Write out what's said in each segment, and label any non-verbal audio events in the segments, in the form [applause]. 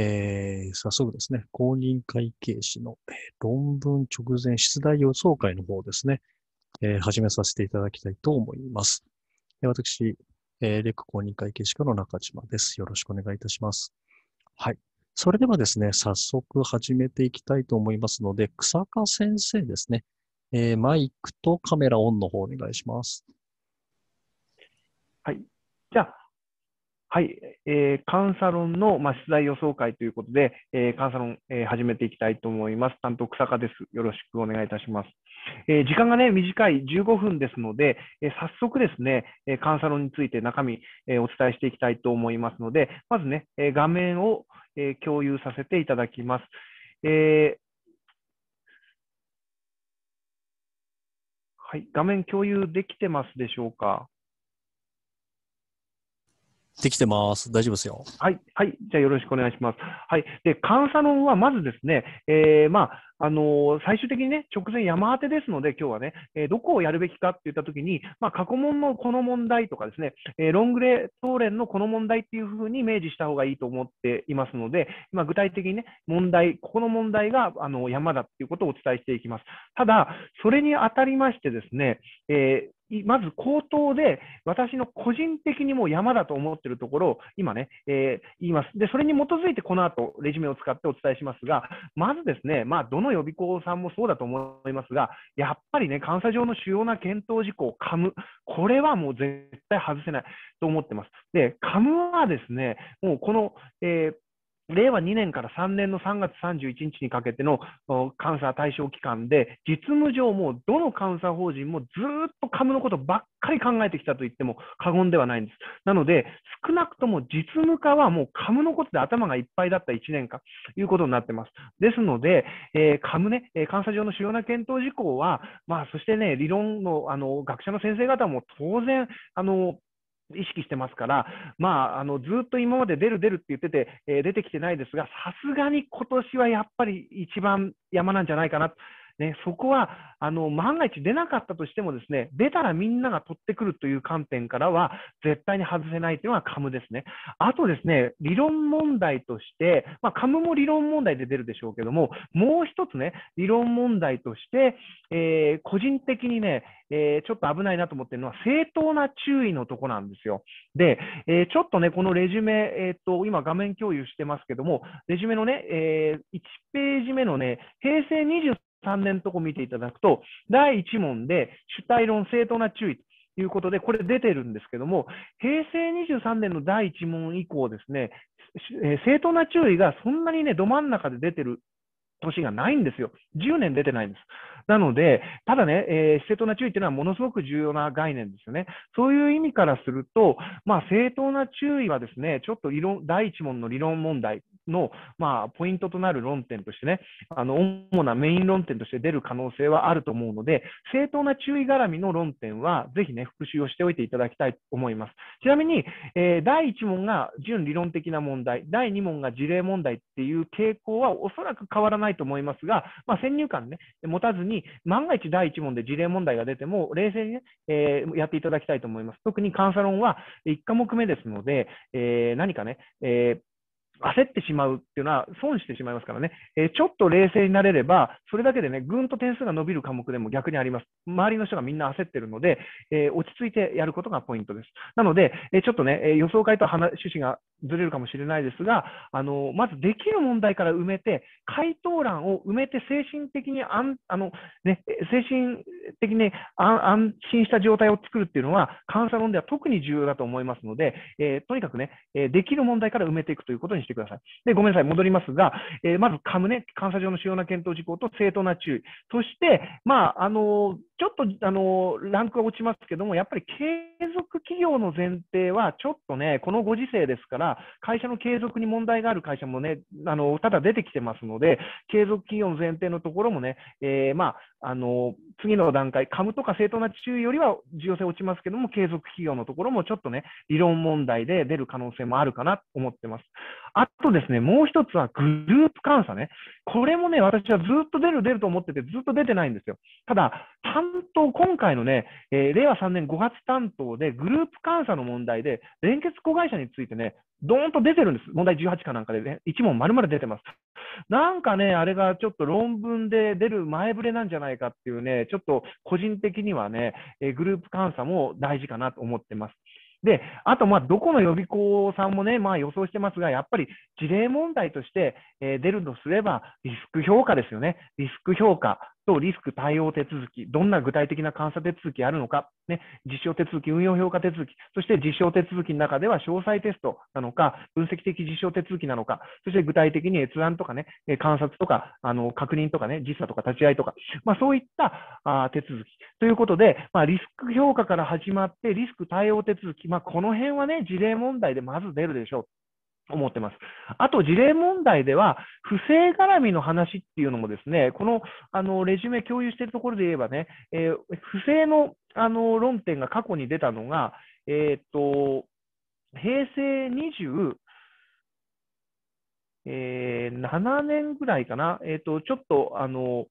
えー、早速ですね、公認会計士の、え論文直前出題予想会の方ですね、えー、始めさせていただきたいと思います。私、えー、レック公認会計士課の中島です。よろしくお願いいたします。はい。それではですね、早速始めていきたいと思いますので、草加先生ですね、えー、マイクとカメラオンの方お願いします。はい。じゃあ、はい、えー、監査論の、まあ、出題予想会ということで、えー、監査論、えー、始めていきたいと思います。担当草加です。よろしくお願いいたします。えー、時間がね、短い15分ですので、えー、早速ですね、えー、監査論について中身、えー、お伝えしていきたいと思いますので、まずね、えー、画面を、えー、共有させていただきます。えー、はい、画面共有できてますでしょうか。できてます。大丈夫ですよ。はい。はい。じゃあよろしくお願いします。はい。で、監査論はまずですね、えー、まあ、あのー、最終的にね、直前山当てですので、今日はね、えー、どこをやるべきかって言ったときに、まあ、過去問のこの問題とかですね、えー、ロングレ答練のこの問題っていうふうに明示した方がいいと思っていますので、まあ、具体的にね、問題、ここの問題が、あの、山だっていうことをお伝えしていきます。ただ、それに当たりましてですね、えまず口頭で、私の個人的にも山だと思っているところを今ね、えー、言います。で、それに基づいてこの後、レジュメを使ってお伝えしますが、まずですね、まあ、どの予備校さんもそうだと思いますが、やっぱりね、監査上の主要な検討事項、カム、これはもう絶対外せないと思ってます。で、カムはですね、もうこの、えー令和2年から3年の3月31日にかけての監査対象期間で、実務上、もうどの監査法人もずっと株のことばっかり考えてきたと言っても過言ではないんです。なので、少なくとも実務家はもう株のことで頭がいっぱいだった1年間ということになってます。ですので、えー、株ね、監査上の主要な検討事項は、まあ、そしてね、理論のあの学者の先生方も当然、あの意識してますから、まあ、あのずっと今まで出る出るって言ってて、えー、出てきてないですが、さすがに今年はやっぱり一番山なんじゃないかなね、そこはあの万が一出なかったとしてもですね出たらみんなが取ってくるという観点からは絶対に外せないというのがカムですね。あとですね理論問題として、まあ、カムも理論問題で出るでしょうけどももう1つね理論問題として、えー、個人的にね、えー、ちょっと危ないなと思っているのは正当な注意のとこなんですよ。で、えー、ちょっとねこのレジュメ、えーと、今画面共有してますけどもレジュメのね、え1ページ目のね平成3年のとこ見ていただくと、第1問で主体論正当な注意ということで、これ出てるんですけども、平成23年の第1問以降ですね、正当な注意がそんなにね、ど真ん中で出てる年がないんですよ。10年出てないんです。なので、ただね、えー、正当な注意っていうのはものすごく重要な概念ですよね。そういう意味からすると、まあ、正当な注意はですね、ちょっと理論、第一問の理論問題の、まあ、ポイントとなる論点としてね、あの、主なメイン論点として出る可能性はあると思うので、正当な注意絡みの論点は、ぜひね、復習をしておいていただきたいと思います。ちなみに、えー、第1問が純理論的な問題、第2問が事例問題っていう傾向はおそらく変わらないと思いますが、まあ、先入観ね、持たずに、万が一第1問で事例問題が出ても、冷静にね、えー、やっていただきたいと思います。特に監査論は1科目目ですので、えー、何かね、えー焦ってしまうっていうのは損してしまいますからね、えー、ちょっと冷静になれれば、それだけでね、ぐんと点数が伸びる科目でも逆にあります。周りの人がみんな焦ってるので、えー、落ち着いてやることがポイントです。なので、えー、ちょっとね、え予想会と話趣旨がずれるかもしれないですが、あのまずできる問題から埋めて、回答欄を埋めて精神的にあんあの、ね、精神的に安心した状態を作るっていうのは、監査論では特に重要だと思いますので、えとにかくね、えできる問題から埋めていくということにしてください。で、ごめんなさい、戻りますが、えー、まず、カムね、監査上の主要な検討事項と正当な注意。そして、まあ、あのーちょっとあのランクは落ちますけども、やっぱり継続企業の前提は、ちょっとね、このご時世ですから、会社の継続に問題がある会社もね、あのただ出てきてますので、継続企業の前提のところもね、えー、まあ、あの次の段階、株とか正当な注意よりは重要性落ちますけども、継続企業のところもちょっとね、理論問題で出る可能性もあるかなと思ってます。あとですね、もう一つはグループ監査ね、これもね、私はずっと出る、出ると思ってて、ずっと出てないんですよ。ただ、単当、今回のね、えー、令和3年5月担当で、グループ監査の問題で、連結子会社についてね、どーんと出てるんです。問題18かなんかでね、1問丸々出てます。なんかね、あれがちょっと論文で出る前触れなんじゃないかっていうね、ちょっと個人的にはね、えー、グループ監査も大事かなと思ってます。で、あと、まどこの予備校さんもね、まあ、予想してますが、やっぱり事例問題として、えー、出るとすれば、リスク評価ですよね。リスク評価。とリスク対応手続き、どんな具体的な監査手続きあるのか、ね、実証手続き、運用評価手続き、そして実証手続きの中では詳細テストなのか、分析的実証手続きなのか、そして具体的に閲覧とかね、観察とか、あの確認とかね、時差とか立ち会いとか、まあ、そういったあ手続きということで、まあ、リスク評価から始まって、リスク対応手続き、まあ、この辺はね、事例問題でまず出るでしょう。思ってます。あと、事例問題では、不正絡みの話っていうのもですね、このあのレジュメ共有しているところで言えばね、えー、不正のあの論点が過去に出たのが、えー、っと、平成20、えー、7年ぐらいかな、えー、っとちょっとあの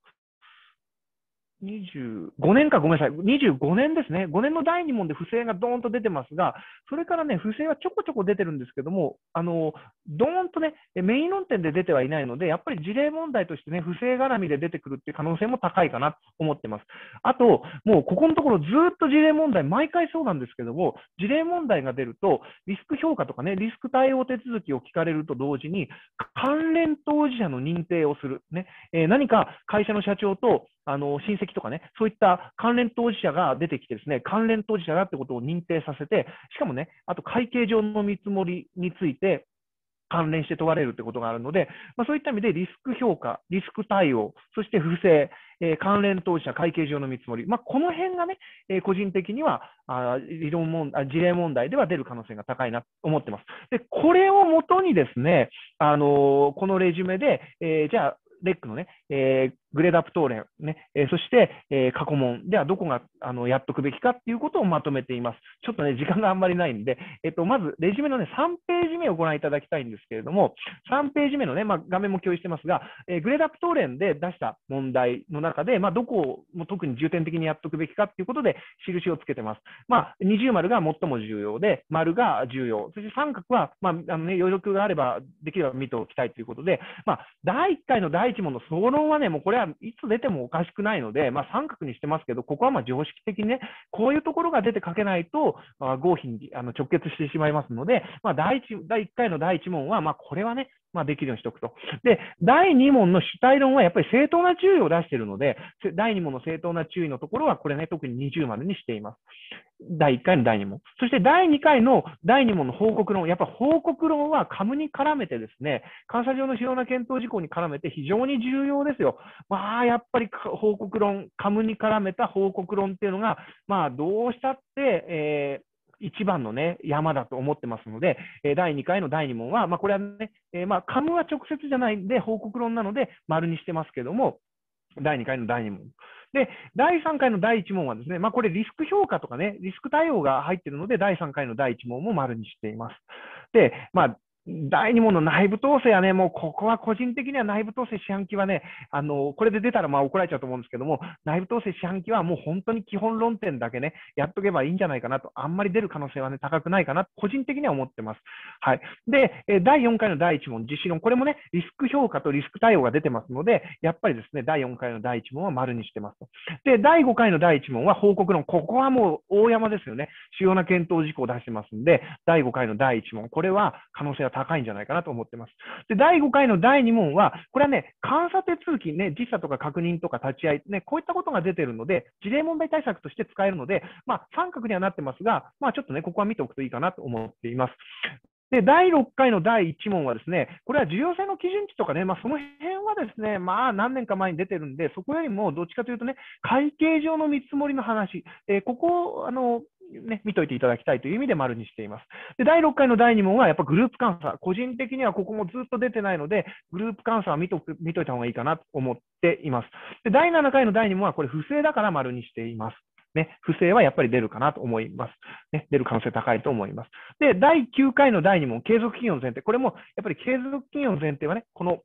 25年か、ごめんなさい、25年ですね、5年の第2問で不正がどーんと出てますが、それからね、不正はちょこちょこ出てるんですけども、あのどーんとね、メイン論点で出てはいないので、やっぱり事例問題としてね、不正絡みで出てくるっていう可能性も高いかなと思ってます。あと、もうここのところ、ずっと事例問題、毎回そうなんですけども、事例問題が出ると、リスク評価とかね、リスク対応手続きを聞かれると同時に、関連当事者の認定をする、ねえー、何か会社の社長と、あの親戚とかね、そういった関連当事者が出てきて、ですね関連当事者だってことを認定させて、しかもね、あと会計上の見積もりについて、関連して問われるということがあるので、まあ、そういった意味でリスク評価、リスク対応、そして不正、えー、関連当事者、会計上の見積もり、まあ、この辺がね、えー、個人的にはあ理論問あ事例問題では出る可能性が高いなと思ってます。でこれをもとにですね、あのー、このレジュメで、えじゃあ、レックのね、えグレードアップ討論、ねえー、そして、えー、過去問、ではどこがあのやっとくべきかっていうことをまとめています。ちょっとね、時間があんまりないんで、えっと、まず、レジュメのね、3ページ目をご覧いただきたいんですけれども、3ページ目のね、まあ、画面も共有してますが、えー、グレードアップ討論で出した問題の中で、まあ、どこを特に重点的にやっとくべきかっていうことで、印をつけてます。まあ、二重丸が最も重要で、丸が重要、そして三角は、まああのね、余力があれば、できれば見ておきたいということで、まあ、第1回の第1問の総論はね、もうこれはいつ出てもおかしくないので、まあ、三角にしてますけど、ここはま常識的にね、こういうところが出て書けないと、まあ、合否にあの直結してしまいますので、まあ、第1、第1回の第1問は、まこれはね、まあ、できるようにしておくと。で、第2問の主体論はやっぱり正当な注意を出しているので、第2問の正当な注意のところは、これね、特に20までにしています。第1回の第2問。そして第2回の第2問の報告論。やっぱ報告論はムに絡めてですね、監査上の主要な検討事項に絡めて非常に重要ですよ。まあ、やっぱり報告論、ムに絡めた報告論っていうのが、まあ、どうしたって、えー一番の、ね、山だと思ってますので、え第2回の第2問は、まあ、これはね、えまあ、カムは直接じゃないんで、報告論なので、丸にしてますけども、第2回の第2問。で、第3回の第1問はですね、まあ、これリスク評価とかね、リスク対応が入ってるので、第3回の第1問も丸にしています。で、まあ、第2問の内部統制はね、もうここは個人的には内部統制四半期はね、あの、これで出たらまあ怒られちゃうと思うんですけども、内部統制四半期はもう本当に基本論点だけね、やっとけばいいんじゃないかなと、あんまり出る可能性はね、高くないかなと、個人的には思ってます。はい。で、え第4回の第1問、実施論、これもね、リスク評価とリスク対応が出てますので、やっぱりですね、第4回の第1問は丸にしてますと。で、第5回の第1問は報告論、ここはもう大山ですよね。主要な検討事項を出してますんで、第5回の第1問、これは可能性は高いんじゃないかなと思ってます。で、第5回の第2問は、これはね、監査手続きね、時差とか確認とか立ち会い、ね、こういったことが出てるので、事例問題対策として使えるので、まあ、三角にはなってますが、まあ、ちょっとね、ここは見ておくといいかなと思っています。で、第6回の第1問はですね、これは重要性の基準値とかね、まあ、その辺はですね、まあ、何年か前に出てるんで、そこよりも、どっちかというとね、会計上の見積もりの話、えー、ここ、あの、ね、見といていただきたいという意味で丸にしています。で、第6回の第2問は、やっぱグループ監査。個人的にはここもずっと出てないので、グループ監査は見とく見といた方がいいかなと思っています。で、第7回の第2問は、これ不正だから丸にしています。ね、不正はやっぱり出るかなと思います、ね。出る可能性高いと思います。で、第9回の第2問、継続企業の前提。これも、やっぱり継続企業の前提はね、この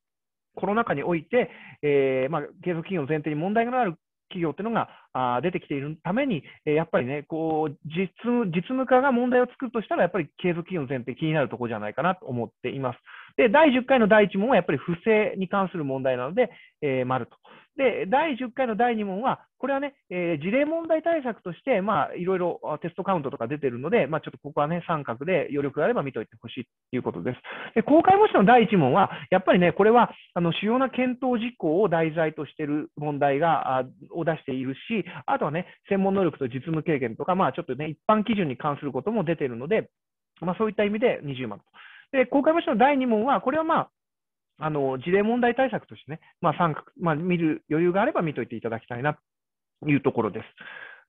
コロナ禍において、えーまあ、継続企業の前提に問題がある企業っていうのがあ出てきているために、えやっぱりね、こう実務、実務家が問題を作るとしたら、やっぱり継続企業の前提気になるところじゃないかなと思っています。で、第10回の第1問はやっぱり不正に関する問題なので、えー、丸と。で、第10回の第2問は、これはね、えー、事例問題対策として、まあ、いろいろテストカウントとか出てるので、まあ、ちょっとここはね、三角で余力があれば見といてほしいということです。で、公開模試の第1問は、やっぱりね、これは、あの、主要な検討事項を題材としてる問題が、あを出しているし、あとはね、専門能力と実務経験とか、まあ、ちょっとね、一般基準に関することも出てるので、まあ、そういった意味で20万と。で、公開文書の第2問は、これはまあ、あの事例問題対策としてね、まあ三まあ、見る余裕があれば見といていただきたいなというところです。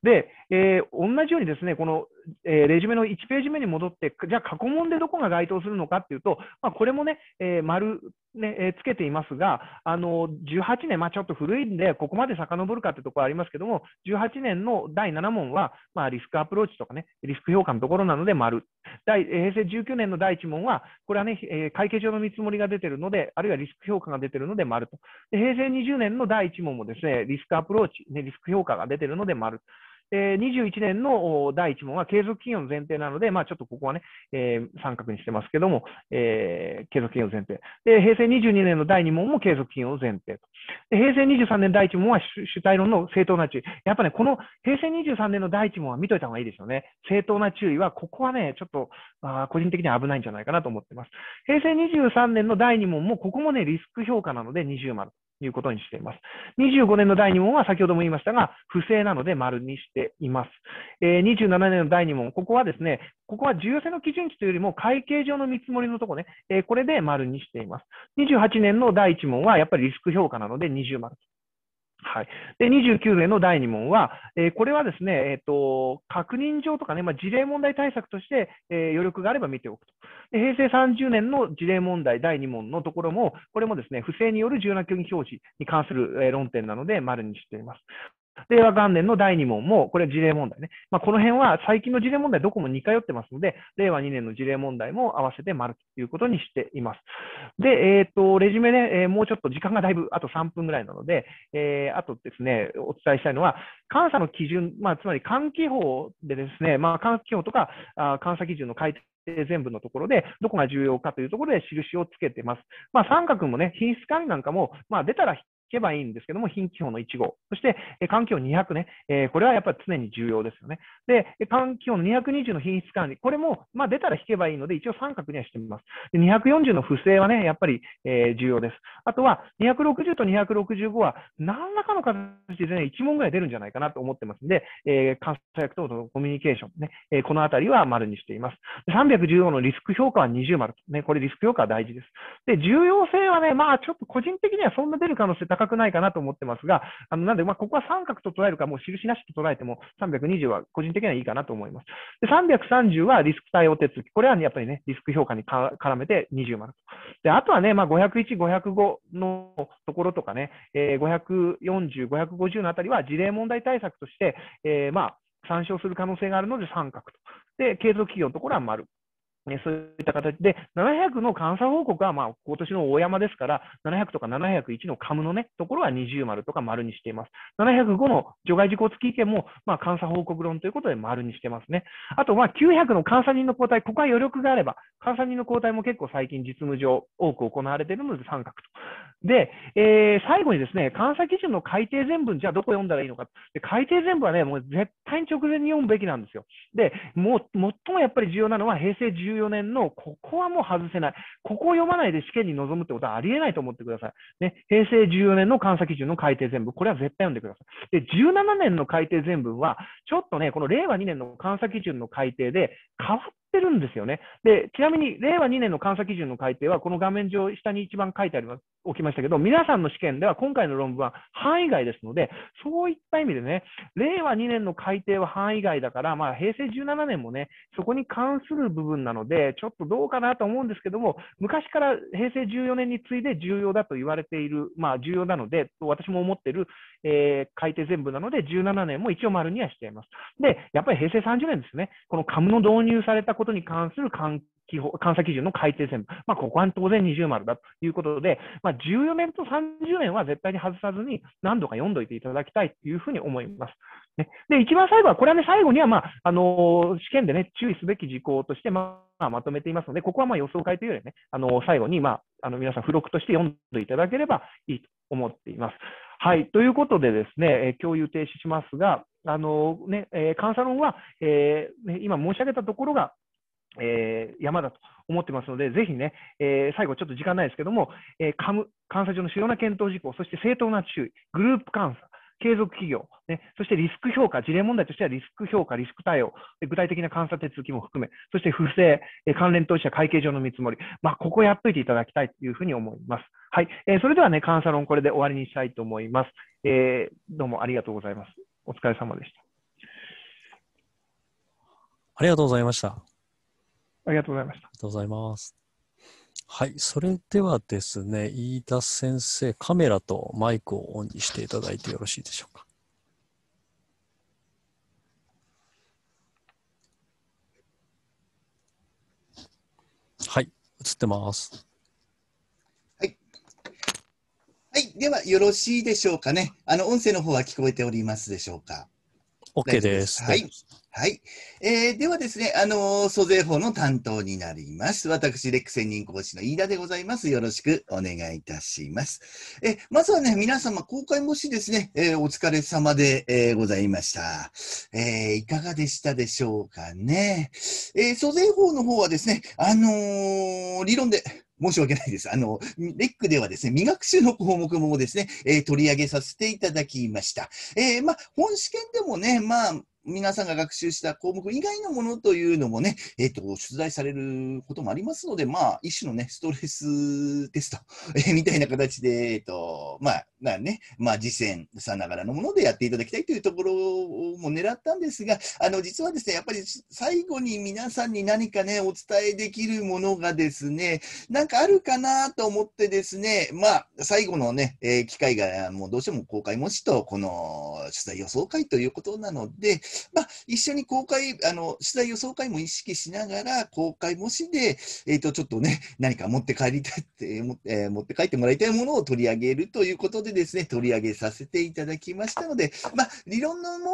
で、えー、同じようにですね、この、えー、レジュメの1ページ目に戻って、じゃあ過去問でどこが該当するのかっていうと、まあ、これもね、えー、丸ね、えつけていますが、あの、18年、まあ、ちょっと古いんで、ここまで遡るかってところありますけども、18年の第7問は、まあ、リスクアプローチとかね、リスク評価のところなので丸。第平成19年の第1問は、これはね、え会計上の見積もりが出てるので、あるいはリスク評価が出てるので丸と。で平成20年の第1問もですね、リスクアプローチ、ね、リスク評価が出てるので丸。えー、21年の第1問は継続企業の前提なので、まあ、ちょっとここはね、えー、三角にしてますけども、えー、継続企業前提。で、平成22年の第2問も継続企業前提と。で、平成23年第1問は主体論の正当な注意。やっぱね、この平成23年の第1問は見といた方がいいですよね。正当な注意は、ここはね、ちょっと、あ個人的には危ないんじゃないかなと思ってます。平成23年の第2問も、ここもね、リスク評価なので20丸。いうことにしています。25年の第2問は先ほども言いましたが、不正なので丸にしています。えー、27年の第2問、ここはですね、ここは重要性の基準値というよりも会計上の見積もりのとこね、えー、これで丸にしています。28年の第1問はやっぱりリスク評価なので20丸。はい、で29年の第2問は、えー、これはですね、えーと、確認上とかね、まあ、事例問題対策として、えー、余力があれば見ておくとで。平成30年の事例問題第2問のところも、これもですね不正による重要な権表示に関する、え論点なので、丸にしています。令和元年の第2問も、これは事例問題ね。まあ、この辺は最近の事例問題どこも似通ってますので、令和2年の事例問題も合わせて丸ということにしています。で、えっ、ー、と、レジュメね、えー、もうちょっと時間がだいぶあと3分ぐらいなので、えー、あとですね、お伝えしたいのは、監査の基準、まあ、つまり換気法でですね、まあ、換気法とか、あ監査基準の改定全部のところで、どこが重要かというところで印をつけてます。まあ、三角もね、品質管理なんかも、まあ、出たらけばいいんですけども、品気温の1号、そして、えー、環境200ね、えー、これはやっぱり常に重要ですよね。で、環境の220の品質管理、これも、まあ、出たら引けばいいので、一応三角にはしてみます。で240の不正はね、やっぱり、えー、重要です。あとは、260と265は、何らかの形でね、1問ぐらい出るんじゃないかなと思ってますんで、えー、監査役等とのコミュニケーションね、えー、このあたりは丸にしています。314のリスク評価は20丸、ね、これリスク評価は大事です。で、重要性はね、まあ、ちょっと個人的にはそんな出る可能性高高くないかなと思ってますが、あのなんで、まあ、ここは三角と捉えるか、もう印なしと捉えても、320は個人的にはいいかなと思います。で330はリスク対応手続き、これは、ね、やっぱりね、リスク評価に絡めて20丸と。であとはね、まあ、501、505のところとかね、えー、540、550のあたりは事例問題対策として、えー、まあ参照する可能性があるので三角と。で、継続企業のところは丸。ね、そういった形で、700の監査報告は、まあ、今年の大山ですから、700とか701のカムのね、ところは二重丸とか丸にしています。705の除外事項付き意見も、まあ、監査報告論ということで丸にしてますね。あと、まあ、900の監査人の交代、ここは余力があれば、監査人の交代も結構最近実務上多く行われているので三角と。で、えー、最後にですね、監査基準の改定全文、じゃあどこ読んだらいいのか。で改定全文はね、もう絶対に直前に読むべきなんですよ。で、もう、最もやっぱり重要なのは平成10 2014年のここはもう外せない、ここを読まないで試験に臨むってことはありえないと思ってください。ね、平成14年の監査基準の改定全部、これは絶対読んでください。で、17年の改定全部は、ちょっとね、この令和2年の監査基準の改定で変わっってるんですよね。で、ちなみに令和2年の監査基準の改定は、この画面上下に一番書いてあります、おきましたけど、皆さんの試験では今回の論文は範囲外ですので、そういった意味でね、令和2年の改定は範囲外だから、まあ、平成17年もね、そこに関する部分なので、ちょっとどうかなと思うんですけども、昔から平成14年に次いで重要だと言われている、まあ、重要なので、私も思っている、えー、改定全部なので、17年も一応丸にはしています。で、やっぱり平成30年ですね、この株の導入されたことに関する関基監査基準の改定線、まあ、ここは当然二重丸だということで、まあ、14面と30面は絶対に外さずに、何度か読んどいていただきたいというふうに思います。ね、で一番最後は、これは、ね、最後には、まああのー、試験で、ね、注意すべき事項として、まあ、まとめていますので、ここはまあ予想会というよりね、あのー、最後に、まあ、あの皆さん、付録として読んでいただければいいと思っています。はい、ということで、ですね、えー、共有停止しますが、あのねえー、監査論は、えー、今申し上げたところがえー、山だと思ってますので、ぜひね、えー、最後、ちょっと時間ないですけども、えー、カム監査上の主要な検討事項、そして正当な注意、グループ監査、継続企業、ね、そしてリスク評価、事例問題としてはリスク評価、リスク対応、具体的な監査手続きも含め、そして不正、え関連当事者会計上の見積もり、まあ、ここをやっといていただきたいというふうに思います。はい、えー、それではね、監査論、これで終わりにしたいと思います、えどうもありがとうございます。お疲れ様でした。ありがとうございました。ありがとうございました。ありがとうございます。はい、それではですね、飯田先生、カメラとマイクをオンにしていただいてよろしいでしょうか。はい、映ってます。はい、はい、ではよろしいでしょうかね。あの音声の方は聞こえておりますでしょうか。OK です。はい。はい。えー、ではですね、あのー、租税法の担当になります。私、レック専任講師の飯田でございます。よろしくお願いいたします。え、まずはね、皆様、公開もしですね、えー、お疲れ様で、えー、ございました。えいかがでしたでしょうかね。え租税法の方はですね、あの理論で、申し訳ないです。あの、レックではですね、未学習の項目もですね、えー、取り上げさせていただきました。えー、まあ、本試験でもね、まあ、皆さんが学習した項目以外のものというのもね、えっ、ー、と、出題されることもありますので、まあ、一種のね、ストレステスト、[laughs] えー、みたいな形で、えっ、ー、と、まあ、なね、まあ、実践さながらのものでやっていただきたいというところも狙ったんですが、あの、実はですね、やっぱり最後に皆さんに何かね、お伝えできるものがですね、なんかあるかなと思ってですね、まあ、最後のね、え機会がもうどうしても公開もしと、この出題予想会ということなので、まあ、一緒に公開、あの、取材予想会も意識しながら、公開模試で、えっ、ー、と、ちょっとね、何か持って帰りたいって、えー、持って帰ってもらいたいものを取り上げるということでですね、取り上げさせていただきましたので、まあ、理論のもの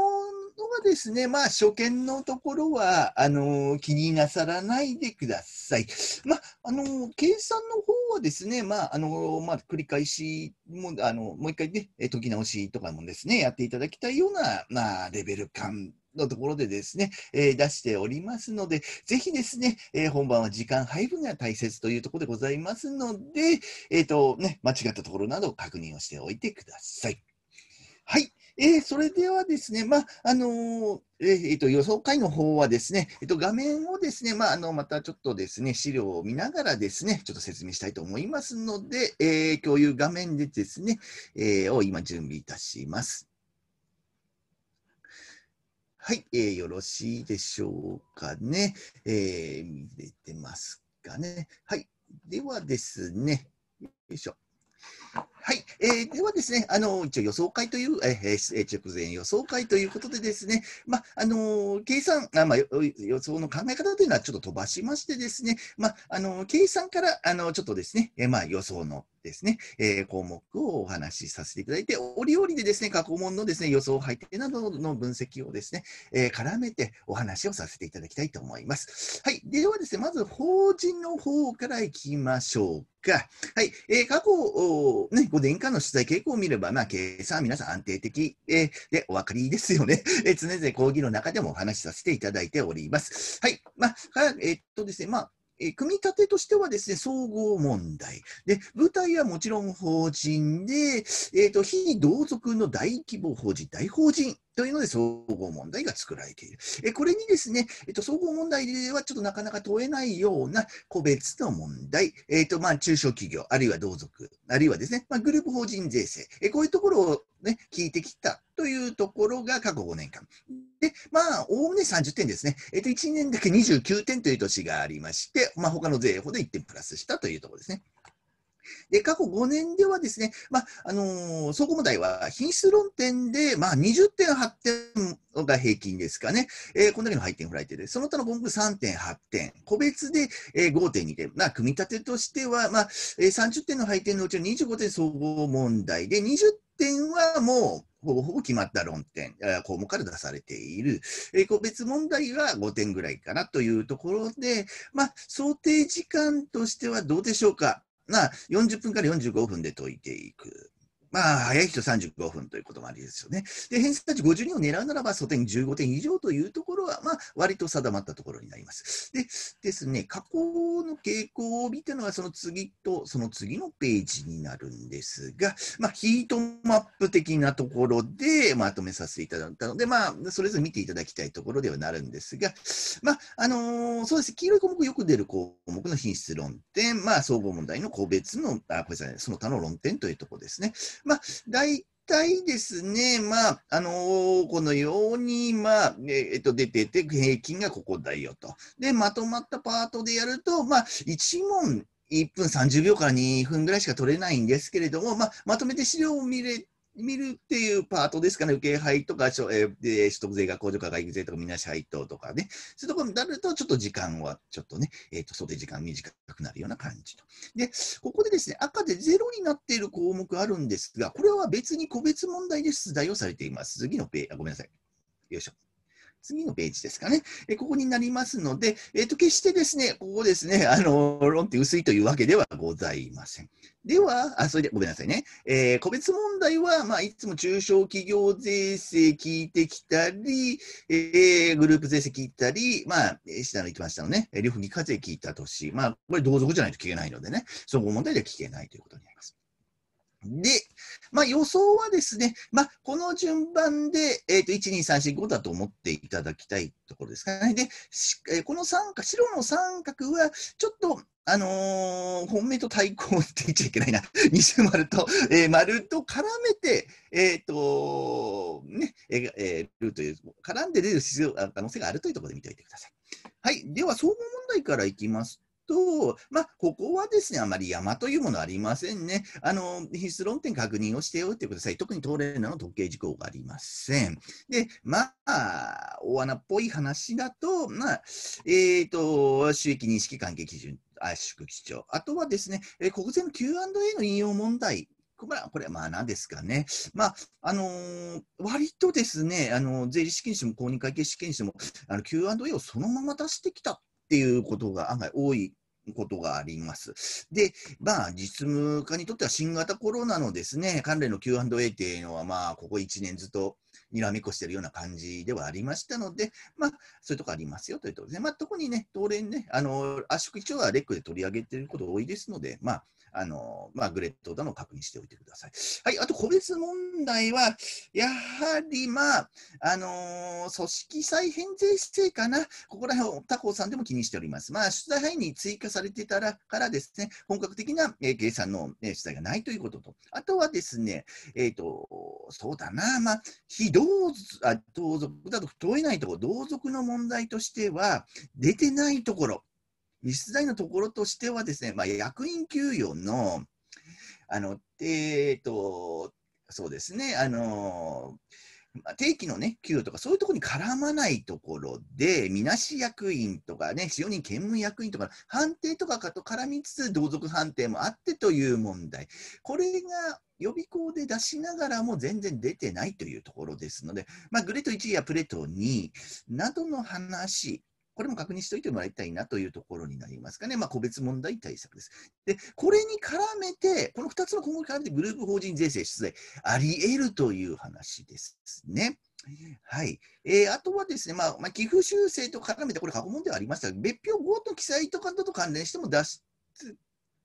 はですね、まあ、初見のところは、あのー、気になさらないでください。まあ、あのー、計算の方はですね、まあ、あのー、まあ、繰り返しも、あの、もう一回ね、解き直しとかもですね、やっていただきたいような、まあ、レベル感のところでですね、えー、出しておりますので、ぜひですね、えー、本番は時間配分が大切というところでございますので、えっ、ー、とね、間違ったところなど確認をしておいてください。はい。えー、それではですね、まあ、あのー、えー、えー、と、予想会の方はですね、えっ、と、画面をですね、まあ、あの、またちょっとですね、資料を見ながらですね、ちょっと説明したいと思いますので、え共有画面でですね、えを今準備いたします。はい、えー、よろしいでしょうかね。えー、見れてますかね。はい、ではですね、よいしょ。はい、えー、ではですね、あの一応予想会という、えー、直前予想会ということでですね、まあの計算あ、まあ、予想の考え方というのはちょっと飛ばしましてですね、まあの計算からあのちょっとですね、えまあ、予想のですね、えー、項目をお話しさせていただいて、折々でですね、過去問のですね、予想、背景などの分析をですね、えー、絡めてお話をさせていただきたいと思います。はい。ではですね、まず法人の方からいきましょうか。はい。えー、過去、ね、5年間の取材傾向を見れば、まあ、計算は皆さん安定的、えー、で、お分かりですよね。[laughs] えー、常々講義の中でもお話しさせていただいております。はい。まあ、えー、っとですね、まあ、え組み立てとしてはですね、総合問題。で、舞台はもちろん法人で、えっ、ー、と、非同族の大規模法人、大法人というので、総合問題が作られている。えこれにですね、えっと、総合問題ではちょっとなかなか問えないような個別の問題、えっと、まあ、中小企業、あるいは同族、あるいはですね、まあ、グループ法人税制、えこういうところをね、聞いてきたというところが過去5年間。で、まあ、おおむね30点ですね。えっと、1年だけ29点という年がありまして、まあ、他の税法で1点プラスしたというところですね。で、過去5年ではですね、まあ、あのー、総合問題は品質論点で、まあ、20点、8点が平均ですかね。えー、こんだけの配点振られてで、その他の文句3点、8点。個別で、えー、5.2点。まあ、組み立てとしては、まあ、えー、30点の配点のうちの25点総合問題で、20点はもう、ほぼほぼ決まった論点、項目から出されている。えー、個別問題は5点ぐらいかなというところで、まあ、想定時間としてはどうでしょうか。まあ、40分から45分で解いていく。まあ、早い人35分ということもありですよね。で、偏差値52を狙うならば、素点15点以上というところは、まあ、割と定まったところになります。で、ですね、過去の傾向を見てのは、その次とその次のページになるんですが、まあ、ヒートマップ的なところでまとめさせていただいたので、まあ、それぞれ見ていただきたいところではなるんですが、まあ、あのー、そうです。黄色い項目、よく出る項目の品質論点、まあ、総合問題の個別の、あ、これですね、その他の論点というところですね。まあ、大体ですね、まあ、あのー、このように、まあ、えっと、出てて、平均がここだよと。で、まとまったパートでやると、まあ、1問、1分30秒から2分ぐらいしか取れないんですけれども、まあ、まとめて資料を見れ見るっていうパートですかね、受け配とか、えー、取得税が控除か外税とか、みなし配当とかね、そういうところになると、ちょっと時間はちょっとね、えっ、ー、と、想定時間短くなるような感じと。で、ここでですね、赤でゼロになっている項目あるんですが、これは別に個別問題で出題をされています。次のページ、あ、ごめんなさい。よいしょ。次のページですかね。えここになりますので、えっ、と、決してですね、ここですね、あの、論点薄いというわけではございません。では、あ、それでごめんなさいね。えー、個別問題は、まあ、いつも中小企業税制聞いてきたり、えー、グループ税制聞いたり、まあ、下の行きましたのね、両方二課税聞いた年、まあ、これ同族じゃないと聞けないのでね、総合問題では聞けないということになります。で、まあ、予想はですね、まあ、この順番で、えー、と1、2、3、4、5だと思っていただきたいところですかね。で、えー、この三角、白の三角は、ちょっと、あのー、本命と対抗って言っちゃいけないな、[laughs] 二重丸と、えー、丸と絡めて、えっ、ー、とね、ええルート絡んで出る必要可能性があるというところで見ておいてください。はい、では、総合問題からいきますと、まあ、ここはですね、あまり山というものありませんね。あの、必須論点確認をしておいてください。特に東レーナの特定事項がありません。で、まあ、大穴っぽい話だと、まあ、えっ、ー、と、収益認識関係基準、圧縮基調。あとはですね、えー、国税の Q&A の引用問題これは、これはまあ何ですかね。まあ、あのー、割とですね、あのー、税理士研修も公認会計士研修も、あの、Q&A をそのまま出してきたっていうことが案外多いことがあります。で、まあ、実務家にとっては新型コロナのですね、関連の Q&A っていうのは、まあ、ここ1年ずっとにらめっこしてるような感じではありましたので、まあ、そういうとこありますよというところですね。まあ、特にね、当連ね、あの、圧縮一応はレックで取り上げてること多いですので、まあ、あの、まあ、グレートオの確認しておいてください。はい、あと個別問題は、やはり、まあ、あの組織再編税制かな、ここら辺を他校さんでも気にしております。まあ、出題範囲に追加されてたらからですね、本格的な、えー、計算の、えー、出題がないということと、あとはですね、えっ、ー、と、そうだな、まあ、非同あ同族だと問えないところ、同族の問題としては、出てないところ、実際のところとしてはですね、まあ、役員給与の、あの、えっ、ー、と、そうですね、あの、定期のね、給与とかそういうところに絡まないところで、みなし役員とかね、使用人兼務役員とか、判定とかと絡みつつ、同族判定もあってという問題。これが予備校で出しながらも全然出てないというところですので、まあ、グレート1やプレート2などの話これも確認しておいてもらいたいなというところになりますかね。まあ、個別問題対策です。で、これに絡めて、この2つの今後に絡めて、グループ法人税制出題、あり得るという話ですね。はい。えー、あとはですね、まあ、まあ、寄付修正と絡めて、これ過去問ではありましたが、別表ごと記載とかと関連しても出すっ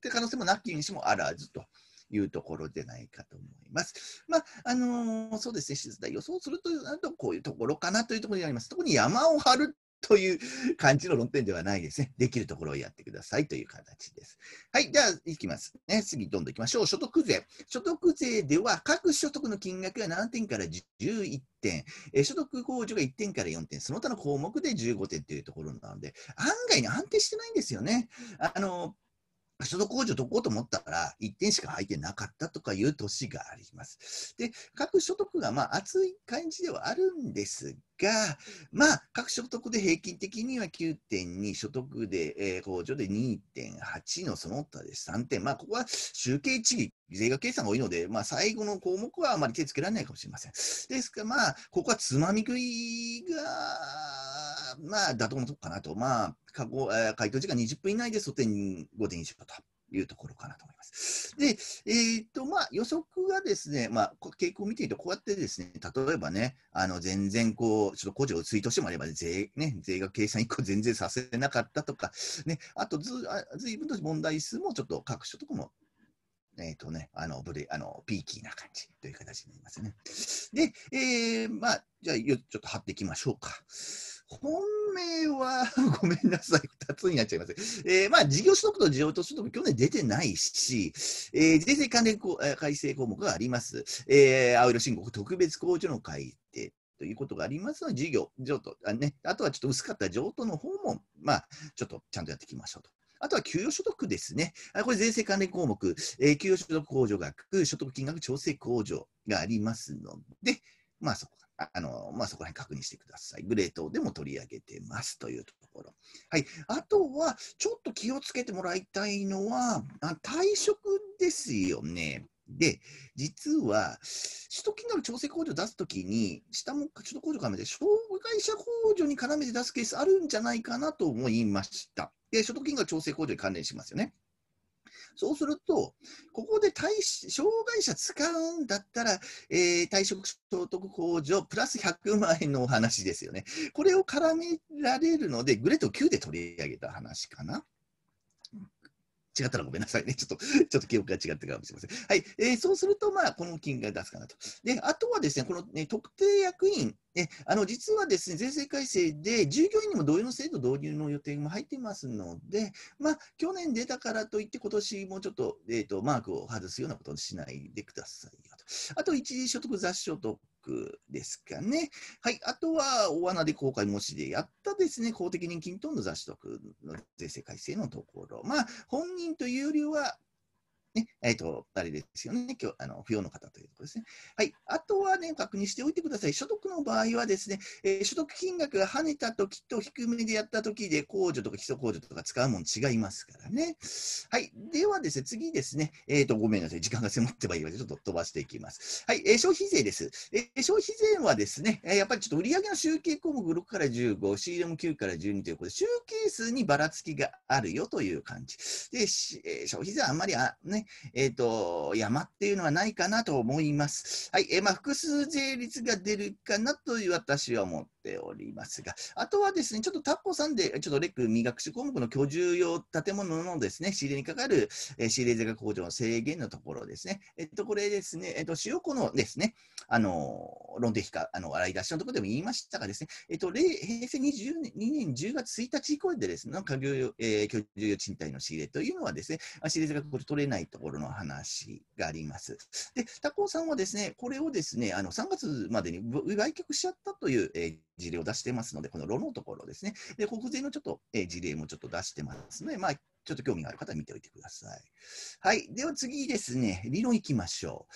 て可能性もなきにしもあらずと。いうところでないかと思います。まあ、あのー、そうですね、出題予想するというなると、こういうところかなというところになります。特に山を張るという感じの論点ではないですね。できるところをやってくださいという形です。はい、じゃあ、いきます。ね、次、どんどんいきましょう。所得税。所得税では、各所得の金額が7点から11点、え所得控除が1点から4点、その他の項目で15点というところなので、案外に安定してないんですよね。あの所得控除解こうと思ったら、1点しか入ってなかったとかいう年があります。で、各所得がまあ厚い感じではあるんですが、まあ、各所得で平均的には9.2、所得で、えー、控除で2.8のその他です。3点。まあ、ここは集計地税額計算が多いので、まあ、最後の項目はあまり手つけられないかもしれません。ですから、まあ、ここはつまみ食いが、まあ、妥当なとこかなと。まあ、過去、えー、回答時間20分以内で、素点5.20%と。いうところかなと思います。で、えーとまあ、予測がですね、まあ、傾向を見ていると、こうやってですね、例えばね、あの全然こう、ちょっと個人をツイートしてもあれば、税ね、税額計算1個全然させなかったとか、ね、あとずずいぶんと問題数もちょっと各所とかもえっ、とね、あの、ブレ、あの、ピーキーな感じという形になりますね。で、えー、まあ、じゃあ、ちょっと貼っていきましょうか。本命は [laughs] ごめんなさい、2つになっちゃいます。えー、まあ、事業取得と事業投取得、去年出てないし、えー、税制関連改正項目があります。えー、青色申告特別控除の改定。ということがありますので、事業、譲渡あ、ね、あとはちょっと薄かった譲渡の方も、まあ、ちょっとちゃんとやっていきましょうと。あとは給与所得ですね。これ税制関連項目、えー、給与所得控除額、所得金額調整控除がありますので、まあそこあの、まあ、そこら辺確認してください。グレートでも取り上げてますというところ。はい。あとは、ちょっと気をつけてもらいたいのは、あ退職ですよね。で、実は、首都機能調整控除を出すときに、下も首都控除絡めて、障害者控除に絡めて出すケースあるんじゃないかなと思いました。で、所得金額調整控除に関連しますよね。そうすると、ここで対障害者使うんだったら、えー、退職所得控除プラス100万円のお話ですよね。これを絡められるので、グレート9で取り上げた話かな。違ったらごめんなさいね。[laughs] ちょっと、[laughs] ちょっと記憶が違ったかもしれません。はい。えー、そうすると、まあ、この金が出すかなと。で、あとはですね、この、ね、特定役員、ね、あの実はですね、税制改正で従業員にも同様の制度導入の予定も入ってますので、まあ、去年出たからといって、今年もちょっと,、えーと、マークを外すようなことをしないでくださいよと。あと、一時所得雑所得クですかね。はい。あとは、大穴で公開模試でやったですね、公的年金等の雑誌得の税制改正のところ。まあ、本人というよりは、ね、えっ、ー、と、あれですよね、今日、あの、不要の方というとこですね。はい。あとはね、確認しておいてください。所得の場合はですね、えー、所得金額が跳ねた時と低めでやった時で、控除とか基礎控除とか使うもん違いますからね。はい。ではですね、次ですね、えっ、ー、と、ごめんなさい。時間が迫ってばいいので、ちょっと飛ばしていきます。はい。えー、消費税です。えー、消費税はですね、えー、やっぱりちょっと売上の集計項目6から15、c m も9から12ということで、集計数にばらつきがあるよという感じ。で、えー、消費税はあんまりあ、ね、ね、えー、と、山っていうのはないかなと思います。はい、えー、まあ、複数税率が出るかなと私は思っておりますが、あとはですね、ちょっとタッコさんで、ちょっとレック未学習項目の居住用建物のですね、仕入れにかかる、えー、仕入れ税額控除の制限のところですね、えっと、これですね、えっと、塩庫のですね、あの論的か、あの、洗い出しのところでも言いましたがですね、えっと、平成22年10月1日以降でですね、家業、えー、居住用賃貸の仕入れというのはですね、仕入れ税額控除取れないところの話があります。で、タコさんはですね、これをですね、あの3月までに売却しちゃったという、えー事例を出してますので、このロのところですね。で、国税のちょっと、えー、事例もちょっと出してますので、まあ、ちょっと興味がある方は見ておいてください。はい。では次ですね、理論いきましょ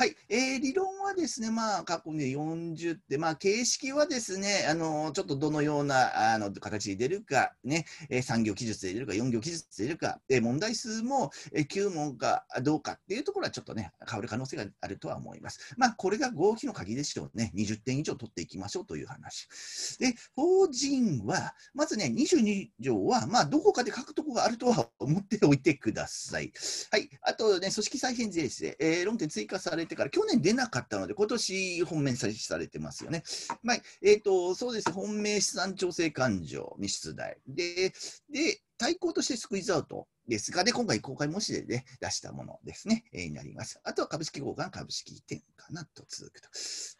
う。はい。えー、理論はですね、まあ、過去に40って、まあ、形式はですね、あの、ちょっとどのようなあの形で出るか、ね、えー、3行記述で出るか、4行記述で出るか、えー、問題数も、えー、9問かどうかっていうところはちょっとね、変わる可能性があるとは思います。まあ、これが合否の鍵でしょうね。20点以上取っていきましょうという話。で、法人は、まずね、22条は、まあ、どこかで書くとこがあるとはは思っておいてください。はい。あとね、組織再編税制、えー、論点追加されてから、去年出なかったので、今年本命採取されてますよね。まあ、えっ、ー、と、そうです。本命資産調整勘定、未出題。で、で、対抗としてスクイズアウトですが、で、今回公開模試で、ね、出したものですね、えー、になります。あとは株式交換、株式移転かなと続くと。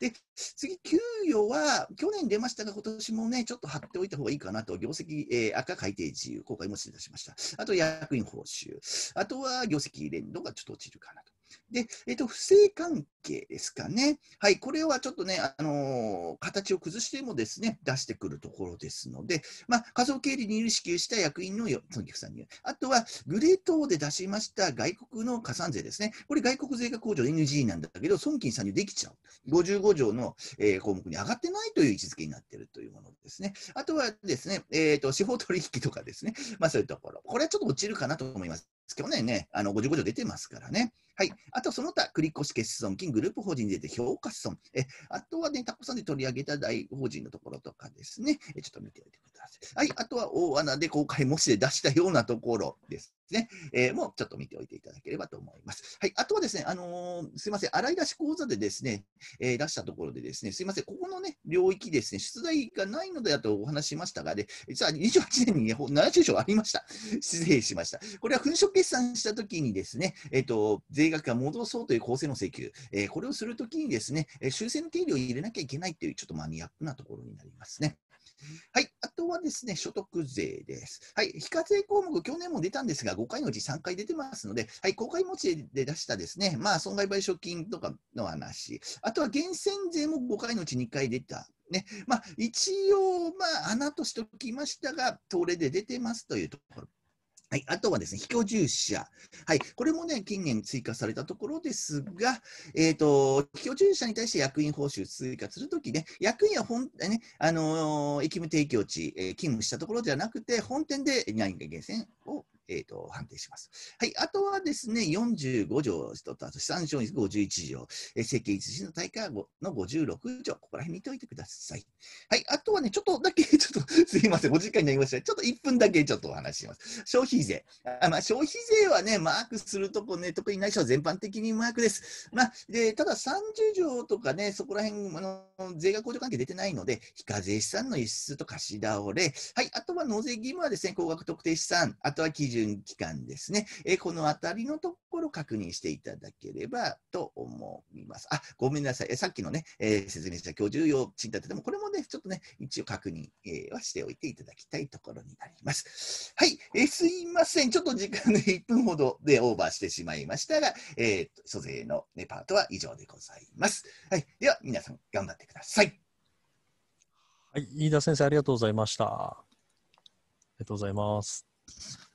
で、次、給与は、去年出ましたが、今年もね、ちょっと貼っておいた方がいいかなと、業績、えー、赤改定自由、公開模試で出しました。あと、役員報酬。あとは、業績連動がちょっと落ちるかなと。で、えっ、ー、と、不正関係ですかね。はい、これはちょっとね、あのー、形を崩してもですね、出してくるところですので、まあ、仮想経理に支給した役員のよ、とに入、さんに、あとは、グレートで出しました外国の加算税ですね。これ、外国税が控除 NG なんだけど、損金参入できちゃう。55条の、えー、項目に上がってないという位置づけになっているというものですね。あとはですね、えっ、と、司法取引とかですね、まあ、そういうところ。これはちょっと落ちるかなと思います。去年ね、あの55条出てますからね。はい。あと、その他、繰越欠損金、グループ法人に出て評価損。え、あとはね、たコさんで取り上げた大法人のところとかですね。え、ちょっと見ておいてください。はい。あとは、大穴で公開模試で出したようなところですね、えー、もうちょっと見ておいていただければと思います。はい、あとはですね、あのー、すいません、洗い出し講座でですね、えー、出したところでですね、すいません、ここのね、領域ですね、出題がないのでだとお話しましたが、ね、実は28年に、ね、70章ありました。失礼しました。これは粉飾決算したときにですね、えっ、と、税額が戻そうという公正の請求、えこれをするときにですね、修正の定理を入れなきゃいけないという、ちょっとマニアックなところになりますね。はい、あとはですね、所得税です。はい、非課税項目、去年も出たんですが、5回のうち3回出てますので、はい、公開持ちで出したですね、まあ、損害賠償金とかの話、あとは源泉税も5回のうち2回出たねまあ、一応、まあ、穴としておきましたが、東レで出てますというところ。はい、あとはですね、非居住者。はい、これもね、近年追加されたところですが、えっ、ー、と、非居住者に対して役員報酬追加するときね、役員は本、ね、あのー、勤務提供地、えー、勤務したところではなくて、本店で何か源泉をえっ、ー、と、判定します。はい。あとはですね、45条と、あと資産証51条、えー、政権一時の大会の56条、ここら辺見ておいてください。はい。あとはね、ちょっとだけ、[laughs] ちょっと、すいません、お時間になりました。ちょっと1分だけちょっとお話します。消費税。あまあ、消費税はね、マークするとこね、特にないしは全般的にマークです。まあ、で、ただ30条とかね、そこら辺、あの、税額控除関係出てないので、非課税資産の輸出と貸し倒れ、はい。あとは納税義務はですね、高額特定資産、あとは基準準期間ですね。えこのあたりのところ確認していただければと思います。あ、ごめんなさい。えさっきのね、えー、説明した居住用賃立でも、これもね、ちょっとね、一応確認、えー、はしておいていただきたいところになります。はい、えー、すいません。ちょっと時間で1分ほどでオーバーしてしまいましたが、えー、租税の、ね、パートは以上でございます。はい、では、皆さん頑張ってください。はい、飯田先生、ありがとうございました。ありがとうございます。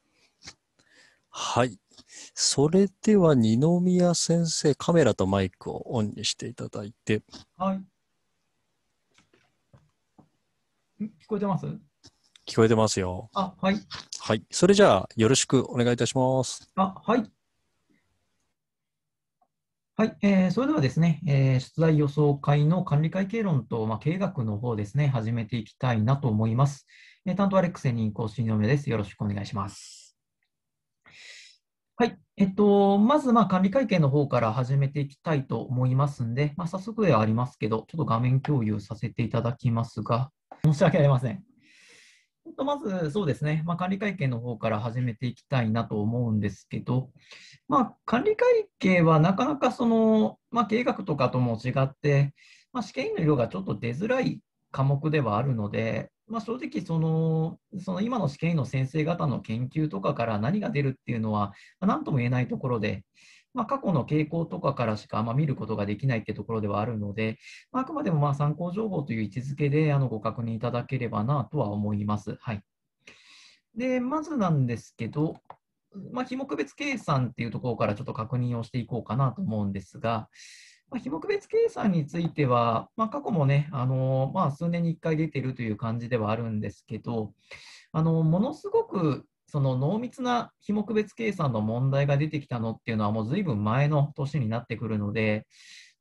はい。それでは二宮先生、カメラとマイクをオンにしていただいて。はい。聞こえてます聞こえてますよ。あ、はい。はい。それじゃあ、よろしくお願いいたします。あ、はい。はい、えー、それではですね、えー、出題予想会の管理会計論と、まあ、経営学の方ですね、始めていきたいなと思います。えー、担当はレックス専任講師の上です。よろしくお願いします。はい、えっと、まず、まあ、管理会計の方から始めていきたいと思いますんで、まあ、早速ではありますけど、ちょっと画面共有させていただきますが、申し訳ありません。えっと、まず、そうですね、まあ、管理会計の方から始めていきたいなと思うんですけど、まあ、管理会計はなかなかその、まあ、経とかとも違って、まあ、試験員の色がちょっと出づらい科目ではあるので、まあ、正直その、その今の試験の先生方の研究とかから何が出るっていうのは、まあ、何とも言えないところで、まあ、過去の傾向とかからしか、ま見ることができないってところではあるので、まあ、くまでもまあ参考情報という位置づけであのご確認いただければなとは思います。はい、でまずなんですけど、まあ、費目別計算っていうところからちょっと確認をしていこうかなと思うんですが、ま非目別計算については、まあ、過去もね、あのまあ、数年に1回出てるという感じではあるんですけど、あのものすごくその濃密な非目別計算の問題が出てきたのっていうのは、もうずいぶん前の年になってくるので、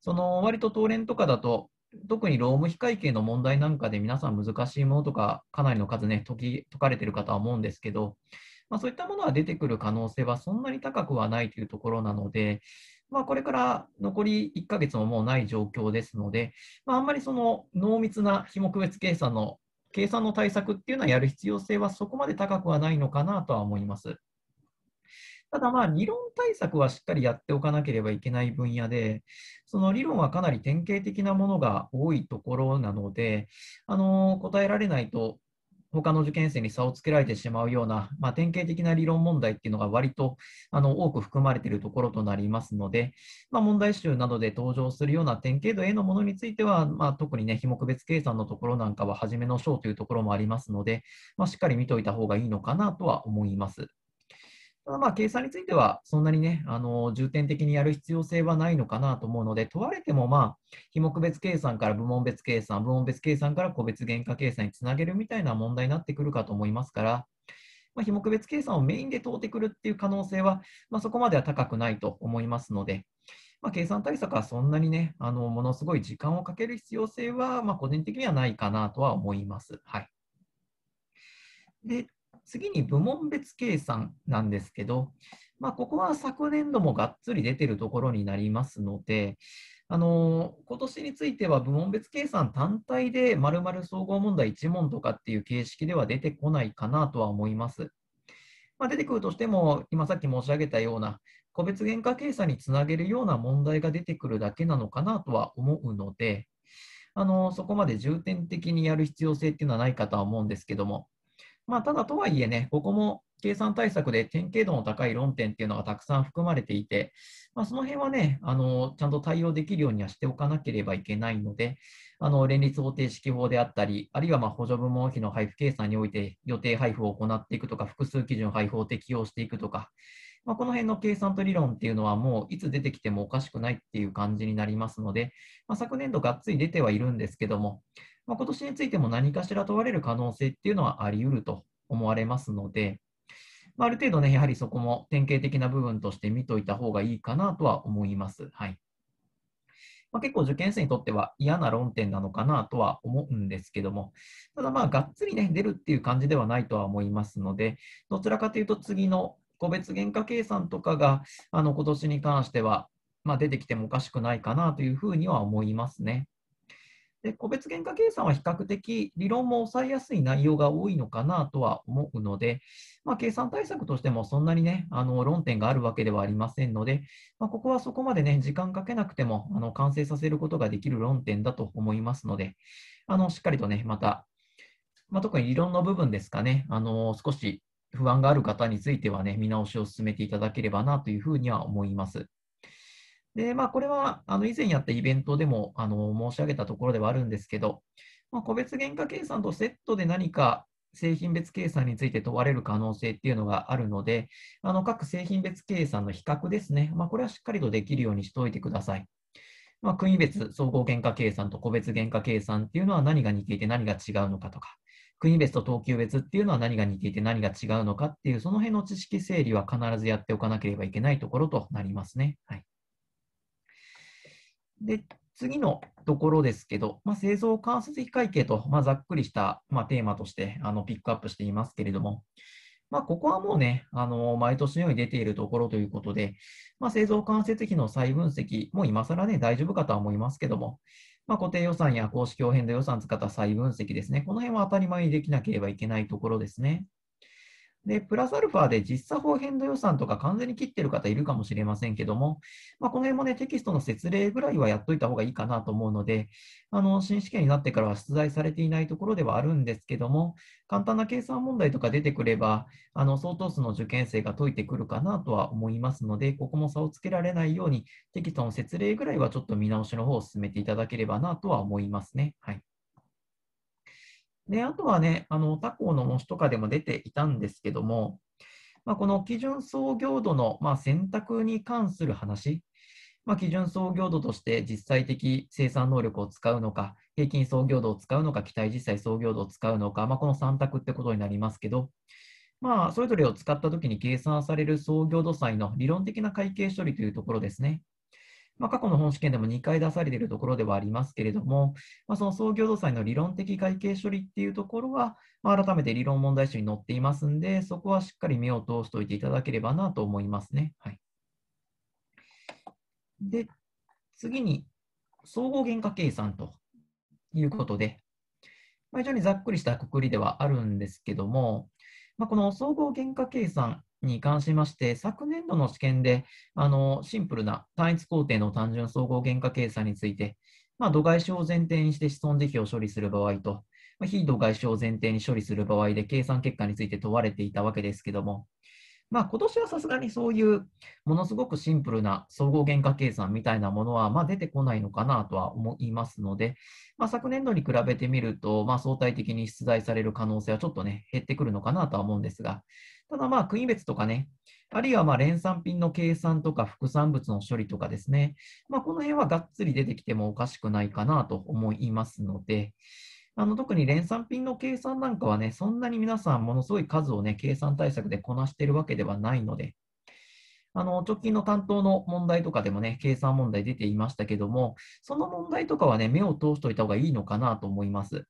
その割と当連とかだと、特に労務非会計の問題なんかで皆さん難しいものとか、かなりの数ね、解き解かれてる方は思うんですけど、まあ、そういったものは出てくる可能性はそんなに高くはないというところなので、まあ、これから残り1ヶ月ももうない状況ですので、まあ、あんまりその濃密な非目別計算の計算の対策っていうのはやる必要性はそこまで高くはないのかなとは思います。ただまあ理論対策はしっかりやっておかなければいけない分野で、その理論はかなり典型的なものが多いところなので、あの答えられないと他の受験生に差をつけられてしまうような、まあ、典型的な理論問題っていうのが割とあの多く含まれているところとなりますので、まあ、問題集などで登場するような典型度へのものについては、まあ、特にね、非目別計算のところなんかは初めの章というところもありますので、ましっかり見ておいた方がいいのかなとは思います。ただまあ、計算については、そんなにね、あの、重点的にやる必要性はないのかなと思うので、問われてもまあ、非目別計算から部門別計算、部門別計算から個別原価計算につなげるみたいな問題になってくるかと思いますから、まあ、非目別計算をメインで問うてくるっていう可能性は、まあ、そこまでは高くないと思いますので、まあ、計算対策はそんなにね、あの、ものすごい時間をかける必要性は、ま個人的にはないかなとは思います。はい。で、次に部門別計算なんですけど、まあ、ここは昨年度もがっつり出てるところになりますので、あの今年については部門別計算単体でまるまる総合問題1問とかっていう形式では出てこないかなとは思います。まあ、出てくるとしても、今さっき申し上げたような個別原価計算につなげるような問題が出てくるだけなのかなとは思うので、あのそこまで重点的にやる必要性っていうのはないかとは思うんですけども、まあ、ただとはいえね、ここも計算対策で典型度の高い論点っていうのがたくさん含まれていて、まあ、その辺はねあの、ちゃんと対応できるようにはしておかなければいけないので、あの連立方程式法であったり、あるいはま補助部門費の配布計算において予定配布を行っていくとか、複数基準配布を適用していくとか、まあ、この辺の計算と理論っていうのはもういつ出てきてもおかしくないっていう感じになりますので、まあ、昨年度がっつり出てはいるんですけども、まあ、今年についても何かしら問われる可能性っていうのはあり得ると思われますので、まあ、ある程度ね、やはりそこも典型的な部分として見といた方がいいかなとは思います。はいまあ、結構受験生にとっては嫌な論点なのかなとは思うんですけども、ただまあ、がっつりね、出るっていう感じではないとは思いますので、どちらかというと次の個別原価計算とかが、あの、今年に関しては、まあ、出てきてもおかしくないかなというふうには思いますね。で個別原価計算は比較的理論も抑えやすい内容が多いのかなとは思うので、まあ、計算対策としてもそんなにね、あの論点があるわけではありませんので、まあ、ここはそこまでね、時間かけなくてもあの完成させることができる論点だと思いますので、あのしっかりとね、また、まあ、特に理論の部分ですかね、あの少し不安がある方についてはね、見直しを進めていただければなというふうには思います。で、まあ、これはあの以前やったイベントでもあの申し上げたところではあるんですけど、まあ、個別原価計算とセットで何か製品別計算について問われる可能性っていうのがあるので、あの各製品別計算の比較ですね、まあ、これはしっかりとできるようにしておいてください。まあ、国別総合原価計算と個別原価計算っていうのは何が似ていて何が違うのかとか、国別と等級別っていうのは何が似ていて何が違うのかっていう、その辺の知識整理は必ずやっておかなければいけないところとなりますね。はいで、次のところですけど、まあ、製造間接費会計と、まあ、ざっくりした、まあ、テーマとしてあのピックアップしていますけれども、まあ、ここはもうね、あの毎年のように出ているところということで、まあ、製造間接費の再分析、もう今更ね、大丈夫かとは思いますけども、まあ、固定予算や公式を変動予算使った再分析ですね、この辺は当たり前にできなければいけないところですね。で、プラスアルファで実作法変動予算とか完全に切ってる方いるかもしれませんけども、まあ、この辺もね、テキストの説明ぐらいはやっといた方がいいかなと思うので、あの、新試験になってからは出題されていないところではあるんですけども、簡単な計算問題とか出てくれば、あの、相当数の受験生が解いてくるかなとは思いますので、ここも差をつけられないように、テキストの説明ぐらいはちょっと見直しの方を進めていただければなとは思いますね。はい。で、あとはね、あの他校の模試とかでも出ていたんですけども、まあ、この基準創業度の、まあ、選択に関する話、まあ、基準創業度として実際的生産能力を使うのか、平均創業度を使うのか、期待実際創業度を使うのか、まあ、この3択ってことになりますけど、まあ、それぞれを使ったときに計算される創業度債の理論的な会計処理というところですね。まあ、過去の本試験でも2回出されているところではありますけれども、まあ、その創業土債の理論的会計処理っていうところは、まあ、改めて理論問題集に載っていますんで、そこはしっかり目を通しておいていただければなと思いますね。はい、で、次に、総合原価計算ということで、まあ、非常にざっくりしたくくりではあるんですけども、まあ、この総合原価計算に関しまして、昨年度の試験であのシンプルな単一工程の単純総合原価計算について、まあ、度外視を前提にして子孫是非を処理する場合と、まあ、非度外視を前提に処理する場合で計算結果について問われていたわけですけども、まあ、今年はさすがにそういうものすごくシンプルな総合原価計算みたいなものはま出てこないのかなとは思いますので、まあ、昨年度に比べてみると、まあ、相対的に出題される可能性はちょっとね、減ってくるのかなとは思うんですが、ただまあ国別とかね、あるいはま連産品の計算とか副産物の処理とかですね、まあ、この辺はがっつり出てきてもおかしくないかなと思いますので、あの特に連算品の計算なんかはね、そんなに皆さん、ものすごい数をね、計算対策でこなしているわけではないので、あの直近の担当の問題とかでもね、計算問題出ていましたけども、その問題とかはね、目を通しておいた方がいいのかなと思います。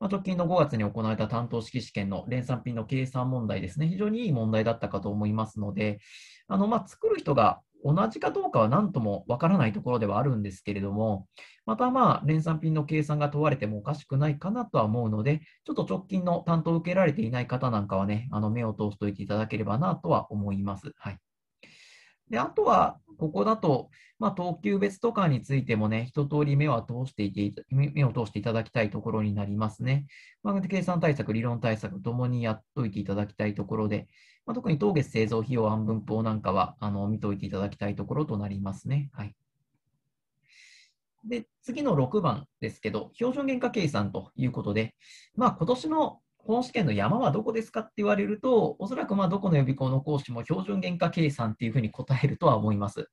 まあ、直近の5月に行われた担当式試験の連産品の計算問題ですね、非常にいい問題だったかと思いますので、あのまあ、作る人が同じかどうかは何ともわからないところではあるんですけれども、またまあ、連産品の計算が問われてもおかしくないかなとは思うので、ちょっと直近の担当を受けられていない方なんかはね、あの目を通しておいていただければなとは思います。はい。で、あとは、ここだと、まあ、等級別とかについてもね、一通り目は通していて、目を通していただきたいところになりますね。まあ、計算対策、理論対策ともにやっといていただきたいところで、まあ、特に当月製造費用安分法なんかはあの見ておいていただきたいところとなりますね。はい、で次の6番ですけど、標準原価計算ということで、まあ、今年の本試験の山はどこですかって言われると、おそらくまどこの予備校の講師も標準原価計算っていうふうに答えるとは思います。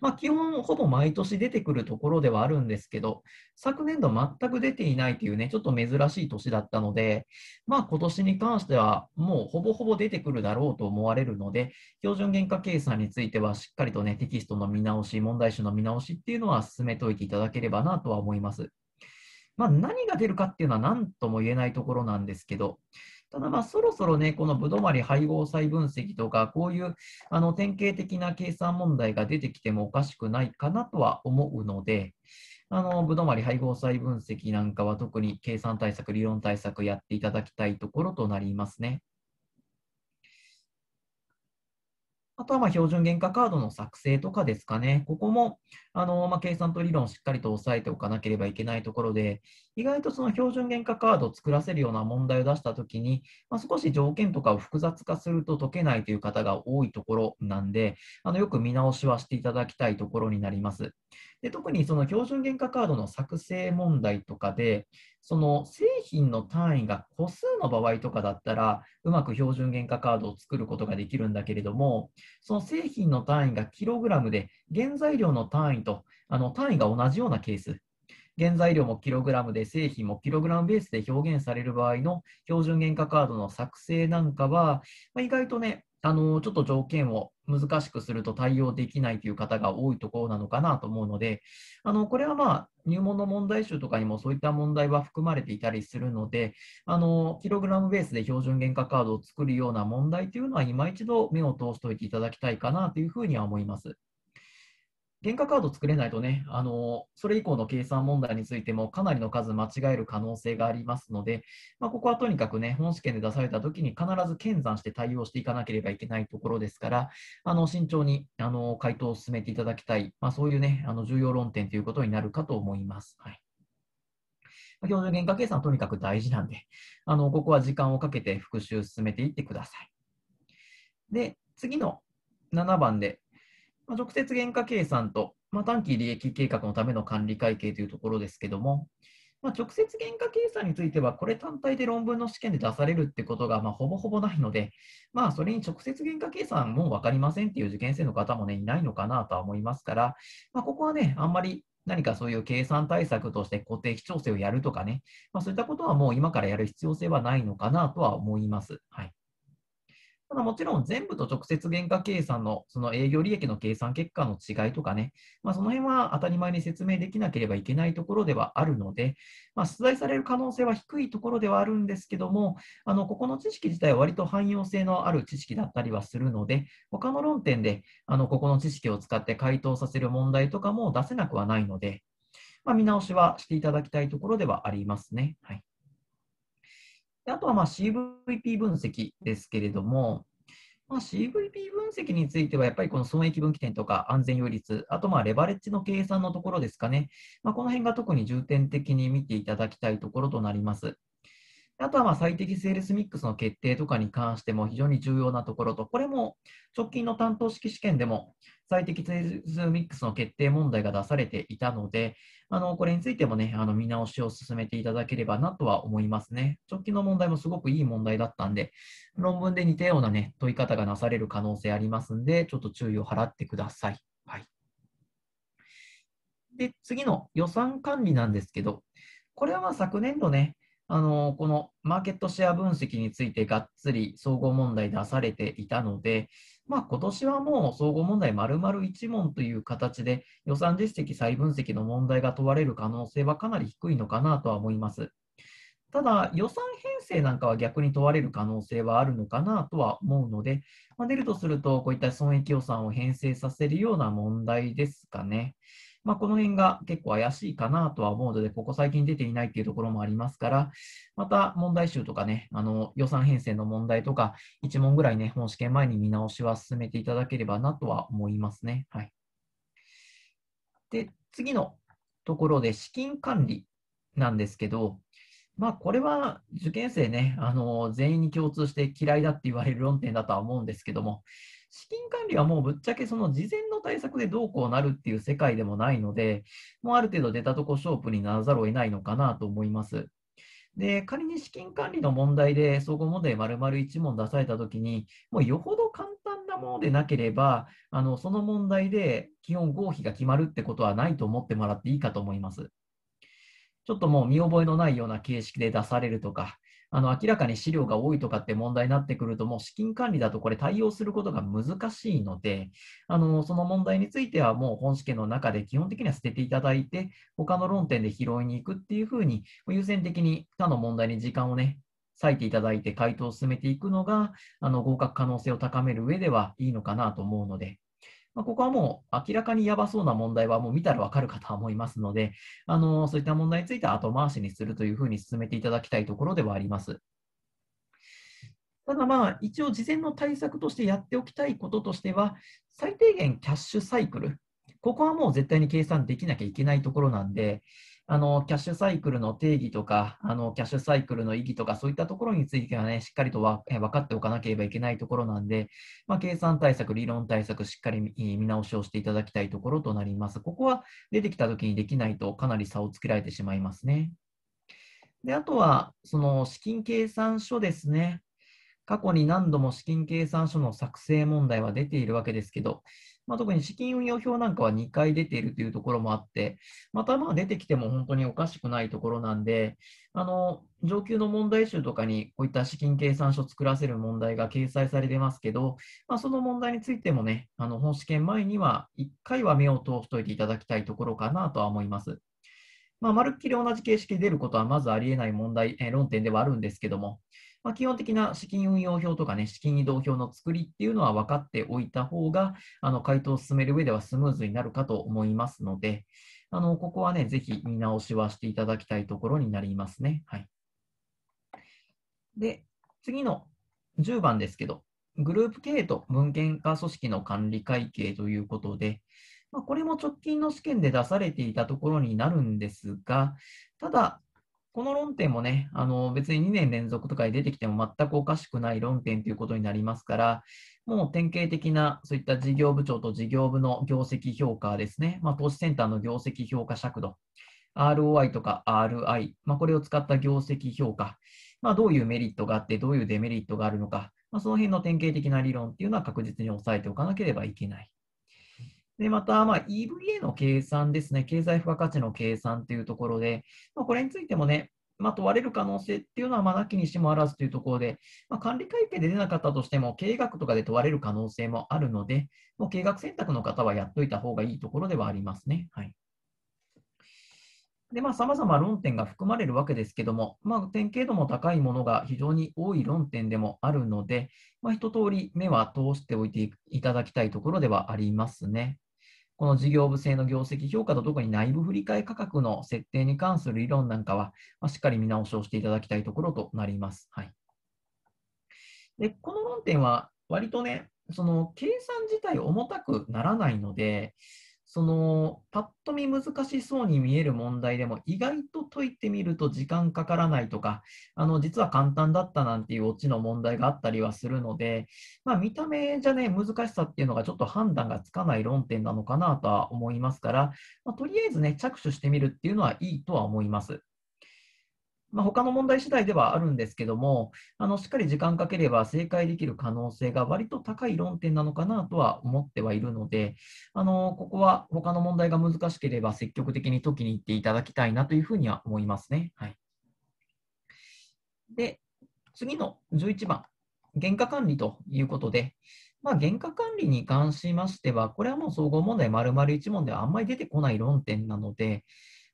まあ、基本ほぼ毎年出てくるところではあるんですけど、昨年度全く出ていないというね、ちょっと珍しい年だったので、まあ、今年に関してはもうほぼほぼ出てくるだろうと思われるので、標準原価計算についてはしっかりとね、テキストの見直し、問題集の見直しっていうのは進めておいていただければなとは思います。まあ、何が出るかっていうのは何とも言えないところなんですけど、ただ、まあ、そろそろね、このぶどまり配合再分析とか、こういうあの典型的な計算問題が出てきてもおかしくないかなとは思うので、あのぶどまり配合再分析なんかは特に計算対策、理論対策やっていただきたいところとなりますね。あとはま標準原価カードの作成とかですかね。ここもあの、まあ、計算と理論をしっかりと押さえておかなければいけないところで、意外とその標準原価カードを作らせるような問題を出したときに、まあ、少し条件とかを複雑化すると解けないという方が多いところなんで、あのよく見直しはしていただきたいところになります。で特にその標準原価カードの作成問題とかで、その製品の単位が個数の場合とかだったら、うまく標準原価カードを作ることができるんだけれども、その製品の単位がキログラムで、原材料の単位とあの単位が同じようなケース、原材料もキログラムで製品もキログラムベースで表現される場合の標準原価カードの作成なんかは、まあ、意外とね、あのちょっと条件を難しくすると対応できないという方が多いところなのかなと思うので、あのこれはまあ入門の問題集とかにもそういった問題は含まれていたりするので、あのキログラムベースで標準原価カードを作るような問題というのは、今一度目を通しておいていただきたいかなというふうには思います。原価カード作れないとね、あのそれ以降の計算問題についてもかなりの数間違える可能性がありますので、まあ、ここはとにかくね、本試験で出されたときに必ず検算して対応していかなければいけないところですから、あの慎重にあの回答を進めていただきたい、まあ、そういうね、あの重要論点ということになるかと思います。はい標準原価計算はとにかく大事なんで、あのここは時間をかけて復習進めていってください。で、次の7番でま直接原価計算と、まあ、短期利益計画のための管理会計というところですけども、まあ、直接原価計算については、これ単体で論文の試験で出されるってことがまほぼほぼないので、まあ、それに直接原価計算も分かりませんっていう受験生の方も、ね、いないのかなとは思いますから、まここはね、あんまり何かそういう計算対策として固定費調整をやるとかね、まそういったことはもう今からやる必要性はないのかなとは思います。はいただもちろん全部と直接原価計算の、その営業利益の計算結果の違いとかね、まあ、その辺は当たり前に説明できなければいけないところではあるので、まあ、出題される可能性は低いところではあるんですけども、あのここの知識自体は割と汎用性のある知識だったりはするので、他の論点であのここの知識を使って回答させる問題とかも出せなくはないので、まあ、見直しはしていただきたいところではありますね。はいであとはまあ CVP 分析ですけれども、まあ、CVP 分析については、やっぱりこの損益分岐点とか安全り率、あとまあレバレッジの計算のところですかね、まあ、この辺が特に重点的に見ていただきたいところとなります。あとはまあ最適セールスミックスの決定とかに関しても非常に重要なところと、これも直近の担当式試験でも最適セールスミックスの決定問題が出されていたので、あのこれについても、ね、あの見直しを進めていただければなとは思いますね。直近の問題もすごくいい問題だったんで、論文で似たような、ね、問い方がなされる可能性ありますので、ちょっと注意を払ってください。はい、で次の予算管理なんですけど、これはまあ昨年度ね、あのこのマーケットシェア分析についてがっつり総合問題出されていたので、まあ、今年はもう総合問題丸々1問という形で予算実績再分析の問題が問われる可能性はかなり低いのかなとは思います。ただ、予算編成なんかは逆に問われる可能性はあるのかなとは思うので、まあ、出るとすると、こういった損益予算を編成させるような問題ですかね。まあ、この辺が結構怪しいかなとは思うので、ここ最近出ていないっていうところもありますから、また問題集とかね、あの予算編成の問題とか、1問ぐらいね、本試験前に見直しは進めていただければなとは思いますね。はい、で、次のところで、資金管理なんですけど、まあ、これは受験生ね、あの全員に共通して嫌いだって言われる論点だとは思うんですけども、資金管理はもうぶっちゃけその事前の対策でどうこうなるっていう世界でもないので、もうある程度出たとこ勝負にならざるを得ないのかなと思います。で仮に資金管理の問題で総合問題丸々1問出されたときに、もうよほど簡単なものでなければ、あのその問題で基本合否が決まるってことはないと思ってもらっていいかと思います。ちょっともう見覚えのないような形式で出されるとか、あの明らかに資料が多いとかって問題になってくると、もう資金管理だとこれ対応することが難しいので、あのその問題についてはもう本試験の中で基本的には捨てていただいて、他の論点で拾いに行くっていうふうに、優先的に他の問題に時間をね、割いていただいて回答を進めていくのが、あの合格可能性を高める上ではいいのかなと思うので、まあ、ここはもう明らかにやばそうな問題はもう見たらわかるかとは思いますので、あのそういった問題について後回しにするというふうに進めていただきたいところではあります。ただまあ、一応事前の対策としてやっておきたいこととしては、最低限キャッシュサイクル、ここはもう絶対に計算できなきゃいけないところなんで、あのキャッシュサイクルの定義とかあの、キャッシュサイクルの意義とか、そういったところについてはね、しっかりとわ分かっておかなければいけないところなんで、まあ、計算対策、理論対策、しっかり見直しをしていただきたいところとなります。ここは出てきたときにできないと、かなり差をつけられてしまいますね。であとは、その資金計算書ですね。過去に何度も資金計算書の作成問題は出ているわけですけど、まあ、特に資金運用表なんかは2回出ているというところもあって、またまあ出てきても本当におかしくないところなんで、あの上級の問題集とかにこういった資金計算書を作らせる問題が掲載されてますけど、まあ、その問題についてもね、あの本試験前には1回は目を通しておいていただきたいところかなとは思います。まあ、まるっきり同じ形式で出ることはまずありえない問題、え論点ではあるんですけども、まあ、基本的な資金運用表とかね、資金移動表の作りっていうのは分かっておいた方が、あの回答を進める上ではスムーズになるかと思いますので、あのここはね、ぜひ見直しはしていただきたいところになりますね。はい、で、次の10番ですけど、グループ経営と文献化組織の管理会計ということで、まあ、これも直近の試験で出されていたところになるんですが、ただ、この論点もね、あの別に2年連続とかに出てきても全くおかしくない論点ということになりますから、もう典型的なそういった事業部長と事業部の業績評価ですね、まあ、投資センターの業績評価尺度、ROI とか RI、まあ、これを使った業績評価、まあ、どういうメリットがあって、どういうデメリットがあるのか、まあ、その辺の典型的な理論っていうのは確実に押さえておかなければいけない。で、また、まあ、EVA の計算ですね、経済付加価値の計算というところで、まあ、これについてもね、まあ、問われる可能性っていうのは、まあ、なきにしもあらずというところで、まあ、管理会計で出なかったとしても、経営学とかで問われる可能性もあるので、もう経営学選択の方はやっといた方がいいところではありますね。はい。で、まあ、様々論点が含まれるわけですけども、まあ、典型度も高いものが非常に多い論点でもあるので、まあ、一通り目は通しておいていただきたいところではありますね。この事業部制の業績評価と特に内部振替価格の設定に関する理論なんかは、まあ、しっかり見直しをしていただきたいところとなります。はい、でこの論点は割とね、その計算自体重たくならないので、そのパッと見難しそうに見える問題でも意外と解いてみると時間かからないとかあの実は簡単だったなんていうオチの問題があったりはするので、まあ、見た目じゃね難しさっていうのがちょっと判断がつかない論点なのかなとは思いますから、まあ、とりあえずね着手してみるっていうのはいいとは思います。まあ、他の問題次第ではあるんですけども、あのしっかり時間かければ正解できる可能性が割と高い論点なのかなとは思ってはいるので、あのここは他の問題が難しければ積極的に解きに行っていただきたいなというふうには思いますね。はい、で、次の11番、原価管理ということで、まあ、原価管理に関しましては、これはもう総合問題丸々1問ではあんまり出てこない論点なので、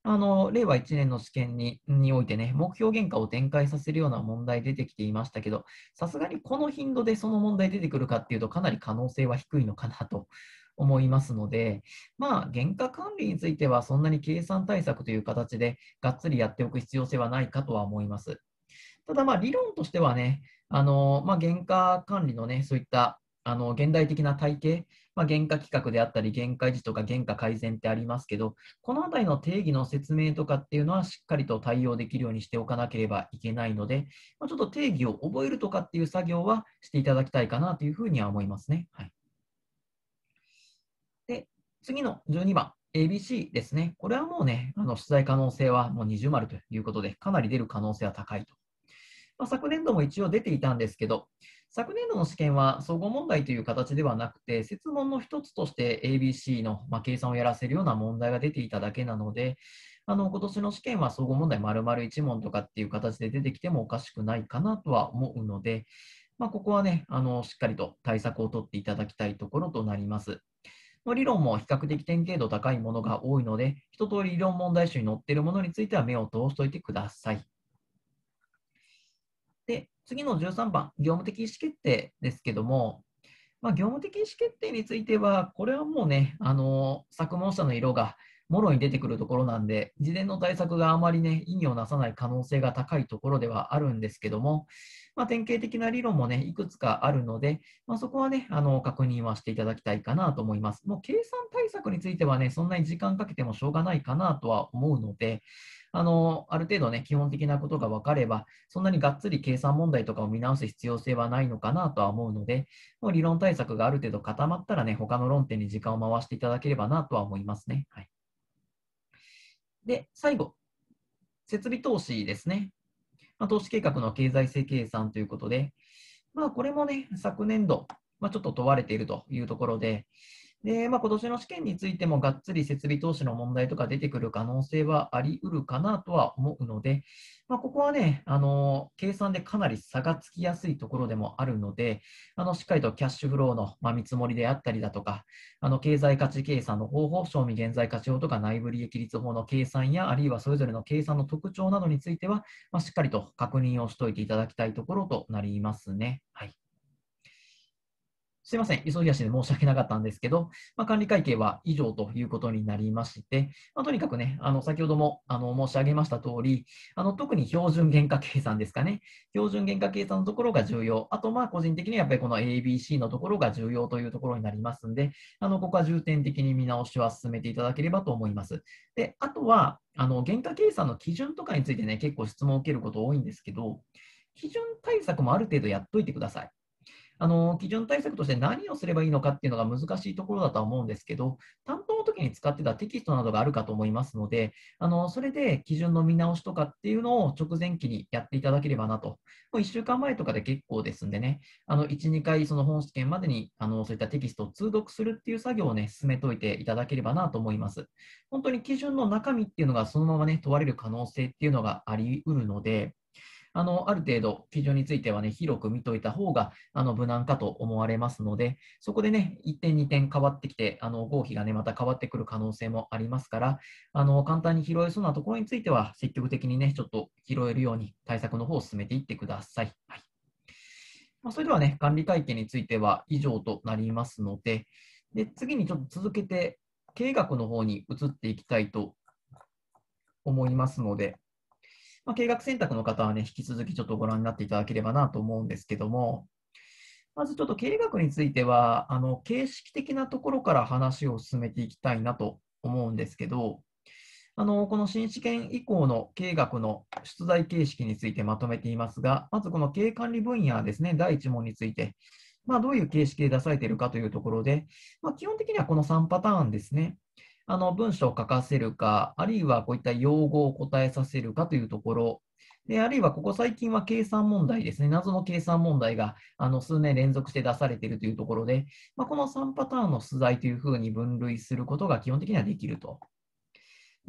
あの令和1年の試験ににおいてね、目標原価を展開させるような問題出てきていましたけど、さすがにこの頻度でその問題出てくるかっていうと、かなり可能性は低いのかなと思いますので、まあ、原価管理については、そんなに計算対策という形で、がっつりやっておく必要性はないかとは思います。ただ、ま理論としてはね、あのまあ、原価管理のね、そういったあの現代的な体系、まあ、原価企画であったり、原価維持とか原価改善ってありますけど、この辺りの定義の説明とかっていうのはしっかりと対応できるようにしておかなければいけないので、まあ、ちょっと定義を覚えるとかっていう作業はしていただきたいかなというふうには思いますね。はい、で、次の12番、ABC ですね。これはもうね、あの出題可能性はもう20丸ということで、かなり出る可能性は高いと。まあ、昨年度も一応出ていたんですけど、昨年度の試験は総合問題という形ではなくて、設問の一つとして ABC の、ま計算をやらせるような問題が出ていただけなので、あの今年の試験は総合問題丸々1問とかっていう形で出てきてもおかしくないかなとは思うので、まあ、ここはねあの、しっかりと対策を取っていただきたいところとなります。理論も比較的典型度高いものが多いので、一通り理論問題集に載っているものについては目を通しておいてください。で、次の13番、業務的意思決定ですけども、まあ、業務的意思決定については、これはもうね、あの作文者の色がもろに出てくるところなんで、事前の対策があまりね、意味をなさない可能性が高いところではあるんですけども、まあ、典型的な理論もね、いくつかあるので、まあ、そこはね、あの確認はしていただきたいかなと思います。もう計算対策についてはね、そんなに時間かけてもしょうがないかなとは思うので、あの、ある程度ね、基本的なことが分かれば、そんなにがっつり計算問題とかを見直す必要性はないのかなとは思うので、もう理論対策がある程度固まったらね、他の論点に時間を回していただければなとは思いますね。はい。で、最後、設備投資ですね。まあ、投資計画の経済性計算ということで、まあ、これもね、昨年度、まあ、ちょっと問われているというところで、で、まあ、今年の試験についてもがっつり設備投資の問題とか出てくる可能性はあり得るかなとは思うので、まあ、ここはね、あの、計算でかなり差がつきやすいところでもあるので、あの、しっかりとキャッシュフローの、まあ、見積もりであったりだとか、あの、経済価値計算の方法、賞味現在価値法とか内部利益率法の計算や、あるいはそれぞれの計算の特徴などについては、まあ、しっかりと確認をしておいていただきたいところとなりますね。はい。すいません、急ぎ足で申し訳なかったんですけど、まあ、管理会計は以上ということになりまして、まあ、とにかくね、あの先ほどもあの申し上げました通り、あの特に標準原価計算ですかね、標準原価計算のところが重要、あとまあ個人的にはやっぱりこの ABC のところが重要というところになりますんで、あのここは重点的に見直しは進めていただければと思います。であとはあの、原価計算の基準とかについてね、結構質問を受けること多いんですけど、基準対策もある程度やっといてください。あの基準対策として何をすればいいのかっていうのが難しいところだと思うんですけど、担当の時に使ってたテキストなどがあるかと思いますので、あのそれで基準の見直しとかっていうのを直前期にやっていただければなと、もう1週間前とかで結構ですんでね、あの1、2回、その本試験までにあのそういったテキストを通読するっていう作業をね、進めておいていただければなと思います。本当に基準の中身っていうのがそのままね、問われる可能性っていうのがありうるので、あのある程度、基準については、ね、広く見といた方があの無難かと思われますので、そこで、ね、1点、2点変わってきて、あの合否が、ね、また変わってくる可能性もありますから、あの簡単に拾えそうなところについては、積極的に、ね、ちょっと拾えるように対策の方を進めていってください。はいまあ、それでは、ね、管理会計については以上となりますので、で次にちょっと続けて、経営学の方に移っていきたいと思いますので、まあ、計画選択の方はね、引き続きちょっとご覧になっていただければなと思うんですけども、まずちょっと経営学については、あの形式的なところから話を進めていきたいなと思うんですけど、あのこの新試験以降の経営学の出題形式についてまとめていますが、まずこの経営管理分野ですね、第1問について、まあ、どういう形式で出されているかというところで、まあ、基本的にはこの3パターンですね。あの文章を書かせるか、あるいはこういった用語を答えさせるかというところ、であるいはここ最近は計算問題ですね、謎の計算問題があの数年連続して出されているというところで、まあ、この3パターンの出題というふうに分類することが基本的にはできると。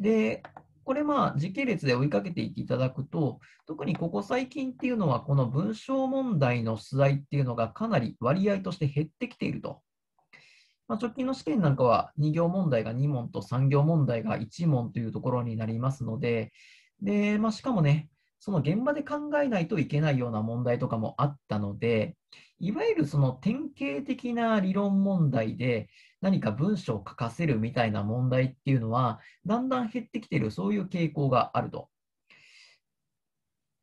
で、これまあ時系列で追いかけていっていただくと、特にここ最近っていうのは、この文章問題の出題っていうのがかなり割合として減ってきていると。まあ、直近の試験なんかは2行問題が2問と3行問題が1問というところになりますので、でまあ、しかもね、その現場で考えないといけないような問題とかもあったので、いわゆるその典型的な理論問題で何か文章を書かせるみたいな問題っていうのは、だんだん減ってきている、そういう傾向があると。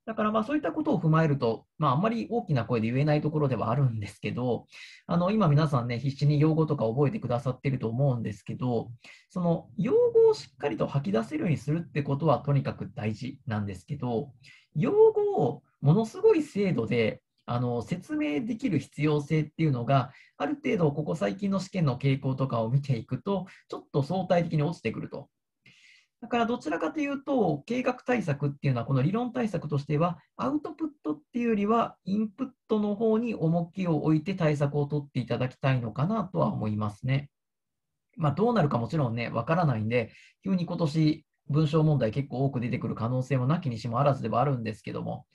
だからまあそういったことを踏まえると、まあ、あんまり大きな声で言えないところではあるんですけど、あの今皆さんね、必死に用語とか覚えてくださってると思うんですけど、その用語をしっかりと吐き出せるようにするってことはとにかく大事なんですけど、用語をものすごい精度であの説明できる必要性っていうのが、ある程度、ここ最近の試験の傾向とかを見ていくと、ちょっと相対的に落ちてくるとだからどちらかというと、計画対策っていうのは、この理論対策としては、アウトプットっていうよりは、インプットの方に重きを置いて対策を取っていただきたいのかなとは思いますね。まあ、どうなるかもちろんね、わからないんで、急に今年、文章問題結構多く出てくる可能性もなきにしもあらずではあるんですけども、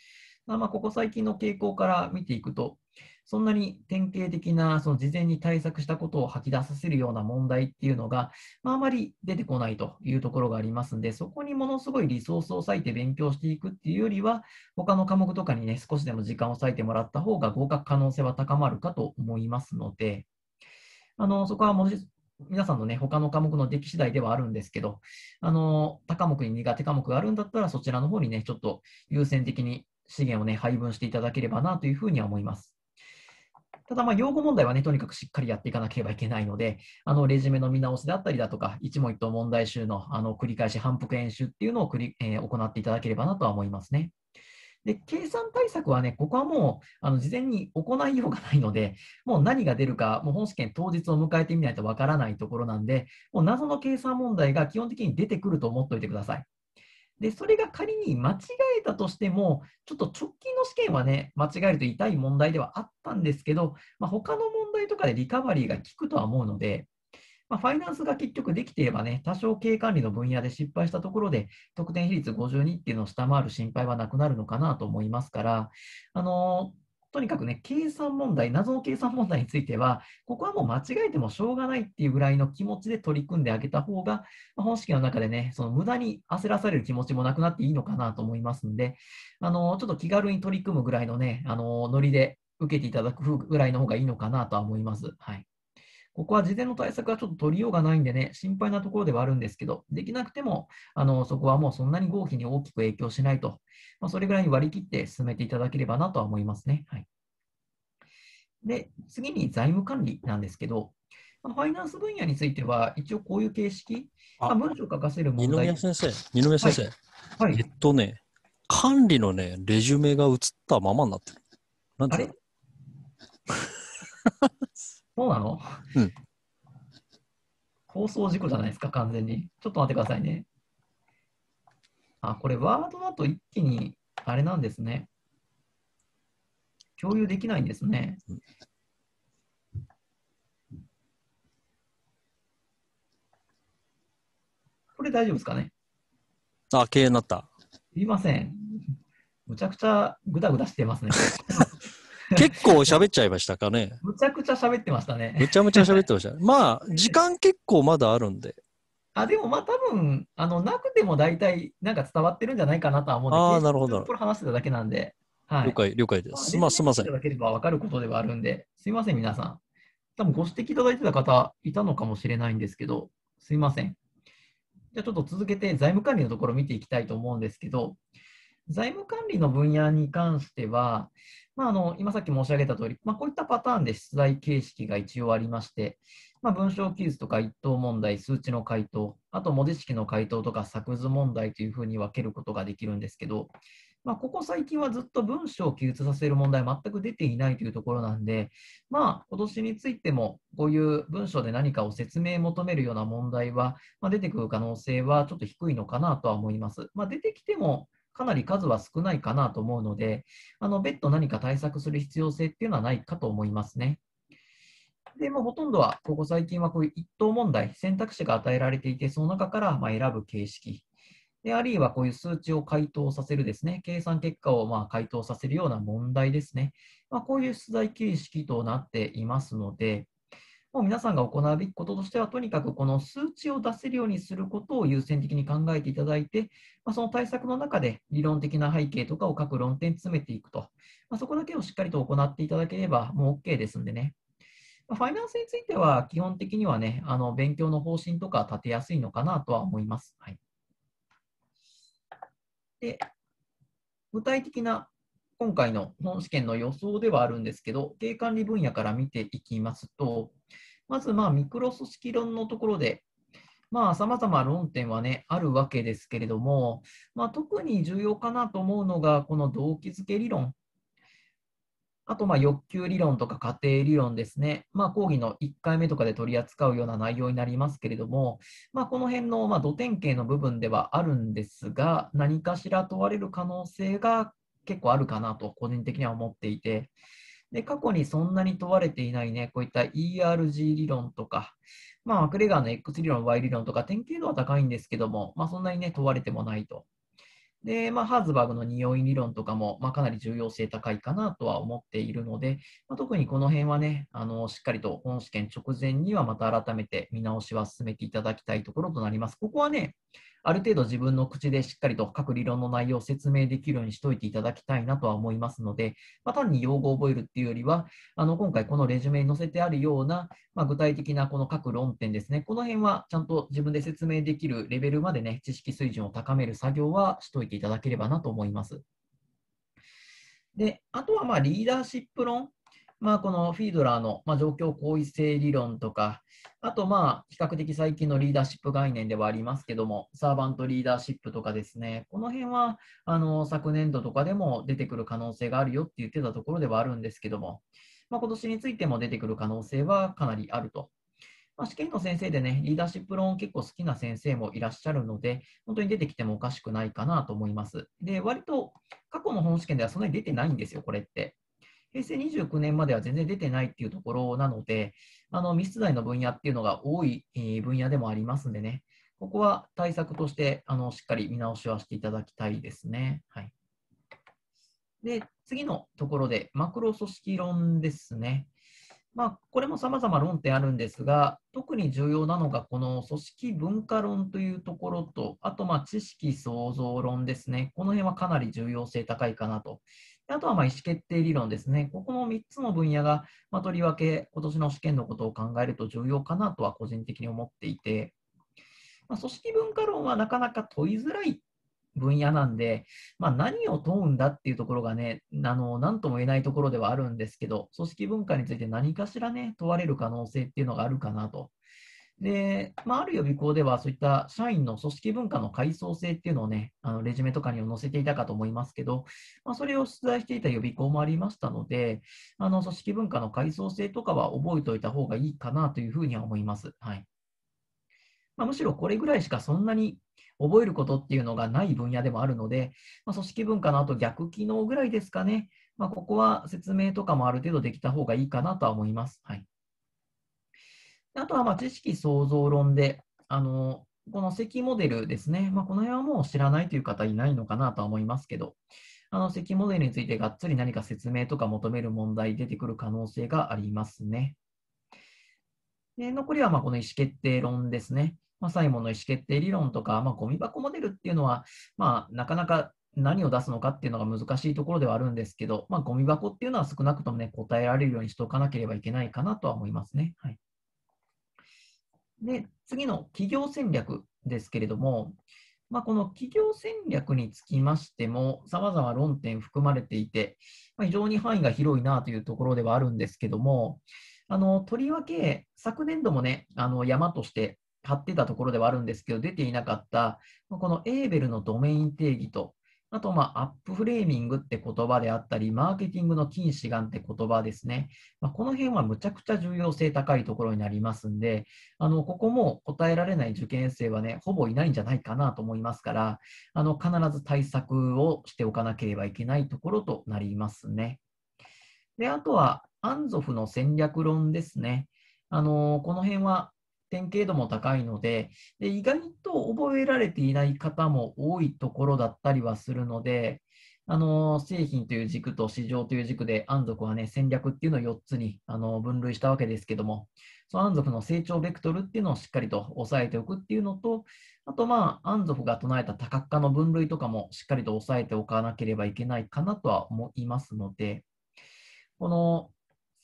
まあ、ここ最近の傾向から見ていくと、そんなに典型的なその事前に対策したことを吐き出させるような問題っていうのが、まあ、あまり出てこないというところがありますんで、そこにものすごいリソースを割いて勉強していくっていうよりは、他の科目とかにね、少しでも時間を割いてもらった方が合格可能性は高まるかと思いますので、あのそこはも皆さんのね、他の科目の出来次第ではあるんですけど、あの、他科目に苦手科目があるんだったら、そちらの方にね、ちょっと優先的に資源をね、配分していただければなというふうには思います。ただ、ま用語問題はね、とにかくしっかりやっていかなければいけないので、あの、レジュメの見直しであったりだとか、一問一答問題集の、あの、繰り返し反復演習っていうのを繰り、えー、行っていただければなとは思いますね。で、計算対策はね、ここはもう、あの、事前に行いようがないので、もう何が出るか、もう本試験当日を迎えてみないとわからないところなんで、もう謎の計算問題が基本的に出てくると思っておいてください。で、それが仮に間違えたとしても、ちょっと直近の試験はね、間違えると痛い問題ではあったんですけど、まあ、他の問題とかでリカバリーが効くとは思うので、まあ、ファイナンスが結局できていればね、多少経営管理の分野で失敗したところで、得点比率52っていうのを下回る心配はなくなるのかなと思いますから、あのーとにかくね、計算問題、謎の計算問題については、ここはもう間違えてもしょうがないっていうぐらいの気持ちで取り組んであげた方が、まあ、本式の中でね、その無駄に焦らされる気持ちもなくなっていいのかなと思いますんで、あの、ちょっと気軽に取り組むぐらいのね、あの、ノリで受けていただくぐらいの方がいいのかなとは思います。はい。ここは事前の対策はちょっと取りようがないんでね、心配なところではあるんですけど、できなくても、あのそこはもうそんなに合否に大きく影響しないと、まあ、それぐらいに割り切って進めていただければなとは思いますね。はい、で、次に財務管理なんですけど、ファイナンス分野については、一応こういう形式、あ文章を書かせる問題。二宮先生、二宮先生、はい、えっとね、管理のね、レジュメが映ったままになってる。なんあれそうなのうん。放送事故じゃないですか、完全に。ちょっと待ってくださいね。あ、これ、ワードだと一気に、あれなんですね。共有できないんですね。これ大丈夫ですかねあ、経営になった。すいません。むちゃくちゃぐだぐだしてますね。[laughs] 結構喋っちゃいましたかね。むちゃくちゃ喋ってましたね。むちゃむちゃ喋ってました。[laughs] まあ、時間結構まだあるんで。あでもまあ多分あのなくても大体なんか伝わってるんじゃないかなとは思うんで、あなるほど。これ話してただけなんで、はい、了解、了解です。まあ、すみません。いただければ分かることではあるんで、すみません、皆さん。多分ご指摘いただいてた方いたのかもしれないんですけど、すみません。じゃあちょっと続けて財務管理のところ見ていきたいと思うんですけど、財務管理の分野に関しては、まあ、あの今さっき申し上げた通り、まあ、こういったパターンで出題形式が一応ありまして、まあ、文章記述とか一等問題、数値の回答、あと文字式の回答とか作図問題というふうに分けることができるんですけど、まあ、ここ最近はずっと文章を記述させる問題全く出ていないというところなんで、まあ、今年についてもこういう文章で何かを説明求めるような問題は、まあ、出てくる可能性はちょっと低いのかなとは思います。まあ、出てきてもかなり数は少ないかなと思うので、あの別途何か対策する必要性っていうのはないかと思いますね。で、まあ、ほとんどは、ここ最近はこういう一等問題、選択肢が与えられていて、その中からま選ぶ形式。で、あるいはこういう数値を回答させるですね、計算結果をま回答させるような問題ですね。まあ、こういう出題形式となっていますので、もう皆さんが行うべきこととしては、とにかくこの数値を出せるようにすることを優先的に考えていただいて、まあ、その対策の中で理論的な背景とかを各論点詰めていくと、まあ、そこだけをしっかりと行っていただければ、もう OK ですんでね。まあ、ファイナンスについては、基本的にはね、あの勉強の方針とか立てやすいのかなとは思います。はい、で具体的な今回の本試験の予想ではあるんですけど、経営管理分野から見ていきますと、まず、まあ、ミクロ組織論のところで、まあ、様々論点はね、あるわけですけれども、まあ、特に重要かなと思うのが、この動機づけ理論。あと、まあ、欲求理論とか家庭理論ですね。まあ、講義の1回目とかで取り扱うような内容になりますけれども、まあ、この辺の、まあ、土典型の部分ではあるんですが、何かしら問われる可能性が結構あるかなと、個人的には思っていて、で、過去にそんなに問われていないね、こういった ERG 理論とか、まあ、マクレガーの X 理論、Y 理論とか、典型度は高いんですけども、まあ、そんなにね、問われてもないと。で、まあ、ハーズバーグの匂い理論とかも、まあ、かなり重要性高いかなとは思っているので、まあ、特にこの辺はね、あのしっかりと本試験直前にはまた改めて見直しは進めていただきたいところとなります。ここはね、ある程度自分の口でしっかりと各理論の内容を説明できるようにしておいていただきたいなとは思いますので、まあ、単に用語を覚えるっていうよりは、あの今回このレジュメに載せてあるような、まあ、具体的なこの各論点ですね、この辺はちゃんと自分で説明できるレベルまでね、知識水準を高める作業はしておいていただければなと思います。で、あとはまあリーダーシップ論まあ、このフィードラーの、まあ、状況行為性理論とか、あと、まあ、比較的最近のリーダーシップ概念ではありますけども、サーバントリーダーシップとかですね、この辺はあの昨年度とかでも出てくる可能性があるよって言ってたところではあるんですけども、まあ、今年についても出てくる可能性はかなりあるとまあ、試験の先生でね、リーダーシップ論結構好きな先生もいらっしゃるので、本当に出てきてもおかしくないかなと思います。で、割と過去の本試験ではそんなに出てないんですよ、これって。平成29年までは全然出てないっていうところなので、あの未出題の分野っていうのが多い分野でもありますんでね、ここは対策としてあのしっかり見直しはしていただきたいですね。はい、で次のところで、マクロ組織論ですね。まあ、これも様々論点あるんですが、特に重要なのがこの組織文化論というところと、あとま知識創造論ですね、この辺はかなり重要性高いかなとあとはまあ意思決定理論ですね。ここの3つの分野が、まあ、とりわけ今年の試験のことを考えると重要かなとは個人的に思っていて、まあ、組織文化論はなかなか問いづらい分野なんで、まあ、何を問うんだっていうところがね、あの何とも言えないところではあるんですけど、組織文化について何かしらね、問われる可能性っていうのがあるかなとで、まあ、ある予備校ではそういった社員の組織文化の階層性っていうのをね、あのレジュメとかに載せていたかと思いますけど、まあ、それを出題していた予備校もありましたので、あの組織文化の階層性とかは覚えておいた方がいいかなというふうには思います。はいまあ、むしろこれぐらいしかそんなに覚えることっていうのがない分野でもあるので、まあ、組織文化のあと逆機能ぐらいですかね、まあ、ここは説明とかもある程度できた方がいいかなとは思います。はいあとはまあ知識創造論で、あのこの積モデルですね、まあ、この辺はもう知らないという方いないのかなとは思いますけど、あの積モデルについてがっつり何か説明とか求める問題出てくる可能性がありますね。で残りはまこの意思決定論ですね。まあ、サイモンの意思決定理論とか、まあ、ゴミ箱モデルっていうのは、まあ、なかなか何を出すのかっていうのが難しいところではあるんですけど、まあ、ゴミ箱っていうのは少なくともね、答えられるようにしておかなければいけないかなとは思いますね。はいで、次の企業戦略ですけれども、まあ、この企業戦略につきましても、さまざま論点含まれていて、まあ、非常に範囲が広いなというところではあるんですけども、あのとりわけ昨年度もね、あの山として張ってたところではあるんですけど、出ていなかった、このエーベルのドメイン定義とあと、まあ、アップフレーミングって言葉であったり、マーケティングの近視眼って言葉ですね。まあ、この辺はむちゃくちゃ重要性高いところになりますんで、あの、ここも答えられない受験生はね、ほぼいないんじゃないかなと思いますから、あの、必ず対策をしておかなければいけないところとなりますね。で、あとは、アンゾフの戦略論ですね。あの、この辺は典型度も高いのでで、意外と覚えられていない方も多いところだったりはするので、あの製品という軸と市場という軸で、安族は、ね、戦略っていうのを4つにあの分類したわけですけども、その安族の成長ベクトルっていうのをしっかりと押さえておくっていうのと、あと、まあ、安族が唱えた多角化の分類とかもしっかりと押さえておかなければいけないかなとは思いますので、この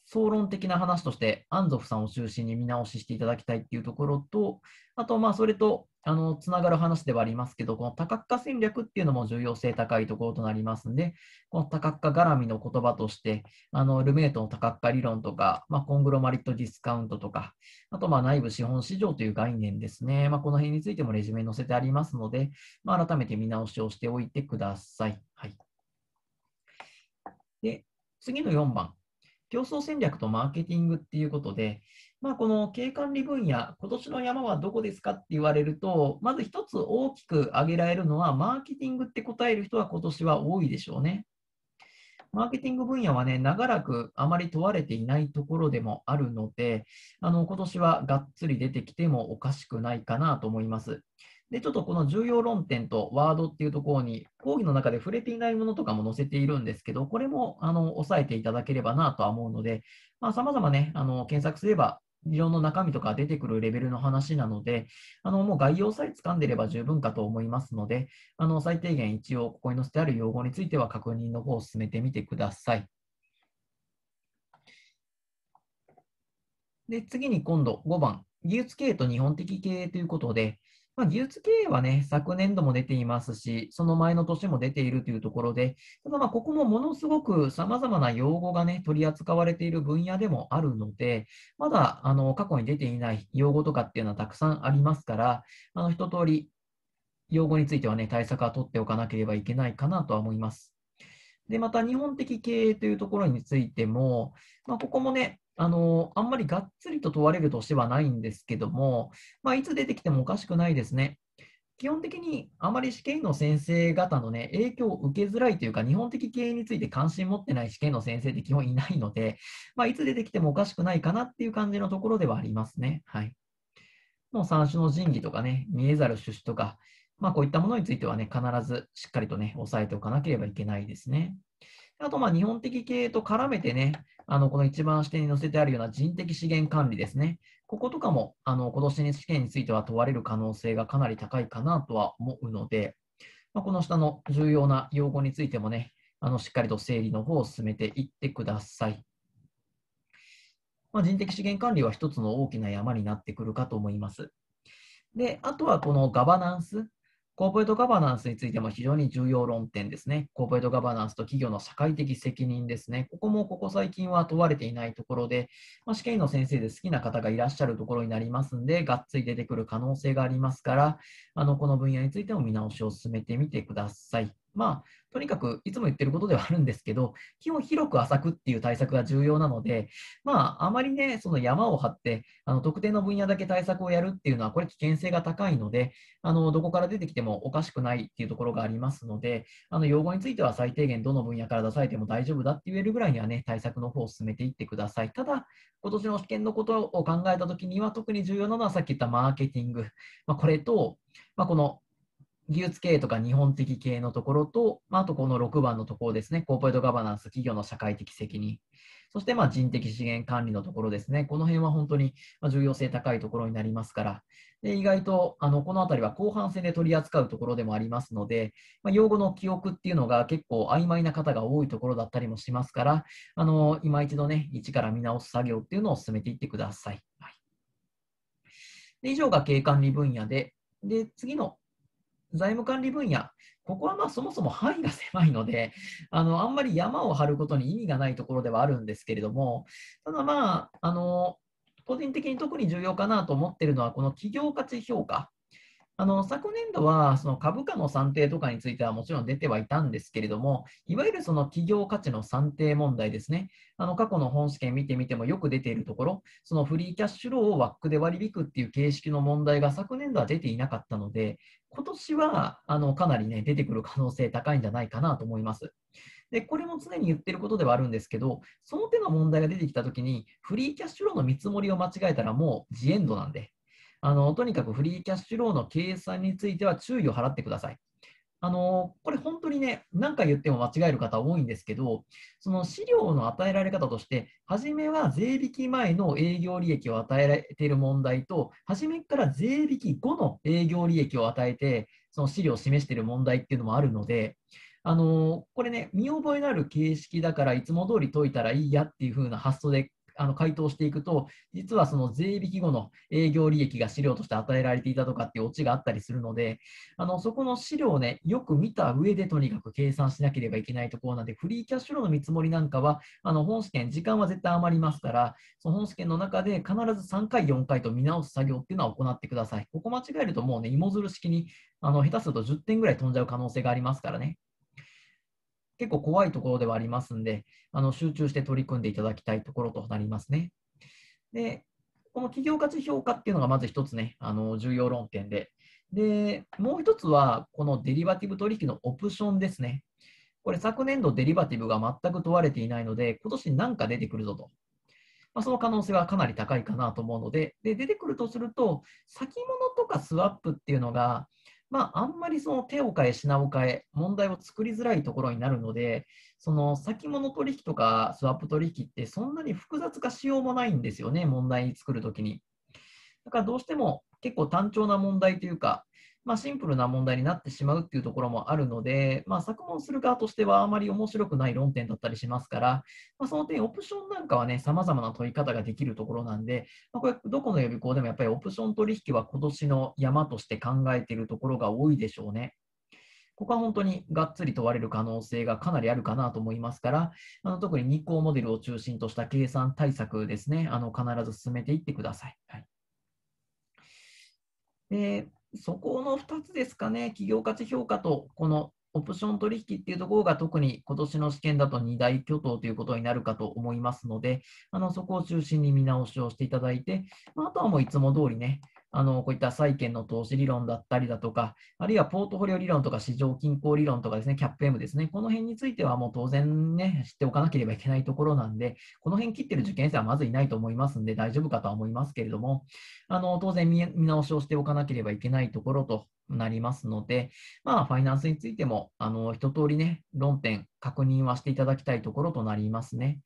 総論的な話として、アンゾフさんを中心に見直ししていただきたいっていうところと、あと、まあ、それとあのつながる話ではありますけど、この多角化戦略っていうのも重要性高いところとなりますんで、この多角化絡みの言葉として、あのルメイトの多角化理論とか、まあ、コングロマリットディスカウントとか、あとまあ内部資本市場という概念ですね、まあ、この辺についてもレジュメに載せてありますので、まあ、改めて見直しをしておいてください。はい、で次の4番。競争戦略とマーケティングっていうことで、まあ、この経営管理分野、今年の山はどこですかって言われると、まず一つ大きく挙げられるのは、マーケティングって答える人は今年は多いでしょうね。マーケティング分野はね、長らくあまり問われていないところでもあるので、あの今年はがっつり出てきてもおかしくないかなと思います。で、ちょっとこの重要論点とワードっていうところに、講義の中で触れていないものとかも載せているんですけど、これもあの押さえていただければなとは思うので、さまざ、まね、あの検索すれば、理論の中身とか出てくるレベルの話なので、あのもう概要さえ掴んでれば十分かと思いますので、あの最低限一応ここに載せてある用語については確認の方を進めてみてください。で次に今度5番、技術系と日本的経営ということで、まあ、技術経営はね、昨年度も出ていますし、その前の年も出ているというところで、ただまあここもものすごく様々な用語がね、取り扱われている分野でもあるので、まだあの過去に出ていない用語とかっていうのはたくさんありますから、あの一通り用語についてはね、対策は取っておかなければいけないかなとは思います。で、また日本的経営というところについても、まあ、ここもね、あの、あんまりがっつりと問われる年はないんですけども、まあ、いつ出てきてもおかしくないですね。基本的にあまり試験の先生方の、ね、影響を受けづらいというか、日本的経営について関心持ってない試験の先生って基本いないので、まあ、いつ出てきてもおかしくないかなっていう感じのところではありますね。はい、もう三種の神器とかね、見えざる趣旨とか、まあ、こういったものについてはね、必ずしっかりとね、押さえておかなければいけないですね。あと、まあ、日本的経営と絡めてね、あのこの一番視点に載せてあるような人的資源管理ですね。こことかも、あの今年の試験については問われる可能性がかなり高いかなとは思うので、まあ、この下の重要な用語についてもね、あのしっかりと整理の方を進めていってください。まあ、人的資源管理は一つの大きな山になってくるかと思います。で、あとはこのガバナンス。コーポレートガバナンスについても非常に重要論点ですね。コーポレートガバナンスと企業の社会的責任ですね。ここもここ最近は問われていないところで、まあ、試験の先生で好きな方がいらっしゃるところになりますんで、がっつり出てくる可能性がありますから、あのこの分野についても見直しを進めてみてください。まあ、とにかくいつも言ってることではあるんですけど、基本広く浅くっていう対策が重要なので、まあ、あまりね、その山を張って、あの特定の分野だけ対策をやるっていうのは、これ危険性が高いので、あのどこから出てきてもおかしくないっていうところがありますので、あの用語については最低限どの分野から出されても大丈夫だって言えるぐらいにはね、対策の方を進めていってください。ただ、今年の試験のことを考えたときには、特に重要なのはさっき言ったマーケティング、まあ、これと、まあ、この技術系とか日本的系のところと、まあ、あとこの6番のところですね、コーポレートガバナンス、企業の社会的責任、そしてまあ人的資源管理のところですね、この辺は本当に重要性高いところになりますから、で意外とあのこの辺りは後半戦で取り扱うところでもありますので、まあ、用語の記憶っていうのが結構曖昧な方が多いところだったりもしますから、あの今一度ね、一から見直す作業っていうのを進めていってください。はい、で以上が経営管理分野で、で次の財務管理分野、ここはまあそもそも範囲が狭いので、あの、あんまり山を張ることに意味がないところではあるんですけれども、ただまあ、あの、個人的に特に重要かなと思っているのは、この企業価値評価。あの昨年度はその株価の算定とかについてはもちろん出てはいたんですけれども、いわゆるその企業価値の算定問題ですね、あの過去の本試験見てみてもよく出ているところ、そのフリーキャッシュローを w ックで割り引くっていう形式の問題が昨年度は出ていなかったので、今年はあのかなりね、出てくる可能性高いんじゃないかなと思います。で、これも常に言ってることではあるんですけど、その手の問題が出てきたときに、フリーキャッシュローの見積もりを間違えたらもうジエンドなんで、あのとにかくフリーキャッシュローの計算については注意を払ってください。あのこれ本当にね、何回言っても間違える方多いんですけど、その資料の与えられ方として、初めは税引き前の営業利益を与えられている問題と、初めから税引き後の営業利益を与えて、その資料を示している問題っていうのもあるので、あのこれね、見覚えのある形式だからいつも通り解いたらいいやっていう風な発想であの回答していくと、実はその税引き後の営業利益が資料として与えられていたとかっていうオチがあったりするので、あのそこの資料をね、よく見た上でとにかく計算しなければいけないところなんで、フリーキャッシュローの見積もりなんかは、あの本試験、時間は絶対余りますから、その本試験の中で必ず3回、4回と見直す作業っていうのは行ってください。ここ間違えるともうね、芋づる式にあの下手すると10点ぐらい飛んじゃう可能性がありますからね。結構怖いところではありますんで、あの集中して取り組んでいただきたいところとなりますね。で、この企業価値評価っていうのがまず1つね、あの重要論点で。で、もう1つは、このデリバティブ取引のオプションですね。これ、昨年度デリバティブが全く問われていないので、今年何か出てくるぞと。まあ、その可能性はかなり高いかなと思うのでで、出てくるとすると、先物とかスワップっていうのが、まあ、あんまりその手を変え、品を変え、問題を作りづらいところになるので、その先物取引とかスワップ取引って、そんなに複雑化しようもないんですよね、問題作るときに。だからどうしても結構単調な問題というか、まあ、シンプルな問題になってしまうっていうところもあるので、まあ、作文する側としてはあまり面白くない論点だったりしますから、まあ、その点オプションなんかはね、様々な問い方ができるところなんで、まこれどこの予備校でもやっぱりオプション取引は今年の山として考えているところが多いでしょうね。ここは本当にがっつり問われる可能性がかなりあるかなと思いますから、あの特に日光モデルを中心とした計算対策ですね、あの必ず進めていってください。はい、でそこの2つですかね、企業価値評価とこのオプション取引っていうところが特に今年の試験だと2大巨頭ということになるかと思いますので、あのそこを中心に見直しをしていただいて、まあ、あとはもういつも通りね、あのこういった債券の投資理論だったりだとか、あるいはポートフォリオ理論とか市場均衡理論とかですね、キャップ M ですね、この辺についてはもう当然ね、知っておかなければいけないところなんで、この辺切ってる受験生はまずいないと思いますんで、大丈夫かとは思いますけれども、あの当然見直しをしておかなければいけないところとなりますので、まあ、ファイナンスについても、あの一通りね、論点、確認はしていただきたいところとなりますね。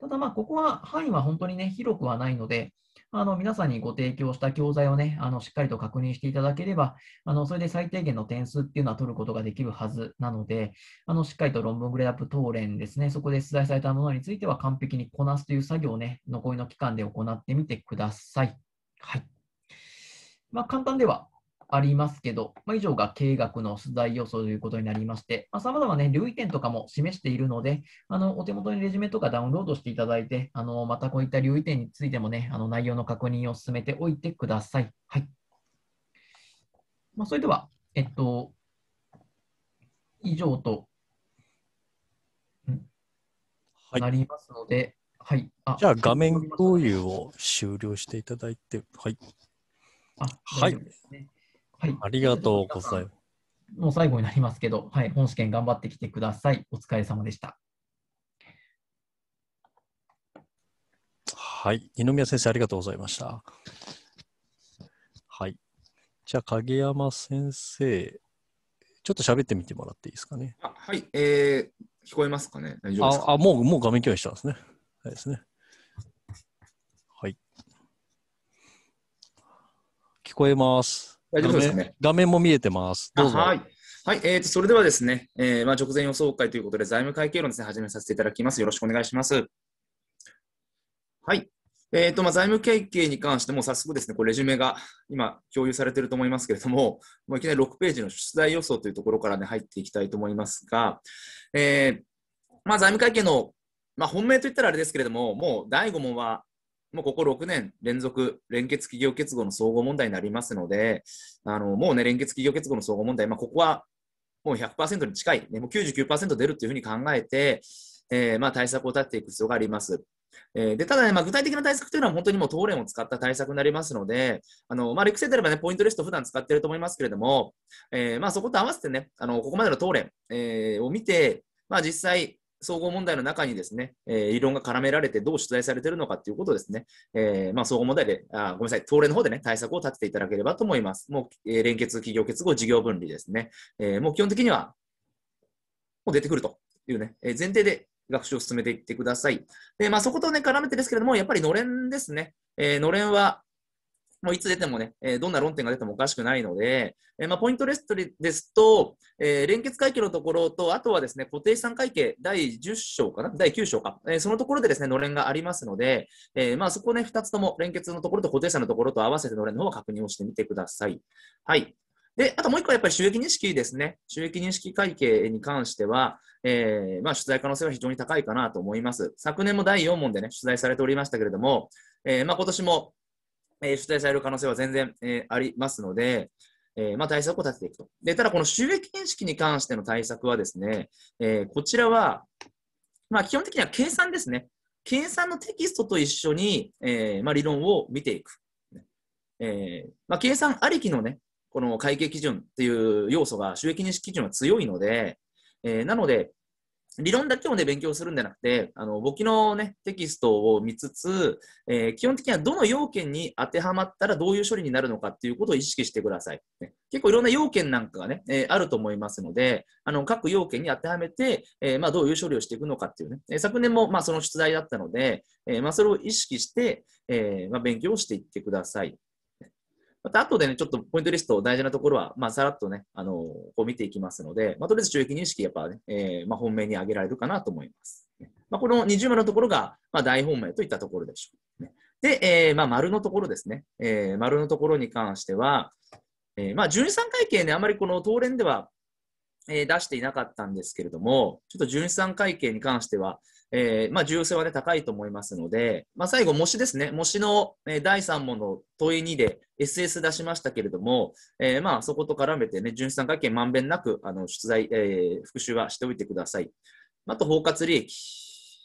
ただ、まあ、ここは範囲は本当にね、広くはないので、あの皆さんにご提供した教材をね、あのしっかりと確認していただければ、あのそれで最低限の点数っていうのは取ることができるはずなので、あのしっかりと論文グレードアップ当連ですね、そこで出題されたものについては完璧にこなすという作業をね、残りの期間で行ってみてください。はい。まあ、簡単ではありますけど、まあ、以上が経営学の取材要素ということになりまして、さまざ、まね、留意点とかも示しているので、あのお手元にレジュメとかダウンロードしていただいて、あのまたこういった留意点についてもね、あの内容の確認を進めておいてください。はいまあ、それでは、えっと、以上と、はい、なりますので、はい、じゃあ画面共有を終了していただいて、はい。あはい、はい、ありがとうございます。もう最後になりますけど、はい、本試験頑張ってきてください。お疲れ様でした。はい、二宮先生、ありがとうございました。はい。じゃあ、影山先生、ちょっと喋ってみてもらっていいですかね。あはい、えー、聞こえますかね。大丈夫ですかあもう、もう画面共有したんですね。はいですね。はい。聞こえます。大丈夫ですかね。画面も見えてます。どうぞ。はい。はい、えーと、それではですね、えー、まあ、直前予想会ということで、財務会計論ですね、始めさせていただきます。よろしくお願いします。はい。えーとまあ、財務会計に関しても、早速ですね、これレジュメが今、共有されていると思いますけれども、もういきなり6ページの出題予想というところから、ね、入っていきたいと思いますが、えーまあ、財務会計の、まあ、本命といったらあれですけれども、もう第5問はもうここ6年連続連結企業結合の総合問題になりますので、あのもうね、連結企業結合の総合問題、まあ、ここはもう100%に近い、ね、もう99%出るというふうに考えて、えー、まあ対策を立てていく必要があります。えー、でただね、まあ、具体的な対策というのは本当にもう東連を使った対策になりますので、あのまあ、理屈であれば、ね、ポイントリスト普段使っていると思いますけれども、えーまあ、そこと合わせてね、あのここまでの東連、えー、を見て、まあ、実際、総合問題の中にですね、えー、理論が絡められてどう出題されているのかということですね、えー、まあ、総合問題であ、ごめんなさい、東レの方でね、対策を立てていただければと思います。もう、えー、連結、企業結合、事業分離ですね。えもう基本的には、もう出てくるというね、え前提で学習を進めていってください。で、まあ、そことね、絡めてですけれども、やっぱりのれんですね。えのれんは、もういつ出てもね、えー、どんな論点が出てもおかしくないので、えー、まあ、ポイントレストですと、えー、連結会計のところと、あとはですね、固定資産会計第10章かな第9章か、えそのところでですね、のれんがありますので、えまあ、そこね、2つとも連結のところと固定資産のところと合わせてのれんの方は確認をしてみてください。はい。で、あともう一個はやっぱり収益認識ですね。収益認識会計に関しては、えー、まあ、出題可能性は非常に高いかなと思います。昨年も第4問でね、出題されておりましたけれども、えー、まあ、今年もえー、主体される可能性は全然、えー、ありますので、えー、まあ、対策を立てていくと。で、ただこの収益認識に関しての対策はですね、えこちらは、まあ、基本的には計算ですね。計算のテキストと一緒に、えまあ、理論を見ていく。えま計算ありきのね、この会計基準っていう要素が収益認識基準は強いので、えなので、理論だけをね、勉強するんじゃなくて、あの、簿記のね、テキストを見つつ、えー、基本的にはどの要件に当てはまったらどういう処理になるのかっていうことを意識してください。ね、結構いろんな要件なんかがね、えー、あると思いますので、あの、各要件に当てはめて、えー、まあ、どういう処理をしていくのかっていうね、え昨年も、まあ、その出題だったので、えまあ、それを意識して、えまあ、勉強をしていってください。また後でね、ちょっとポイントリスト大事なところは、まあ、さらっとね、あのー、こう見ていきますので、まあ、とりあえず収益認識、やっぱね、えー、まあ、本命に挙げられるかなと思います。まあ、この20丸のところが、まあ、大本命といったところでしょう。ね、で、えー、まあ、丸のところですね。えー、丸のところに関しては、えー、まあ、純資産会計ね、あまりこの当連では、えー、出していなかったんですけれども、ちょっと純資産会計に関しては、えー、まあ、重要性はね、高いと思いますので、まあ、最後、模試ですね。模試の、え第3問の問い2で SS 出しましたけれども、えー、まあ、そこと絡めてね、純資産会計まんべんなく、あの、出題、えー、復習はしておいてください。あと、包括利益。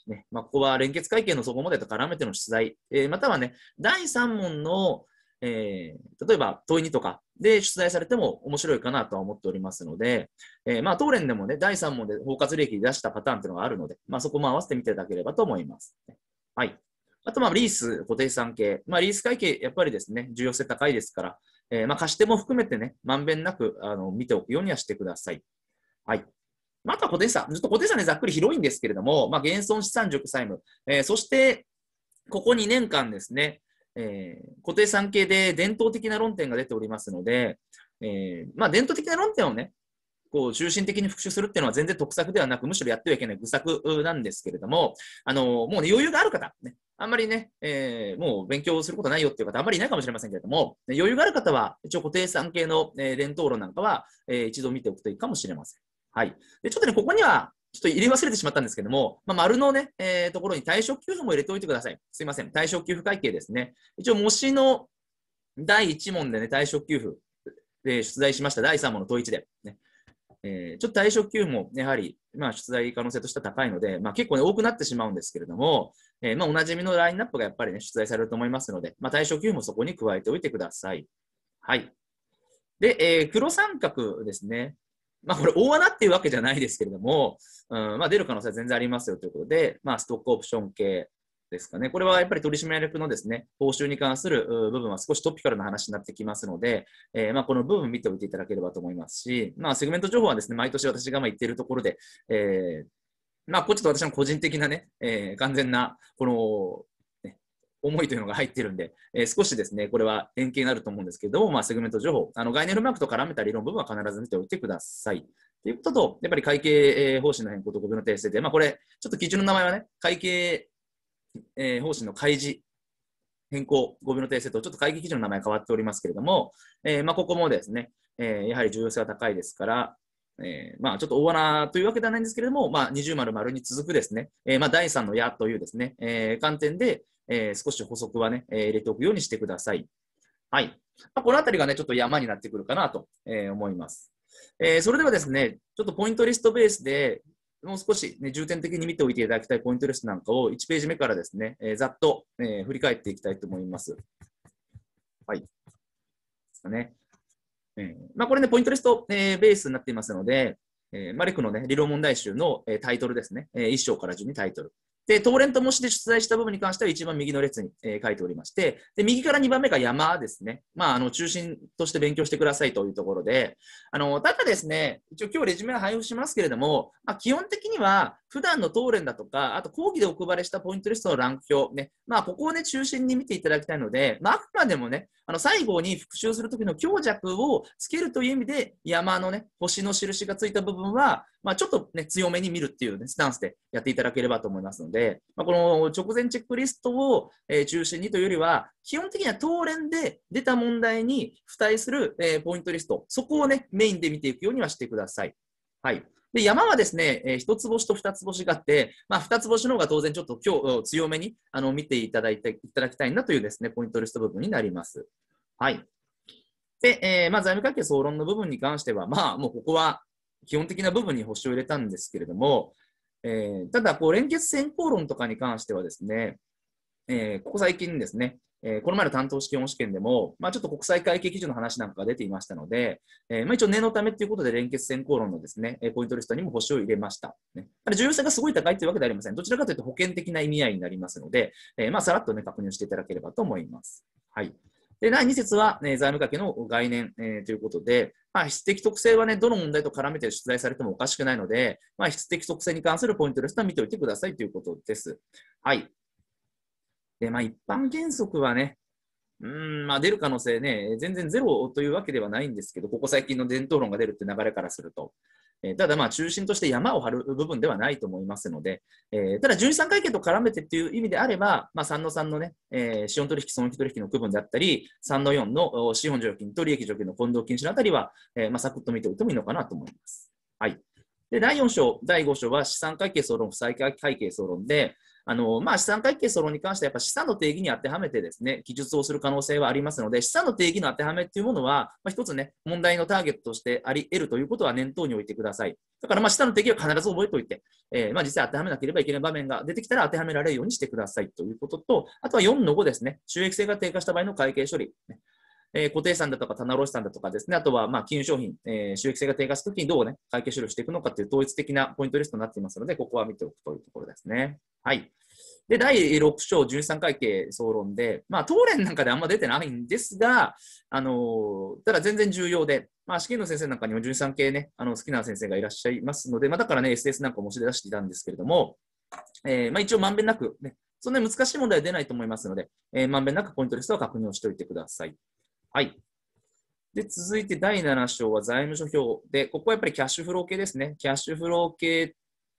ね、まあ、ここは連結会計のそこまでと絡めての出題、えー、またはね、第3問の、えー、例えば問い2とかで出題されても面白いかなとは思っておりますので、えー、まあ、当連でもね、第3問で包括利益出したパターンというのがあるので、まあ、そこも合わせてみていただければと思います。はい。あと、まあ、リース固定資産系。まあ、リース会計、やっぱりですね、重要性高いですから、えー、まあ、貸し手も含めてね、まんべんなく、あの、見ておくようにはしてください。はい。まあ、あとは固定資産。ちょっと固定資産ね、ざっくり広いんですけれども、まあ、減損資産塾債務。えー、そして、ここ2年間ですね、えー、固定産系で伝統的な論点が出ておりますので、えー、まあ、伝統的な論点をね、こう、中心的に復習するっていうのは全然得策ではなく、むしろやってはいけない愚策なんですけれども、あの、もうね、余裕がある方、ね、あんまりね、えー、もう勉強することないよっていう方、あんまりいないかもしれませんけれども、余裕がある方は、一応固定産系の、えー、伝統論なんかは、えー、一度見ておくといいかもしれません。はい。で、ちょっとね、ここには、ちょっと入れ忘れてしまったんですけども、まあ、丸のね、えー、ところに退職給付も入れておいてください。すいません。退職給付会計ですね。一応、模試の第1問でね、退職給付で出題しました。第3問の問1で、ね。えー、ちょっと退職給付も、ね、やはり、まあ、出題可能性としては高いので、まあ、結構ね、多くなってしまうんですけれども、えー、まあ、おなじみのラインナップがやっぱりね、出題されると思いますので、まあ、退職給付もそこに加えておいてください。はい。で、えー、黒三角ですね。まあこれ大穴っていうわけじゃないですけれども、うんまあ、出る可能性は全然ありますよということで、まあ、ストックオプション系ですかね。これはやっぱり取締役のですね、報酬に関する部分は少しトピカルな話になってきますので、えー、まあ、この部分見ておいていただければと思いますし、まあ、セグメント情報はですね、毎年私がま言っているところで、えー、まあ、これちょっと私の個人的なね、えー、完全な、この、思いというのが入ってるんで、えー、少しですね、これは円形になると思うんですけども、まあ、セグメント情報、あの概念のマークと絡めた理論部分は必ず見ておいてください。ということと、やっぱり会計方針の変更と国の訂正で、まあ、これ、ちょっと基準の名前はね、会計、えー、方針の開示、変更、5秒の訂正と、ちょっと会議基準の名前変わっておりますけれども、えー、まあ、ここもですね、えー、やはり重要性が高いですから、えー、まあ、ちょっと大穴というわけではないんですけれども、まあ、20丸丸に続くですね、えまあ、第3の矢というですね、え観点で、えー、少し補足はね、えー、入れておくようにしてください。はい。まあ、このあたりがね、ちょっと山になってくるかなと、え思います。えそれではですね、ちょっとポイントリストベースで、もう少し、ね、重点的に見ておいていただきたいポイントリストなんかを1ページ目からですね、えざっと、え振り返っていきたいと思います。はい。ですね。えー、まあ、これね、ポイントリスト、えー、ベースになっていますので、えー、マリクのね、理論問題集の、えタイトルですね、えー、1章から順にタイトル。で、東レと模試で出題した部分に関しては一番右の列に、えー、書いておりまして、で、右から2番目が山ですね。まあ、あの、中心として勉強してくださいというところで、あの、ただですね、一応今日レジュメは配布しますけれども、まあ、基本的には、普段の答練だとか、あと講義でお配りしたポイントリストのランク表、ね、まあ、ここをね、中心に見ていただきたいので、まあ、あくまでもね、あの、最後に復習するときの強弱をつけるという意味で、山のね、星の印がついた部分は、まあ、ちょっとね、強めに見るっていうね、スタンスでやっていただければと思いますので、まあ、この直前チェックリストを、え中心にというよりは、基本的には当連で出た問題に付帯する、えポイントリスト、そこをね、メインで見ていくようにはしてください。はい。で、山はですね、えー、1つ星と2つ星があって、まあ、2つ星の方が当然ちょっと今日強めにあの見ていただいていただきたいなというですね、ポイントリスト部分になります。はい。で、えー、まあ、財務関係総論の部分に関しては、まあ、もうここは基本的な部分に星を入れたんですけれども、えー、ただ、こう、連結先行論とかに関してはですね、えー、ここ最近ですね、えー、この前の担当試験音試験でも、まあ、ちょっと国際会計基準の話なんかが出ていましたので、えー、まあ、一応念のためということで連結選考論のですね、ポイントリストにも星を入れました。ね、ただ重要性がすごい高いというわけではありません。どちらかというと保険的な意味合いになりますので、えー、まあ、さらっとね、確認していただければと思います。はい。で、第2節は、ね、財務掛けの概念、えー、ということで、まあ、質的特性はね、どの問題と絡めて出題されてもおかしくないので、まあ、質的特性に関するポイントリストは見ておいてくださいということです。はい。で、まあ、一般原則はね、うん、まあ、出る可能性ね、全然ゼロというわけではないんですけど、ここ最近の伝統論が出るって流れからすると。えただ、まあ、中心として山を張る部分ではないと思いますので、えー、ただ、13回会計と絡めてっていう意味であれば、まあ、3の3のね、えー、資本取引、損益取引の区分であったり、3の4の資本除金と利益除金の混同禁止のあたりは、えー、まあ、サクッと見ておいてもいいのかなと思います。はい。で、第4章、第5章は資産会計総論、負債会計総論で、あの、まあ、資産会計総論に関しては、やっぱ資産の定義に当てはめてですね、記述をする可能性はありますので、資産の定義の当てはめっていうものは、まあ、一つね、問題のターゲットとしてあり得るということは念頭に置いてください。だから、まあ、資産の定義は必ず覚えておいて、えー、まあ、実際当てはめなければいけない場面が出てきたら当てはめられるようにしてくださいということと、あとは4の5ですね、収益性が低下した場合の会計処理。えー、固定資産だとか棚卸資産だとかですね、あとはまあ金融商品、えー、収益性が低下したときにどうね、会計処理をしていくのかという統一的なポイントリストになっていますので、ここは見ておくというところですね。はい。で、第6章、13会計総論で、まあ、当連なんかであんま出てないんですが、あのー、ただ全然重要で、まあ、試験の先生なんかにも13系ね、あの、好きな先生がいらっしゃいますので、まあ、だからね、SS なんかもし出していたんですけれども、えー、まあ、一応まんべんなくね、そんなに難しい問題は出ないと思いますので、えー、まんべんなくポイントリストは確認をしておいてください。はい。で、続いて第7章は財務諸表で、ここはやっぱりキャッシュフロー系ですね。キャッシュフロー系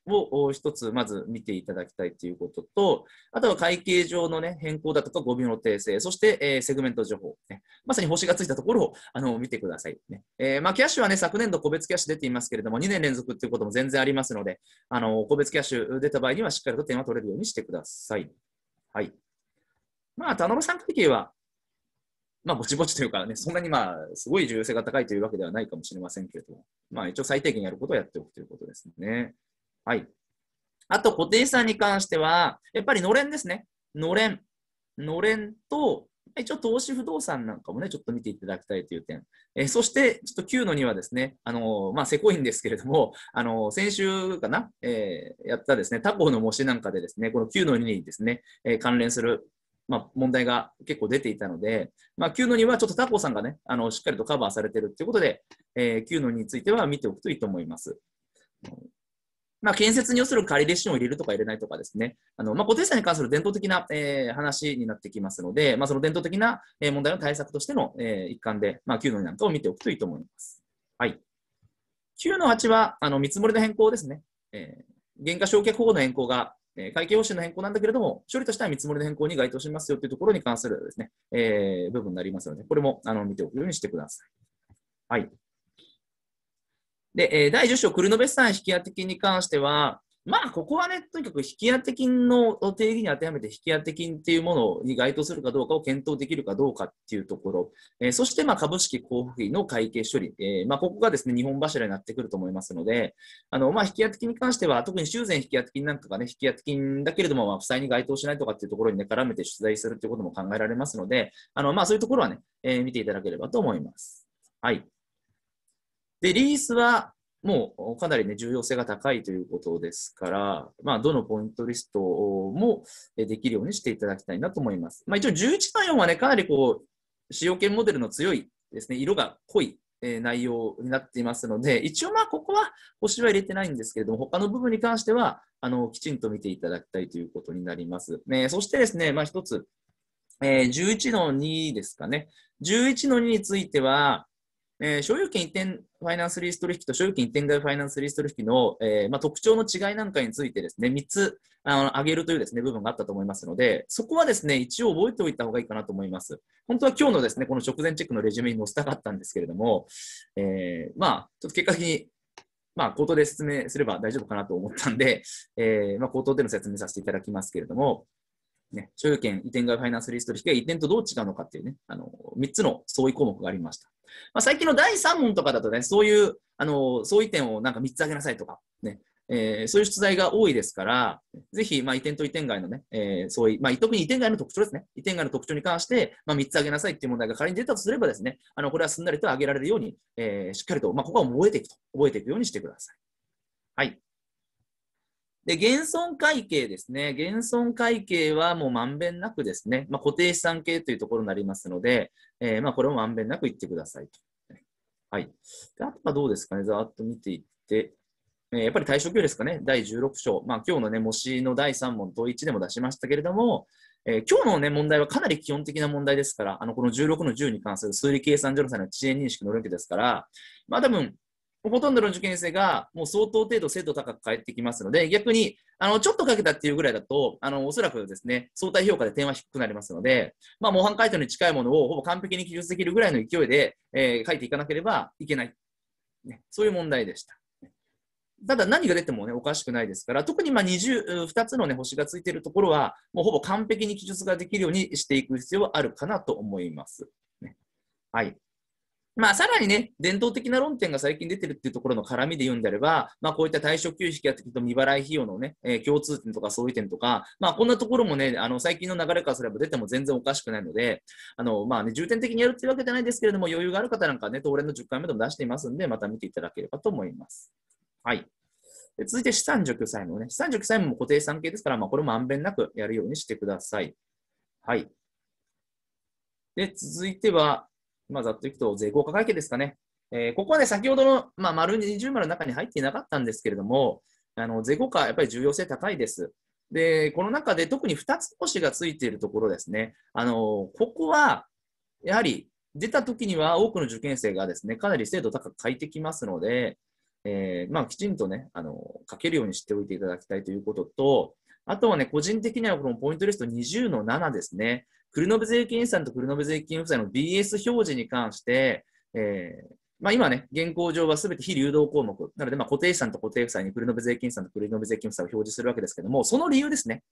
を一つまず見ていただきたいということと、あとは会計上の、ね、変更だとかゴミの訂正、そして、えー、セグメント情報、ね、まさに星がついたところをあの見てください、ね。えー、まあ、キャッシュは、ね、昨年度個別キャッシュ出ていますけれども、2年連続ということも全然ありますので、あの個別キャッシュ出た場合にはしっかりと点は取れるようにしてください。はい。まあ、田辺さん会計はまあ、ぼちぼちというかね、そんなにまあ、すごい重要性が高いというわけではないかもしれませんけれども、まあ、一応最低限やることはやっておくということですね。はい。あと、固定資産に関しては、やっぱりのれんですね。のれん。のれんと、一応投資不動産なんかもね、ちょっと見ていただきたいという点。えー、そして、ちょっと9の2はですね、あのー、まあ、せこいんですけれども、あのー、先週かな、えやったですね、他校の模試なんかでですね、この9の2にですね、え関連するまあ、問題が結構出ていたので、まあ、9の2はちょっとタコさんがね、あの、しっかりとカバーされてるっていうことで、えー、9の2については見ておくといいと思います。まあ、建設に要する仮レシンを入れるとか入れないとかですね。あの、まあ、固定産に関する伝統的な、えー、話になってきますので、まあ、その伝統的な、え問題の対策としての、えー、一環で、まあ、9の2なんかを見ておくといいと思います。はい。9の8は、あの、見積もりの変更ですね。えー、減価償却法の変更がえ会計方針の変更なんだけれども、処理としては見積もりの変更に該当しますよというところに関するですね、えー、部分になりますので、これもあの見ておくようにしてください。はい。で、えー、第10章、クルノベン引き当て金に関しては、まあ、ここはね、とにかく引き当て金の定義に当てはめて、引き当て金っていうものに該当するかどうかを検討できるかどうかっていうところ、えー、そして、まあ、株式交付費の会計処理、えー、まあ、ここがですね、日本柱になってくると思いますので、あの、まあ、引き当て金に関しては、特に修繕引き当て金なんかがね、引き当て金だけれども、まあ、負債に該当しないとかっていうところにね、絡めて取材するていうことも考えられますので、あの、まあ、そういうところはね、えー、見ていただければと思います。はい。で、リースは、もうかなりね、重要性が高いということですから、まあ、どのポイントリストもできるようにしていただきたいなと思います。まあ、一応11の4はね、かなりこう、使用権モデルの強いですね、色が濃いえ内容になっていますので、一応まあここは星は入れてないんですけれども、他の部分に関してはあのきちんと見ていただきたいということになります。えそしてですね、まあ、1つ、えー、11の2ですかね。11の2については、えー、所有権移転ファイナンスリース取引と所有権移転外ファイナンスリース取引の、えー、まあ、特徴の違いなんかについてですね、3つあの挙げるというですね、部分があったと思いますので、そこはですね、一応覚えておいた方がいいかなと思います。本当は今日のですね、この直前チェックのレジュメに載せたかったんですけれども、えー、まあ、ちょっと結果的に、まあ、口頭で説明すれば大丈夫かなと思ったんで、えまあ、口頭での説明させていただきますけれども、ね、所有権移転外ファイナンスリスト引き上移転とどう違うのかっていうね、あの、3つの相違項目がありました。まあ、最近の第3問とかだとね、そういう、あの、相違点をなんか3つ挙げなさいとか、ね、えー、そういう出題が多いですから、ぜひ、まあ、移転と移転外のね、えー、そうまあ、特に移転外の特徴ですね。移転外の特徴に関して、まあ、3つ挙げなさいっていう問題が仮に出たとすればですね、あの、これはすんなりと挙げられるように、えー、しっかりと、まあ、ここは覚えていくと、覚えていくようにしてください。はい。で、減損会計ですね。減損会計はもうまんべんなくですね、まあ、固定資産系というところになりますので、えー、まあこれもまんべんなく言ってくださいと。はい。であとはどうですかね、ざーっと見ていって、えやっぱり対象級ですかね、第16章。まあ今日のね、模試の第3問、問1でも出しましたけれども、えー、今日のね、問題はかなり基本的な問題ですから、あの、この16の10に関する数理計算上の際の遅延認識の論拠ですから、まあ多分、ほとんどの受験生がもう相当程度精度高く返ってきますので、逆に、あの、ちょっとかけたっていうぐらいだと、あの、おそらくですね、相対評価で点は低くなりますので、まあ、模範解答に近いものをほぼ完璧に記述できるぐらいの勢いで、えー、書いていかなければいけない。ね、そういう問題でした。ただ何が出てもね、おかしくないですから、特にまあ20、2つのね、星がついているところは、もうほぼ完璧に記述ができるようにしていく必要はあるかなと思います。ね、はい。まあ、さらにね、伝統的な論点が最近出てるっていうところの絡みで言うんであれば、まあ、こういった退職給付やと未払い費用のね、えー、共通点とか相違点とか、まあ、こんなところもね、あの、最近の流れからすれば出ても全然おかしくないので、あの、まあね、重点的にやるっていうわけじゃないですけれども、余裕がある方なんかね、東連の10回目でも出していますんで、また見ていただければと思います。はい。続いて資産去債務ね。資産去債務も固定産系ですから、まあ、これもまんべんなくやるようにしてください。はい。で、続いては、まあ、ざっといくと、税効果会計ですかね。えー、ここはね、先ほどの、まあ、丸20丸の中に入っていなかったんですけれども、あの税効果、やっぱり重要性高いです。で、この中で特に2つ星がついているところですね。あの、ここは、やはり出た時には多くの受験生がですね、かなり精度高く書いてきますので、えー、まあ、きちんとね、あの、書けるようにしておいていただきたいということと、あとはね、個人的にはこのポイントリスト20の7ですね。クルノブ税金遺産とクルノブ税金負債の BS 表示に関して、えー、まあ、今ね、現行上はすべて非流動項目。なので、ま固定資産と固定負債にクルノブ税金産とクルノブ税金負債を表示するわけですけども、その理由ですね。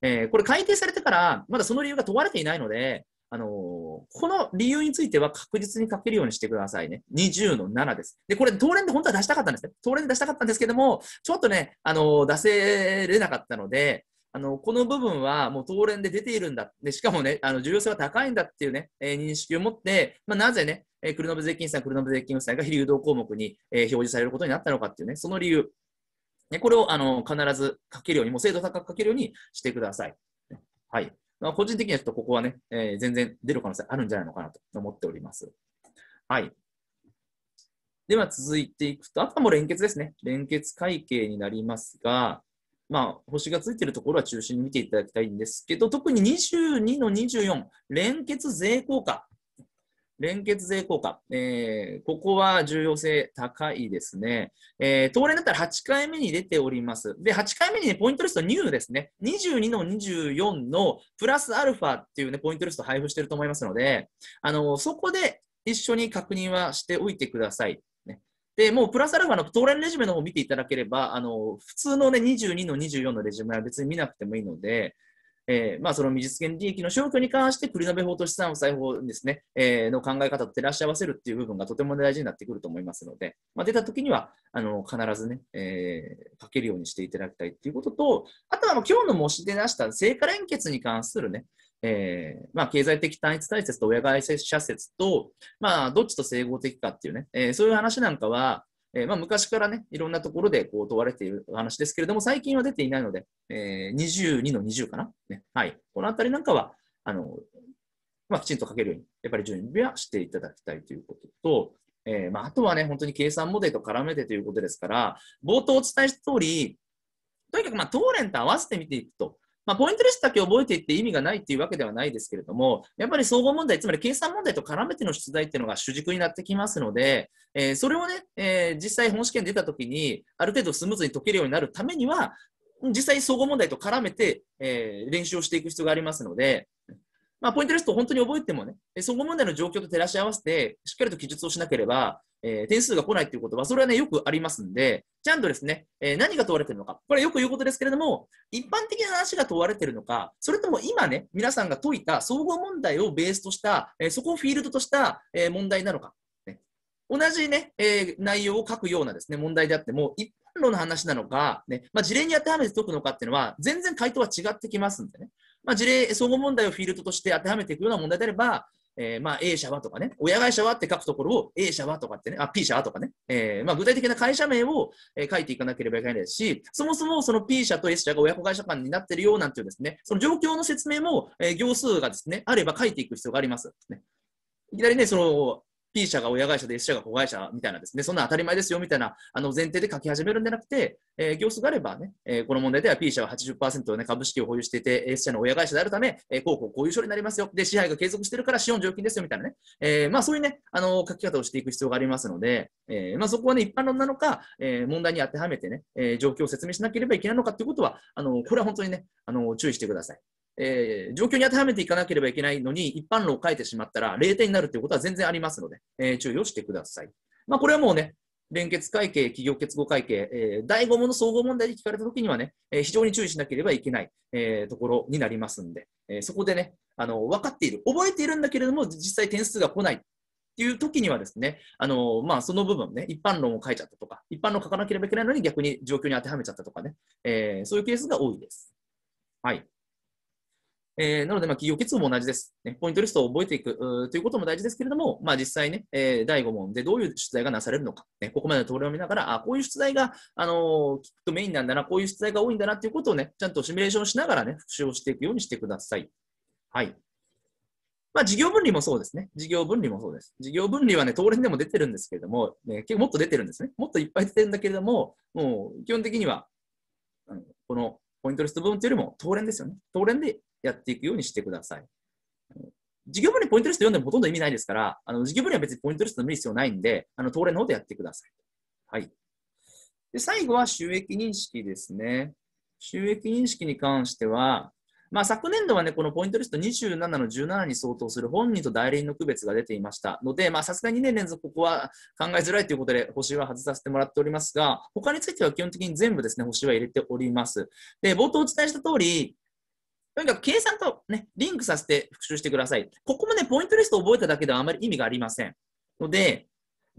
えー、これ改定されてから、まだその理由が問われていないので、あのー、この理由については確実に書けるようにしてくださいね。20の7です。で、これ、当連で本当は出したかったんですね。当連で出したかったんですけども、ちょっとね、あのー、出せれなかったので、あの、この部分はもう当連で出ているんだ。で、しかもね、あの、重要性が高いんだっていうね、えー、認識を持って、まあ、なぜね、えー、クルノブ税金債、クルノブ税金負債が非流動項目に、えー、表示されることになったのかっていうね、その理由。ね、これを、あの、必ず書けるように、もう精度高く書けるようにしてください。はい。まあ、個人的にはちょっとここはね、えー、全然出る可能性あるんじゃないのかなと思っております。はい。では続いていくと、あとはもう連結ですね。連結会計になりますが、まあ、星がついているところは中心に見ていただきたいんですけど、特に22の24、連結税効果。連結税効果、えー、ここは重要性高いですね。えー、当連だったら8回目に出ております。で、8回目に、ね、ポイントリストニューですね。22の24のプラスアルファっていうね、ポイントリスト配布してると思いますので、あのー、そこで一緒に確認はしておいてください。で、もうプラスアルファの当連レジュメの方を見ていただければ、あの、普通のね、22の24のレジュメは別に見なくてもいいので、えー、まあ、その未実現利益の消去に関して、繰り延べ法と資産を債法ですね、えー、の考え方と照らし合わせるっていう部分がとても大事になってくると思いますので、まあ、出た時には、あの、必ずね、えー、書けるようにしていただきたいっていうことと、あとは、今日の申し出出した成果連結に関するね、えー、まあ、経済的単一体説と親会社説と、まあ、どっちと整合的かっていうね、えー、そういう話なんかは、えー、まあ、昔からね、いろんなところでこう問われている話ですけれども、最近は出ていないので、えー、22の20かな、ね。はい。このあたりなんかは、あの、まあ、きちんと書けるように、やっぱり準備はしていただきたいということと、えー、まあ、あとはね、本当に計算モデルと絡めてということですから、冒頭お伝えした通り、とにかくまあ、当連と合わせて見ていくとまあ、ポイントリストだけ覚えていって意味がないっていうわけではないですけれども、やっぱり総合問題、つまり計算問題と絡めての出題っていうのが主軸になってきますので、えー、それをね、えー、実際本試験出た時に、ある程度スムーズに解けるようになるためには、実際に総合問題と絡めて、えー、練習をしていく必要がありますので、まあ、ポイントリストを本当に覚えてもね、総合問題の状況と照らし合わせて、しっかりと記述をしなければ、えー、点数が来ないということは、それはね、よくありますんで、ちゃんとですね、えー、何が問われてるのか、これはよく言うことですけれども、一般的な話が問われてるのか、それとも今ね、皆さんが解いた総合問題をベースとした、えー、そこをフィールドとした、え問題なのか、ね、同じね、え内容を書くようなですね、問題であっても、一般論の話なのか、ね、まあ、事例に当てはめて解くのかっていうのは、全然回答は違ってきますんでね。まあ、事例、総合問題をフィールドとして当てはめていくような問題であれば、えー、まあ A 社はとかね、親会社はって書くところを A 社はとかってね、あ P 社はとかね、えー、まあ具体的な会社名を書いていかなければいけないですし、そもそもその P 社と S 社が親子会社間になってるよなんていうですね、その状況の説明も、えー、行数がですね、あれば書いていく必要があります、ね。いきなりね、その P 社が親会社で S 社が子会社みたいなですね、そんな当たり前ですよみたいなあの前提で書き始めるんじゃなくて、えー、行数があればね、えー、この問題では P 社は80%を、ね、株式を保有していて、S 社の親会社であるため、えー、こうこうこういう処理になりますよ。で、支配が継続してるから資本上金ですよみたいなね、えー、まあそういうね、あの書き方をしていく必要がありますので、えー、まあそこはね、一般論なのか、えー、問題に当てはめてね、えー、状況を説明しなければいけないのかということは、あのこれは本当にね、あの注意してください。えー、状況に当てはめていかなければいけないのに、一般論を書いてしまったら、0点になるということは全然ありますので、えー、注意をしてください。まあ、これはもうね、連結会計、企業結合会計、えー、第5問の総合問題で聞かれたときにはね、えー、非常に注意しなければいけない、えー、ところになりますんで、えー、そこでね、あの、分かっている、覚えているんだけれども、実際点数が来ないっていう時にはですね、あのまあ、その部分ね、一般論を書いちゃったとか、一般論書かなければいけないのに逆に状況に当てはめちゃったとかね、えー、そういうケースが多いです。はい。えー、なので、まあ、企業結合も同じです、ね。ポイントリストを覚えていくということも大事ですけれども、まあ、実際ね、えー、第5問でどういう出題がなされるのか、ね、ここまでの通りを見ながら、あこういう出題が、あのー、きっとメインなんだな、こういう出題が多いんだなということをね、ちゃんとシミュレーションしながらね、復習をしていくようにしてください。はい。まあ、事業分離もそうですね。事業分離もそうです。事業分離はね、当連でも出てるんですけれども、ね、結構もっと出てるんですね。もっといっぱい出てるんだけれども、もう基本的には、このポイントリスト部分というよりも、当連ですよね。当連でやっていくようにしてください。事業部にポイントリスト読んでもほとんど意味ないですから、あの事業部には別にポイントリストの見る必要ないんで、あの東レの方でやってください。はい。で、最後は収益認識ですね。収益認識に関しては、まあ、昨年度はね、このポイントリスト27の17に相当する本人と代理人の区別が出ていましたので、まあ、さすがに2年連続ここは考えづらいということで、星は外させてもらっておりますが、他については基本的に全部ですね、星は入れております。で、冒頭お伝えした通り、とにかく計算とね、リンクさせて復習してください。ここもね、ポイントリストを覚えただけではあまり意味がありません。ので、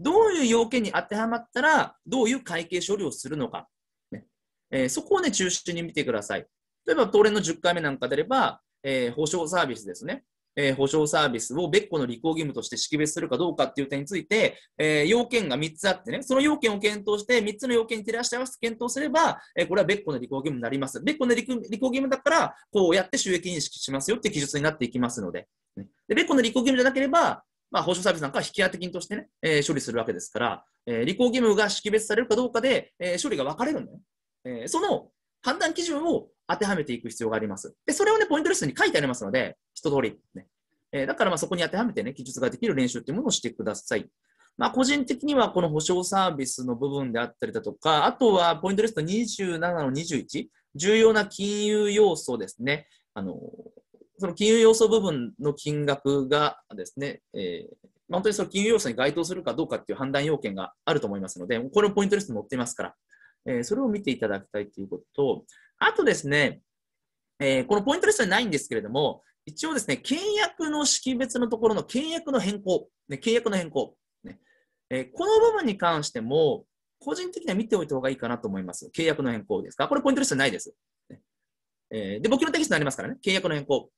どういう要件に当てはまったら、どういう会計処理をするのか。ねえー、そこをね、中心に見てください。例えば、東連の10回目なんかであれば、えー、保証サービスですね。えー、保証サービスを別個の履行義務として識別するかどうかっていう点について、えー、要件が3つあってね、その要件を検討して、3つの要件に照らして合わせて検討すれば、えー、これは別個の履行義務になります。別個の履行義務だから、こうやって収益認識しますよって記述になっていきますので。で別個の履行義務じゃなければ、まあ、保証サービスなんかは引き当て金としてね、えー、処理するわけですから、えー、履行義務が識別されるかどうかで、えー、処理が分かれるんだよ、ね。えー、その判断基準を当てはめていく必要があります。で、それをね、ポイントリストに書いてありますので、一通り、ね。えー、だからまあそこに当てはめてね、記述ができる練習っていうものをしてください。まあ、個人的にはこの保証サービスの部分であったりだとか、あとはポイントレスト27の21、重要な金融要素ですね。あの、その金融要素部分の金額がですね、えー、本当にその金融要素に該当するかどうかっていう判断要件があると思いますので、これもポイントレストに載っていますから、えー、それを見ていただきたいということと、あとですね、えー、このポイントレストにないんですけれども、一応ですね、契約の識別のところの契約の変更、ね、契約の変更、ねえー、この部分に関しても、個人的には見ておいた方がいいかなと思います。契約の変更ですかこれポイントリストないです。ね、えー、で、僕のテキストになりますからね、契約の変更。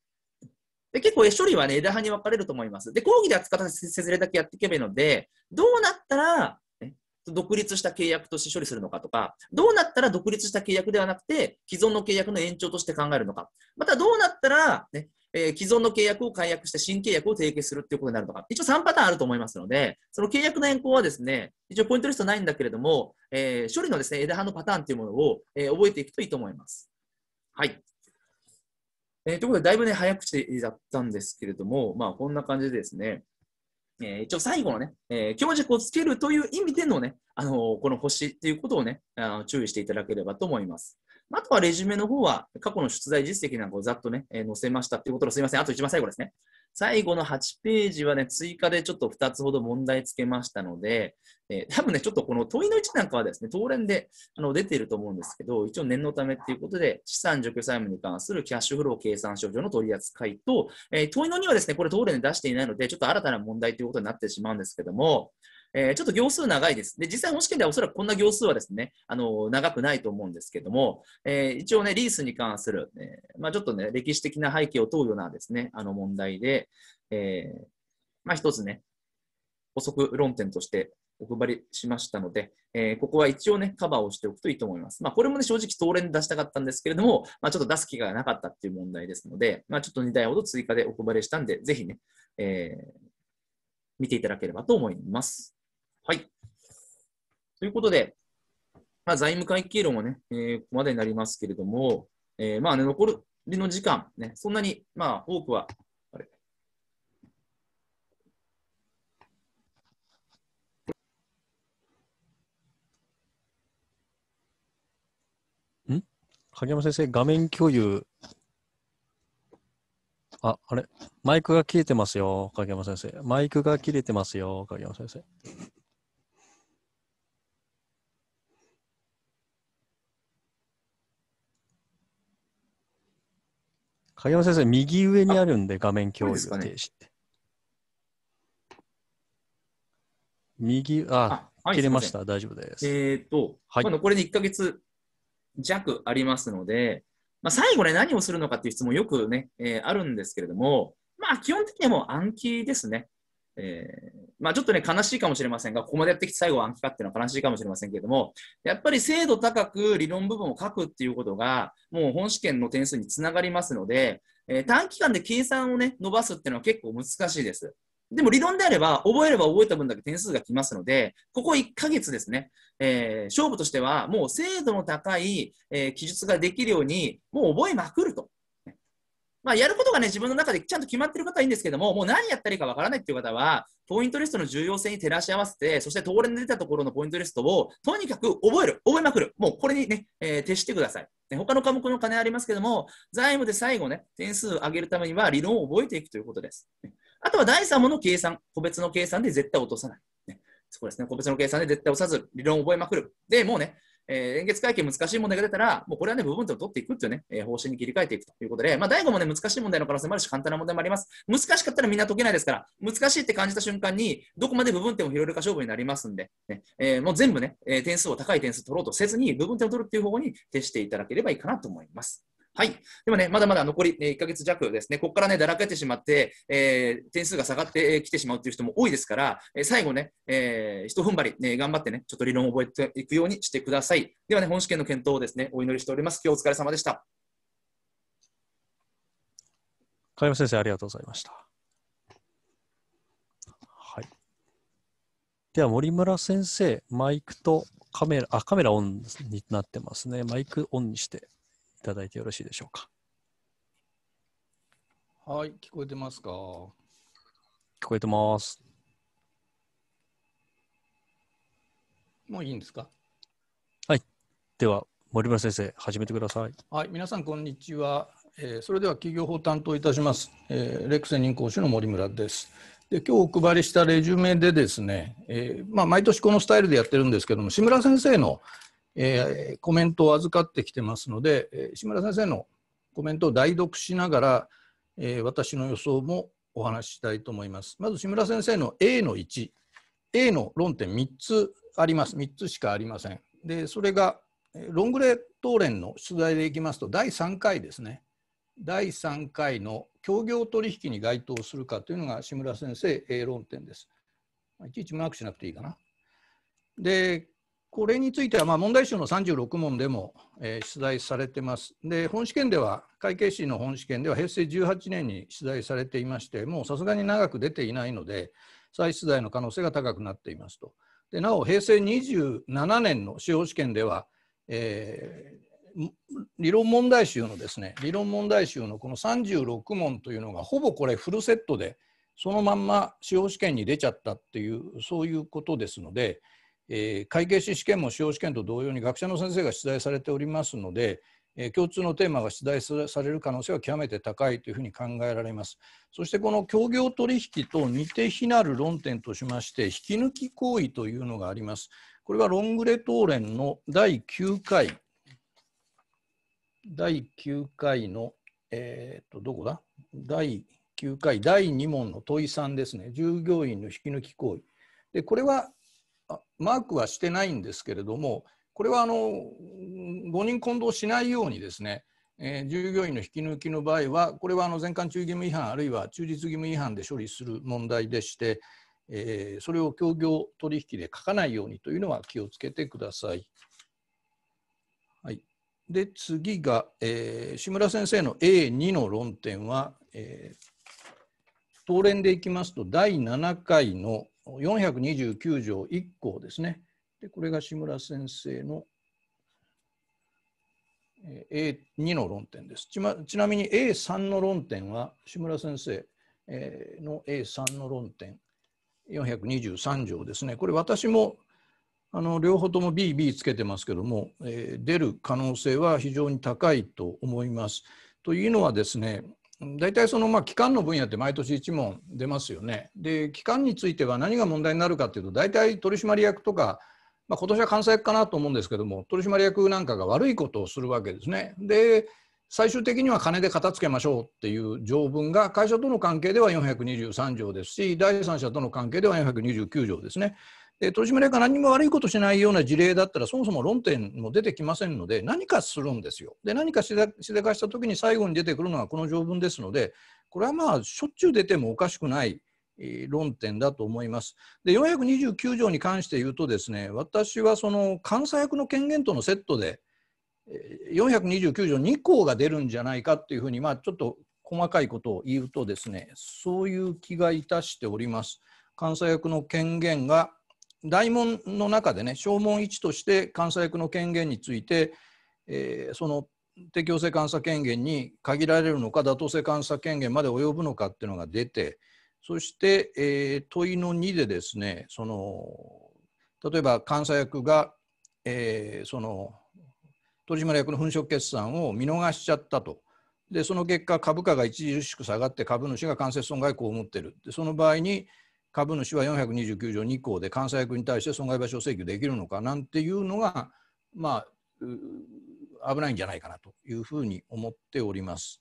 で結構、処理はね、枝葉に分かれると思います。で、講義で扱ったずれだけやっていけばいいので、どうなったら、ね、独立した契約として処理するのかとか、どうなったら独立した契約ではなくて、既存の契約の延長として考えるのか、またどうなったら、ね、えー、既存の契約を解約して新契約を締結するっていうことになるのか。一応3パターンあると思いますので、その契約の変更はですね、一応ポイントリストないんだけれども、えー、処理のですね、枝葉のパターンというものを、えー、覚えていくといいと思います。はい。えー、ということで、だいぶね、早口だったんですけれども、まあ、こんな感じでですね、えー、一応最後のね、えー、強弱をつけるという意味でのね、あのー、この星っていうことをね、あの注意していただければと思います。あとはレジュメの方は過去の出題実績なんかをざっとね、えー、載せましたっていうことですいません。あと一番最後ですね。最後の8ページはね、追加でちょっと2つほど問題つけましたので、えー、多分ね、ちょっとこの問いの位置なんかはですね、当連であの出ていると思うんですけど、一応念のためっていうことで、資産除去債務に関するキャッシュフロー計算書上の取り扱いと、えー、問いの2はですね、これ当連で出していないので、ちょっと新たな問題ということになってしまうんですけども、えー、ちょっと行数長いです。で、実際本試験ではおそらくこんな行数はですね、あの、長くないと思うんですけども、えー、一応ね、リースに関する、えー、まあ、ちょっとね、歴史的な背景を問うようなですね、あの問題で、えー、まあ、一つね、補足論点としてお配りしましたので、えー、ここは一応ね、カバーをしておくといいと思います。まあ、これもね、正直、当連で出したかったんですけれども、まあ、ちょっと出す機会がなかったっていう問題ですので、まあ、ちょっと2台ほど追加でお配りしたんで、ぜひね、えー、見ていただければと思います。はい。ということで、まあ、財務会計論もね、えー、ここまでになりますけれども、えー、まあね、残りの時間、ね、そんなに、まあ、多くは、あれ。ん影山先生、画面共有。あ、あれマイクが切れてますよ、影山先生。マイクが切れてますよ、影山先生。影山先生、右上にあるんで、画面共有停止って。右、あ、あ切れました。大丈夫です。えっ、ー、と、はい、これで1か月弱ありますので、まあ、最後ね、何をするのかっていう質問よくね、えー、あるんですけれども、まあ、基本的にはもう暗記ですね。えー、まあちょっとね、悲しいかもしれませんが、ここまでやってきて最後は暗記化っていうのは悲しいかもしれませんけれども、やっぱり精度高く理論部分を書くっていうことが、もう本試験の点数につながりますので、えー、短期間で計算をね、伸ばすっていうのは結構難しいです。でも理論であれば、覚えれば覚えた分だけ点数がきますので、ここ1ヶ月ですね、えー、勝負としては、もう精度の高い、えー、記述ができるように、もう覚えまくると。まあ、やることがね、自分の中でちゃんと決まってる方はいいんですけども、もう何やったらいいかわからないっていう方は、ポイントリストの重要性に照らし合わせて、そして東連で出たところのポイントリストを、とにかく覚える、覚えまくる。もうこれにね、えー、徹してください。ね、他の科目の金ありますけども、財務で最後ね、点数を上げるためには理論を覚えていくということです。ね、あとは第3問の計算、個別の計算で絶対落とさない。ね、そこですね、個別の計算で絶対落とさず、理論を覚えまくる。で、もうね、えー、連結会計難しい問題が出たら、もうこれはね、部分点を取っていくっていうね、えー、方針に切り替えていくということで、まあ、第5もね、難しい問題の可能性もあるし、簡単な問題もあります。難しかったらみんな解けないですから、難しいって感じた瞬間に、どこまで部分点を拾えるか勝負になりますんで、ね、えー、もう全部ね、え点数を高い点数取ろうとせずに、部分点を取るっていう方向に徹していただければいいかなと思います。はい。でもね、まだまだ残り1ヶ月弱ですね、ここからね、だらけてしまって、えー、点数が下がってきてしまうという人も多いですから、え最後ね、えー、一踏ん張り、ね、頑張ってね、ちょっと理論を覚えていくようにしてください。ではね、本試験の検討をですね、お祈りしております。今日お疲れ様でした。加山先生、ありがとうございました。はい。では、森村先生、マイクとカメラ、あ、カメラオンになってますね。マイクオンにして。ただいてよろしいでしょうか。はい、聞こえてますか。聞こえてます。もういいんですか。はい、では森村先生、始めてください。はい、皆さんこんにちは。えー、それでは企業法担当いたします、えー、レクセ認講師の森村です。で今日お配りしたレジュメでですね、えー、まあ、毎年このスタイルでやってるんですけども志村先生の、えー、コメントを預かってきてますので、えー、石村先生のコメントを代読しながら、えー、私の予想もお話ししたいと思います。まず志村先生の A の 1A の論点3つあります3つしかありません。でそれがロングレー答連の出題でいきますと第3回ですね第3回の協業取引に該当するかというのが志村先生 A 論点です。いちいちマークしなくていいかな。でこれについては、まあ、問題集の36問でも、えー、出題されてます。で、本試験では、会計士の本試験では平成18年に出題されていまして、もうさすがに長く出ていないので、再出題の可能性が高くなっていますと。でなお、平成27年の司法試験では、えー、理論問題集のですね、理論問題集のこの36問というのが、ほぼこれフルセットで、そのまんま司法試験に出ちゃったっていう、そういうことですので、えー、会計士試験も司法試験と同様に学者の先生が出題されておりますので、えー、共通のテーマが出題される可能性は極めて高いというふうに考えられますそしてこの協業取引と似て非なる論点としまして引き抜き行為というのがありますこれはロングレレンの第9回第9回のえっ、とどこだ第9回第2問の問い3ですね従業員の引き抜き行為でこれはマークはしてないんですけれども、これはあの5人混同しないようにですね、えー、従業員の引き抜きの場合は、これはあの全館注意義務違反、あるいは中立義務違反で処理する問題でして、えー、それを協業取引で書かないようにというのは気をつけてください。はい、で次が、えー、志村先生の A2 の論点は、えー、東連でいきますと第7回の429条1項ですね。でこれが志村先生の A2 の論点ですち、ま。ちなみに A3 の論点は志村先生の A3 の論点423条ですね。これ私もあの両方とも BB つけてますけども、えー、出る可能性は非常に高いと思います。というのはですね大体そのまあ機関の分野って毎年1問出ますよね。で機関については何が問題になるかっていうと大体取締役とか、まあ、今年は監査役かなと思うんですけども取締役なんかが悪いことをするわけですね。で最終的には金で片付けましょうっていう条文が会社との関係では423条ですし第三者との関係では429条ですね。で取締役が何も悪いことしないような事例だったらそもそも論点も出てきませんので何かするんですよ。で何かしでかした時に最後に出てくるのはこの条文ですのでこれはまあしょっちゅう出てもおかしくない。論点だと思います。で429条に関して言うとですね私はその監査役の権限とのセットで429条2項が出るんじゃないかっていうふうにまあちょっと細かいことを言うとですねそういう気がいたしております。監査役の権限が大門の中でね正門1として監査役の権限について、えー、その適用性監査権限に限られるのか妥当性監査権限まで及ぶのかっていうのが出てそして、えー、問いの2でですねその例えば監査役が、えー、その取締役の粉飾決算を見逃しちゃったと。でその結果株価が著しく下がって株主が間接損害を被ってるでその場合に株主は429条2項で監査役に対して損害賠償請求できるのかなんていうのが、まあ、危ないんじゃないかなというふうに思っております。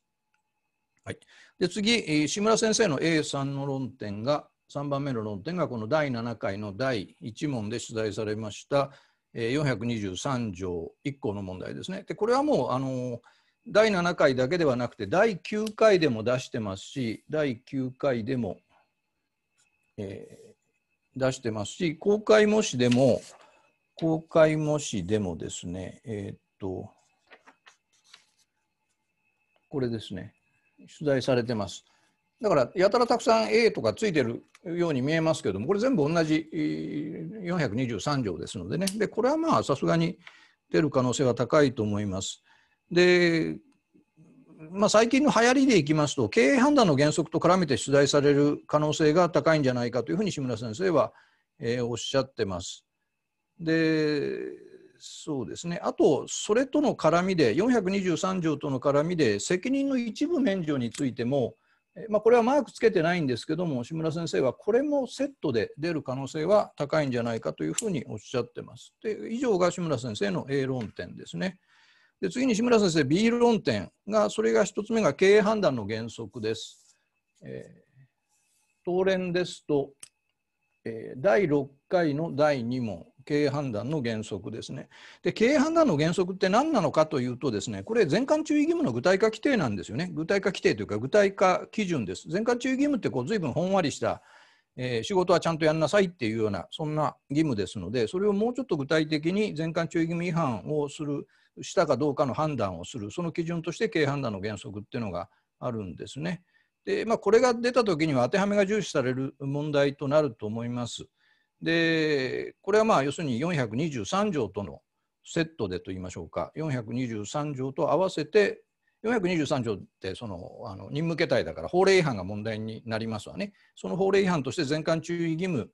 はい、で次、志村先生の A さんの論点が3番目の論点がこの第7回の第1問で取材されました423条1項の問題ですね。でこれはもうあの第7回だけではなくて第9回でも出してますし第9回でもえー、出してますし、公開模試でも、公開模試でもですね、えー、っと、これですね、出題されてます。だから、やたらたくさん A とかついてるように見えますけども、これ全部同じ423条ですのでね、でこれはまあ、さすがに出る可能性は高いと思います。で、まあ、最近の流行りでいきますと経営判断の原則と絡めて出題される可能性が高いんじゃないかというふうに志村先生は、えー、おっしゃってます。でそうですねあとそれとの絡みで423条との絡みで責任の一部免除についても、まあ、これはマークつけてないんですけども志村先生はこれもセットで出る可能性は高いんじゃないかというふうにおっしゃってます。で以上が志村先生の A 論点ですね。で次に志村先生 B 論点がそれが1つ目が経営判断の原則です。えー、東連ですと、えー、第6回の第2問経営判断の原則ですね。で経営判断の原則って何なのかというとですねこれ全館注意義務の具体化規定なんですよね具体化規定というか具体化基準です。全館注意義務ってこう随分ほんわりしたえー、仕事はちゃんとやんなさいっていうようなそんな義務ですのでそれをもうちょっと具体的に全館注意義務違反をするしたかどうかの判断をするその基準として経営判断の原則っていうのがあるんですね。で、まあ、これが出た時には当てはめが重視される問題となると思います。でこれはまあ要するに423条とのセットでと言いましょうか423条と合わせて423条ってそのあの任務形態だから法令違反が問題になりますわねその法令違反として全館注意義務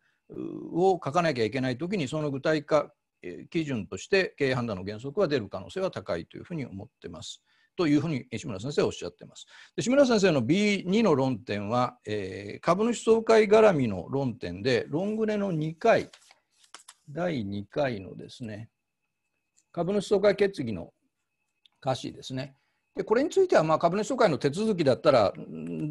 を書かなきゃいけない時にその具体化基準として経営判断の原則は出る可能性は高いというふうに思ってます。というふうに志村先生はおっしゃってます。で志村先生の B2 の論点は、えー、株主総会絡みの論点でロングレの2回第2回のですね株主総会決議の歌詞ですね。でこれについてはまあ株主総会の手続きだったら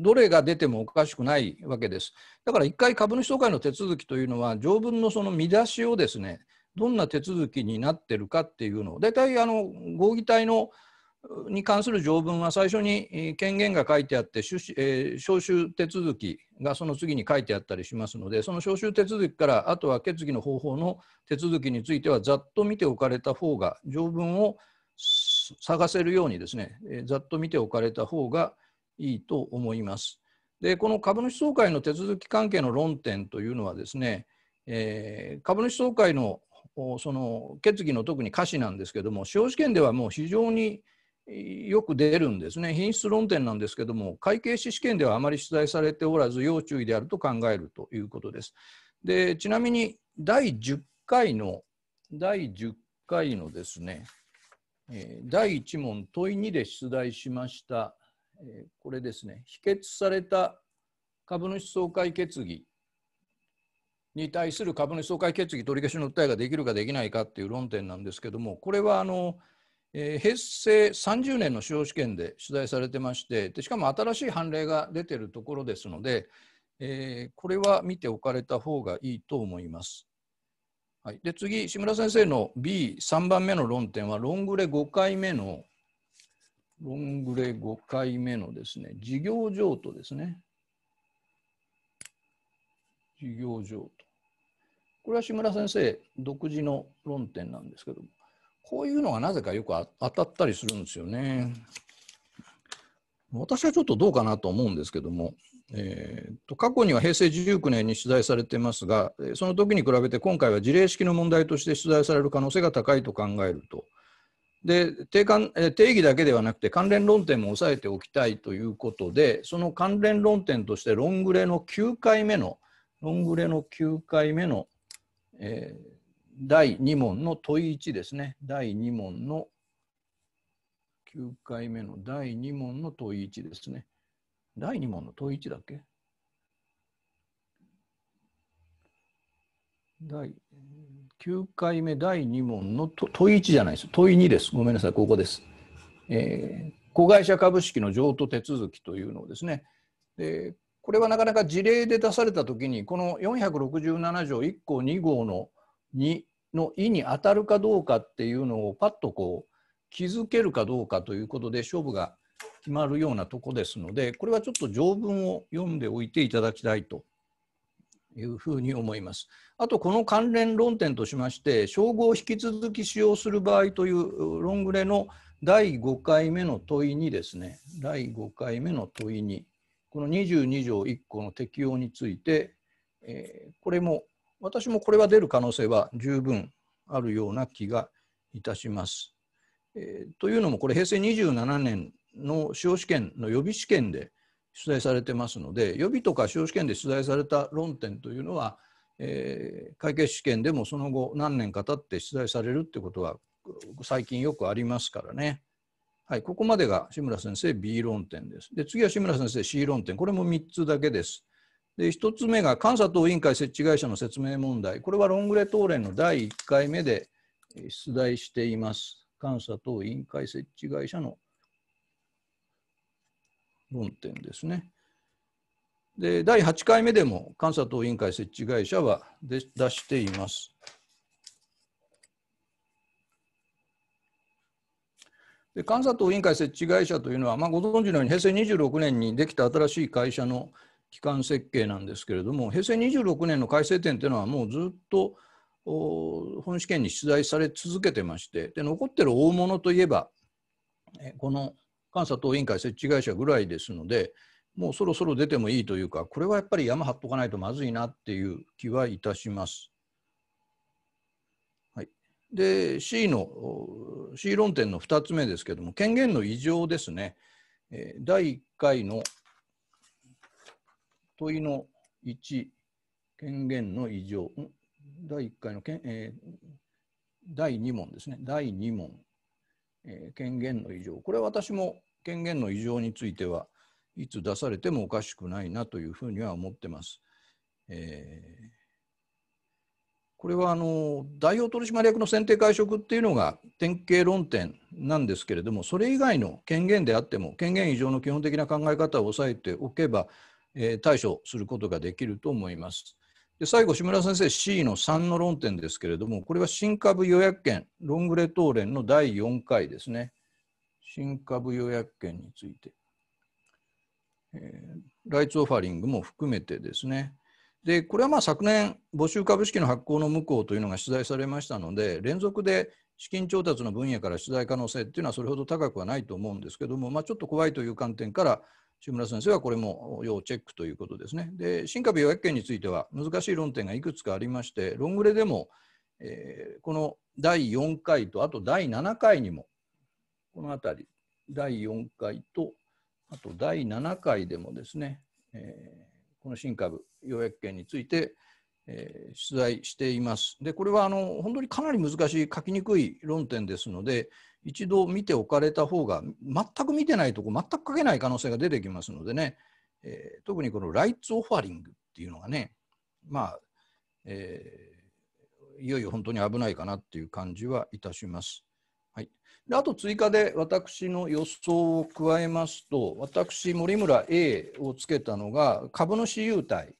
どれが出てもおかしくないわけです。だから1回株主総会の手続きというのは条文のその見出しをですねどんな手続きになってるかっていうのを大体あの合議体のに関する条文は最初に権限が書いてあって招集手続きがその次に書いてあったりしますのでその招集手続きからあとは決議の方法の手続きについてはざっと見ておかれた方が条文を探せるようにですねざっと見ておかれた方がいいと思います。でこの株主総会の手続き関係の論点というのはですね、えー、株主総会のその決議の特に歌詞なんですけども司法試験ではもう非常によく出るんですね品質論点なんですけども会計士試験ではあまり出題されておらず要注意であると考えるということです。でちなみに第10回の第10回のですね第1問問い2で出題しましたこれですね否決された株主総会決議に対する株主総会決議取り消しの訴えができるかできないかという論点なんですけどもこれはあの、えー、平成30年の司法試験で取材されてましてでしかも新しい判例が出てるところですので、えー、これは見ておかれた方がいいと思います。はい、で次志村先生の B3 番目の論点はロングレ5回目のロングレ5回目のですね事業譲渡ですね。事業譲と。これは志村先生独自の論点なんですけども、こういうのがなぜかよく当たったりするんですよね。私はちょっとどうかなと思うんですけども、えーと、過去には平成19年に取材されてますが、その時に比べて今回は事例式の問題として取材される可能性が高いと考えると。で定定義だけではなくて関連論点も押さえておきたいということでその関連論点としてロングレの9回目のロングレの9回目の、えー、第2問の問1ですね。第2問の9回目の第2問の問1ですね。第2問の問1だっけ第9回目第2問の問い1じゃないです。問2です。ごめんなさい、ここです。えー、子会社株式の譲渡手続きというのをですね、でこれはなかなか事例で出された時にこの467条1項2号の2の意に当たるかどうかっていうのをパッとこう気づけるかどうかということで勝負が決まるようなとこですのでこれはちょっと条文を読んでおいていただきたいというふうに思います。あとこの関連論点としまして称号を引き続き使用する場合というロングレの第5回目の問いにですね第5回目の問いにこの22条1項の適用について、えー、これも私もこれは出る可能性は十分あるような気がいたします。えー、というのもこれ平成27年の司法試験の予備試験で出題されてますので予備とか司法試験で出題された論点というのは、えー、会計試験でもその後何年か経って出題されるってことは最近よくありますからね。はい、ここまでが志村先生 B 論点です。で次は志村先生 C 論点これも3つだけです。で1つ目が監査等委員会設置会社の説明問題これはロングレ答練の第1回目で出題しています。監査等委員会設置会社の論点ですね。で第8回目でも監査等委員会設置会社は出しています。で監査等委員会設置会社というのは、まあ、ご存知のように平成26年にできた新しい会社の基幹設計なんですけれども平成26年の改正点というのはもうずっと本試験に出題され続けてましてで残ってる大物といえばこの監査等委員会設置会社ぐらいですのでもうそろそろ出てもいいというかこれはやっぱり山張っとかないとまずいなっていう気はいたします。で C の C 論点の2つ目ですけども権限の異常ですね、え第1回の問いの1権限の異常第1回のけん、え第2問ですね第2問、え権限の異常これ私も権限の異常についてはいつ出されてもおかしくないなというふうには思ってます。えーこれはあの代表取締役の選定会食っていうのが典型論点なんですけれどもそれ以外の権限であっても権限以上の基本的な考え方を抑えておけば、えー、対処することができると思います。で最後、志村先生 C の3の論点ですけれどもこれは新株予約権ロングレ答連の第4回ですね新株予約権について、えー、ライツオファリングも含めてですねでこれはまあ昨年募集株式の発行の無効というのが取材されましたので連続で資金調達の分野から取材可能性っていうのはそれほど高くはないと思うんですけども、まあ、ちょっと怖いという観点から志村先生はこれも要チェックということですね。で新株予約権については難しい論点がいくつかありましてロングレでも、えー、この第4回とあと第7回にもこの辺り第4回とあと第7回でもですね、えーこの新株、要約権について、えー、取材しています。で、これはあの本当にかなり難しい、書きにくい論点ですので、一度見ておかれた方が、全く見てないとこ、全く書けない可能性が出てきますのでね、えー、特にこのライツオファリングっていうのがね、まあ、えー、いよいよ本当に危ないかなっていう感じはいたします。はい、であと追加で私の予想を加えますと私森村 A をつけたのが株主優待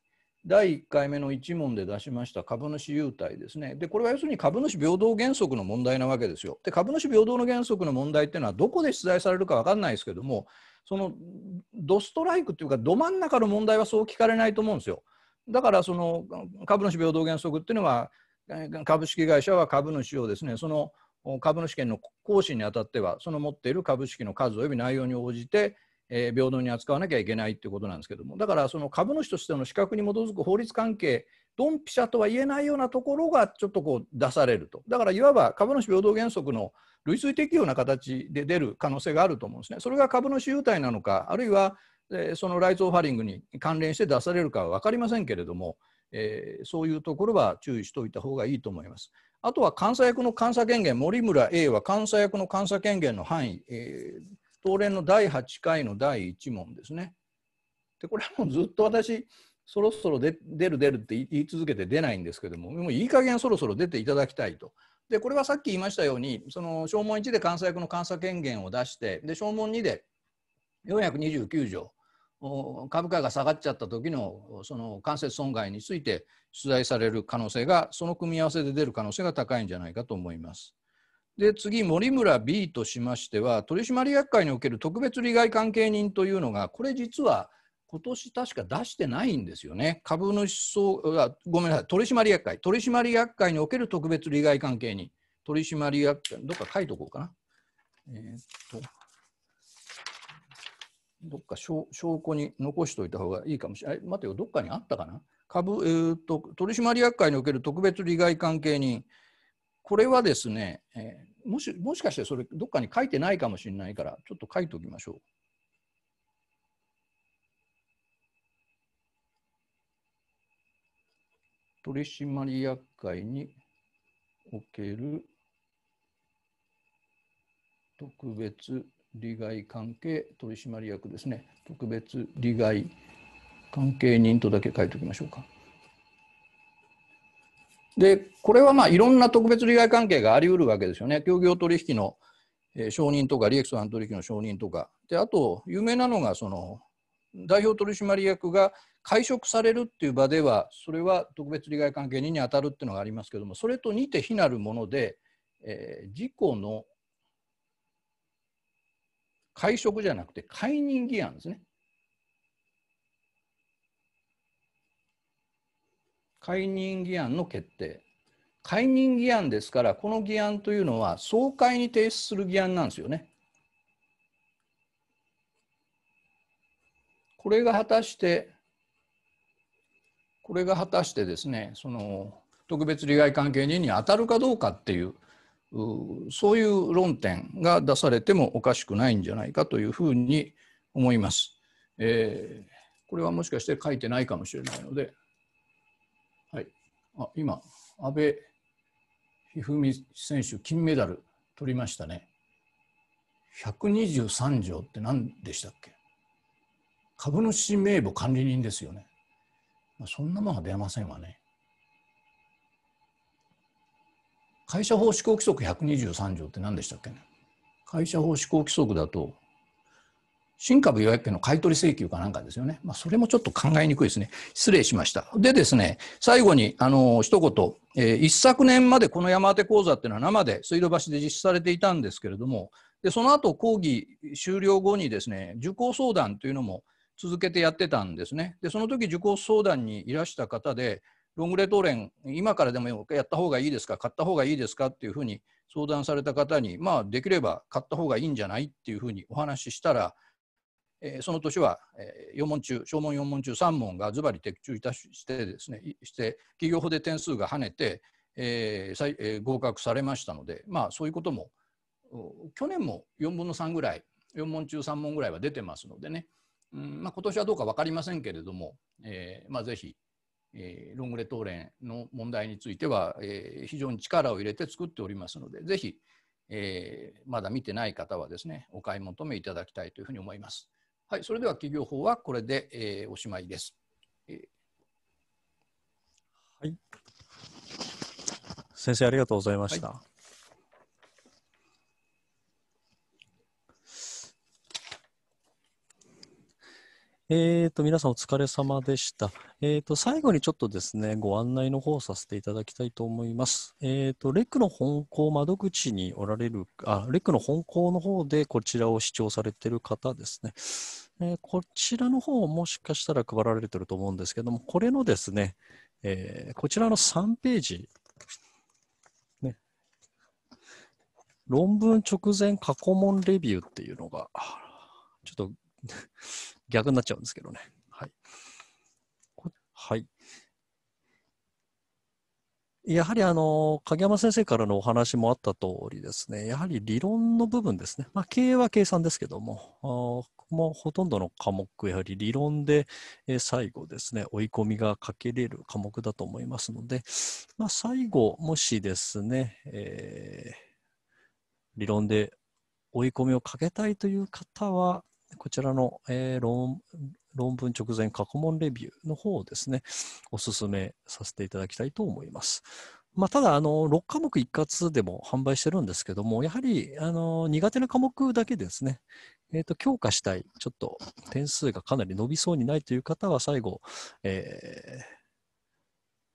第1回目の1問で出しました株主優待ですね。で、これは要するに株主平等原則の問題なわけですよ。で、株主平等の原則の問題っていうのはどこで出題されるか分かんないですけども、そのドストライクっていうか、ど真ん中の問題はそう聞かれないと思うんですよ。だから、その株主平等原則っていうのは、株式会社は株主をですね、その株主権の行使にあたってはその持っている株式の数及び内容に応じて、えー、平等に扱わなきゃいけないっていうことなんですけどもだからその株主としての資格に基づく法律関係ドンピシャとは言えないようなところがちょっとこう出されるとだからいわば株主平等原則の類推適用な形で出る可能性があると思うんですね。それが株主優待なのかあるいはそのライツ・オファリングに関連して出されるかは分かりませんけれども、えー、そういうところは注意しておいた方がいいと思います。あとは監査役の監査権限、森村 A は監査役の監査権限の範囲、えー、東連の第8回の第1問ですね。でこれはもうずっと私、そろそろ出る出るって言い続けて出ないんですけども、もういい加減そろそろ出ていただきたいと。で、これはさっき言いましたように、その証文1で監査役の監査権限を出して、で、証文2で429条、株価が下がっちゃった時のその間接損害について出題される可能性がその組み合わせで出る可能性が高いんじゃないかと思います。で次森村 B としましては取締役会における特別利害関係人というのがこれ実は今年確か出してないんですよね株主総ごめんなさい取締役会取締役会における特別利害関係人取締役どっか書いとこうかな。えー、っとどっか証拠に残しておいた方がいいかもしれない。待てよ、どっかにあったかな株、えーと、取締役会における特別利害関係人、これはですね、えー、もしもしかしてそれ、どっかに書いてないかもしれないから、ちょっと書いておきましょう。取締役会における特別利害関係取締役ですね、特別利害関係人とだけ書いておきましょうか。で、これはまあいろんな特別利害関係があり得るわけですよね。協業取引の、え承認とか、利益相反取引の承認とか。で、あと、有名なのが、その、代表取締役が解職されるっていう場では、それは特別利害関係人に当たるっていうのがありますけども、それと似て非なるもので、えー、自己の解職じゃなくて解任議案ですね。解任議案の決定。解任議案ですから、この議案というのは総会に提出する議案なんですよね。これが果たして、これが果たしてですね、その特別利害関係人に当たるかどうかっていうそういう論点が出されてもおかしくないんじゃないかというふうに思います。えー、これはもしかして書いてないかもしれないので、はい、あ今、阿部一二三選手、金メダル取りましたね。123条って何でしたっけ株主名簿管理人ですよね。まあ、そんなもんは出ませんわね。会社法施行規則123条って何でしたっけね会社法施行規則だと新株予約権の買取請求かなんかですよね。まあ、それもちょっと考えにくいですね。失礼しました。でですね、最後に、あの、一言、えー、一昨年までこの山手講座っていうのは生で水道橋で実施されていたんですけれども、で、その後講義終了後にですね、受講相談というのも続けてやってたんですね。で、その時受講相談にいらした方で、ロングレート連今からでもやった方がいいですか買った方がいいですかっていうふうに相談された方にまあできれば買った方がいいんじゃないっていうふうにお話ししたら、えー、その年は、えー、4問中小問4問中3問がズバリ的中いたしてですねして企業法で点数が跳ねて、えーえー、合格されましたのでまあそういうことも去年も4分の3ぐらい4問中3問ぐらいは出てますのでね、うんまあ、今年はどうか分かりませんけれども、えーまあ、ぜひえー、ロングレ答連の問題については、えー、非常に力を入れて作っておりますのでぜひ、えー、まだ見てない方はですねお買い求めいただきたいというふうに思います。はい、それでは企業法はこれで、えー、おしまいです。えー、はい、先生ありがとうございました。はいえーと、皆さんお疲れ様でした。えーと、最後にちょっとですね、ご案内の方をさせていただきたいと思います。えーと、レクの本校窓口におられる、あ、レクの本校の方でこちらを視聴されている方ですね。えー、こちらの方もしかしたら配られてると思うんですけども、これのですね、えー、こちらの3ページ、ね、論文直前過去問レビューっていうのが、ちょっと逆になっちゃうんですけどね。はい。はい。やはりあの影山先生からのお話もあった通りですね、やはり理論の部分ですね、まあ、経営は計算ですけども、もうほとんどの科目、やはり理論で、え最後ですね、追い込みがかけれる科目だと思いますので、まあ、最後、もしですね、えー、理論で追い込みをかけたいという方は、こちらの、えー、論文直前過去問レビューの方をですね、お勧めさせていただきたいと思います。まあ、ただあの、6科目一括でも販売してるんですけども、やはりあの苦手な科目だけですね、えーと、強化したい、ちょっと点数がかなり伸びそうにないという方は、最後、えー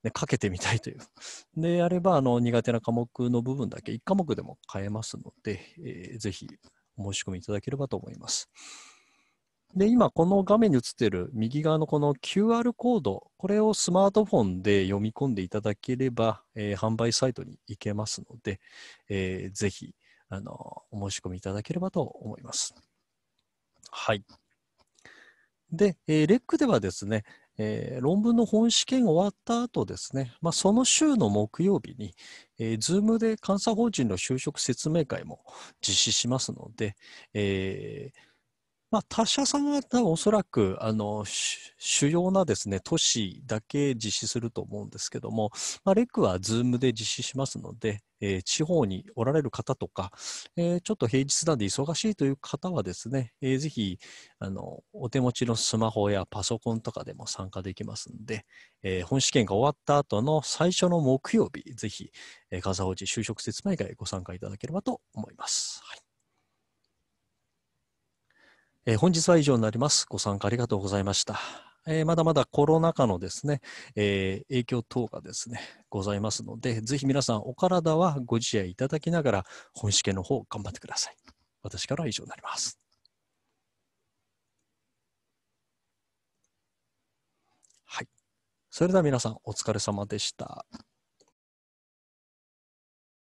ね、かけてみたいという。で、あれば、あの、苦手な科目の部分だけ、1科目でも変えますので、えー、ぜひお申し込みいただければと思います。で、今、この画面に映っている右側のこの QR コード、これをスマートフォンで読み込んでいただければ、えー、販売サイトに行けますので、えー、ぜひ、あの、お申し込みいただければと思います。はい。で、えー、レックではですね、えー、論文の本試験終わった後ですね、まあ、その週の木曜日に、えー、Zoom で監査法人の就職説明会も実施しますので、えーまあ、他社さんはおそらくあの主要なです、ね、都市だけ実施すると思うんですけども、まあ、レックは Zoom で実施しますので、えー、地方におられる方とか、えー、ちょっと平日なんで忙しいという方はですね、えー、ぜひあのお手持ちのスマホやパソコンとかでも参加できますので、え本試験が終わった後の最初の木曜日、ぜひ、えー、笠穂地就職説明会ご参加いただければと思います。はいえー、本日は以上になります。ご参加ありがとうございました。えー、まだまだコロナ禍のですね、えー、影響等がですね、ございますので、ぜひ皆さんお体はご自愛いただきながら、本試験の方頑張ってください。私からは以上になります。はい。それでは皆さんお疲れ様でした。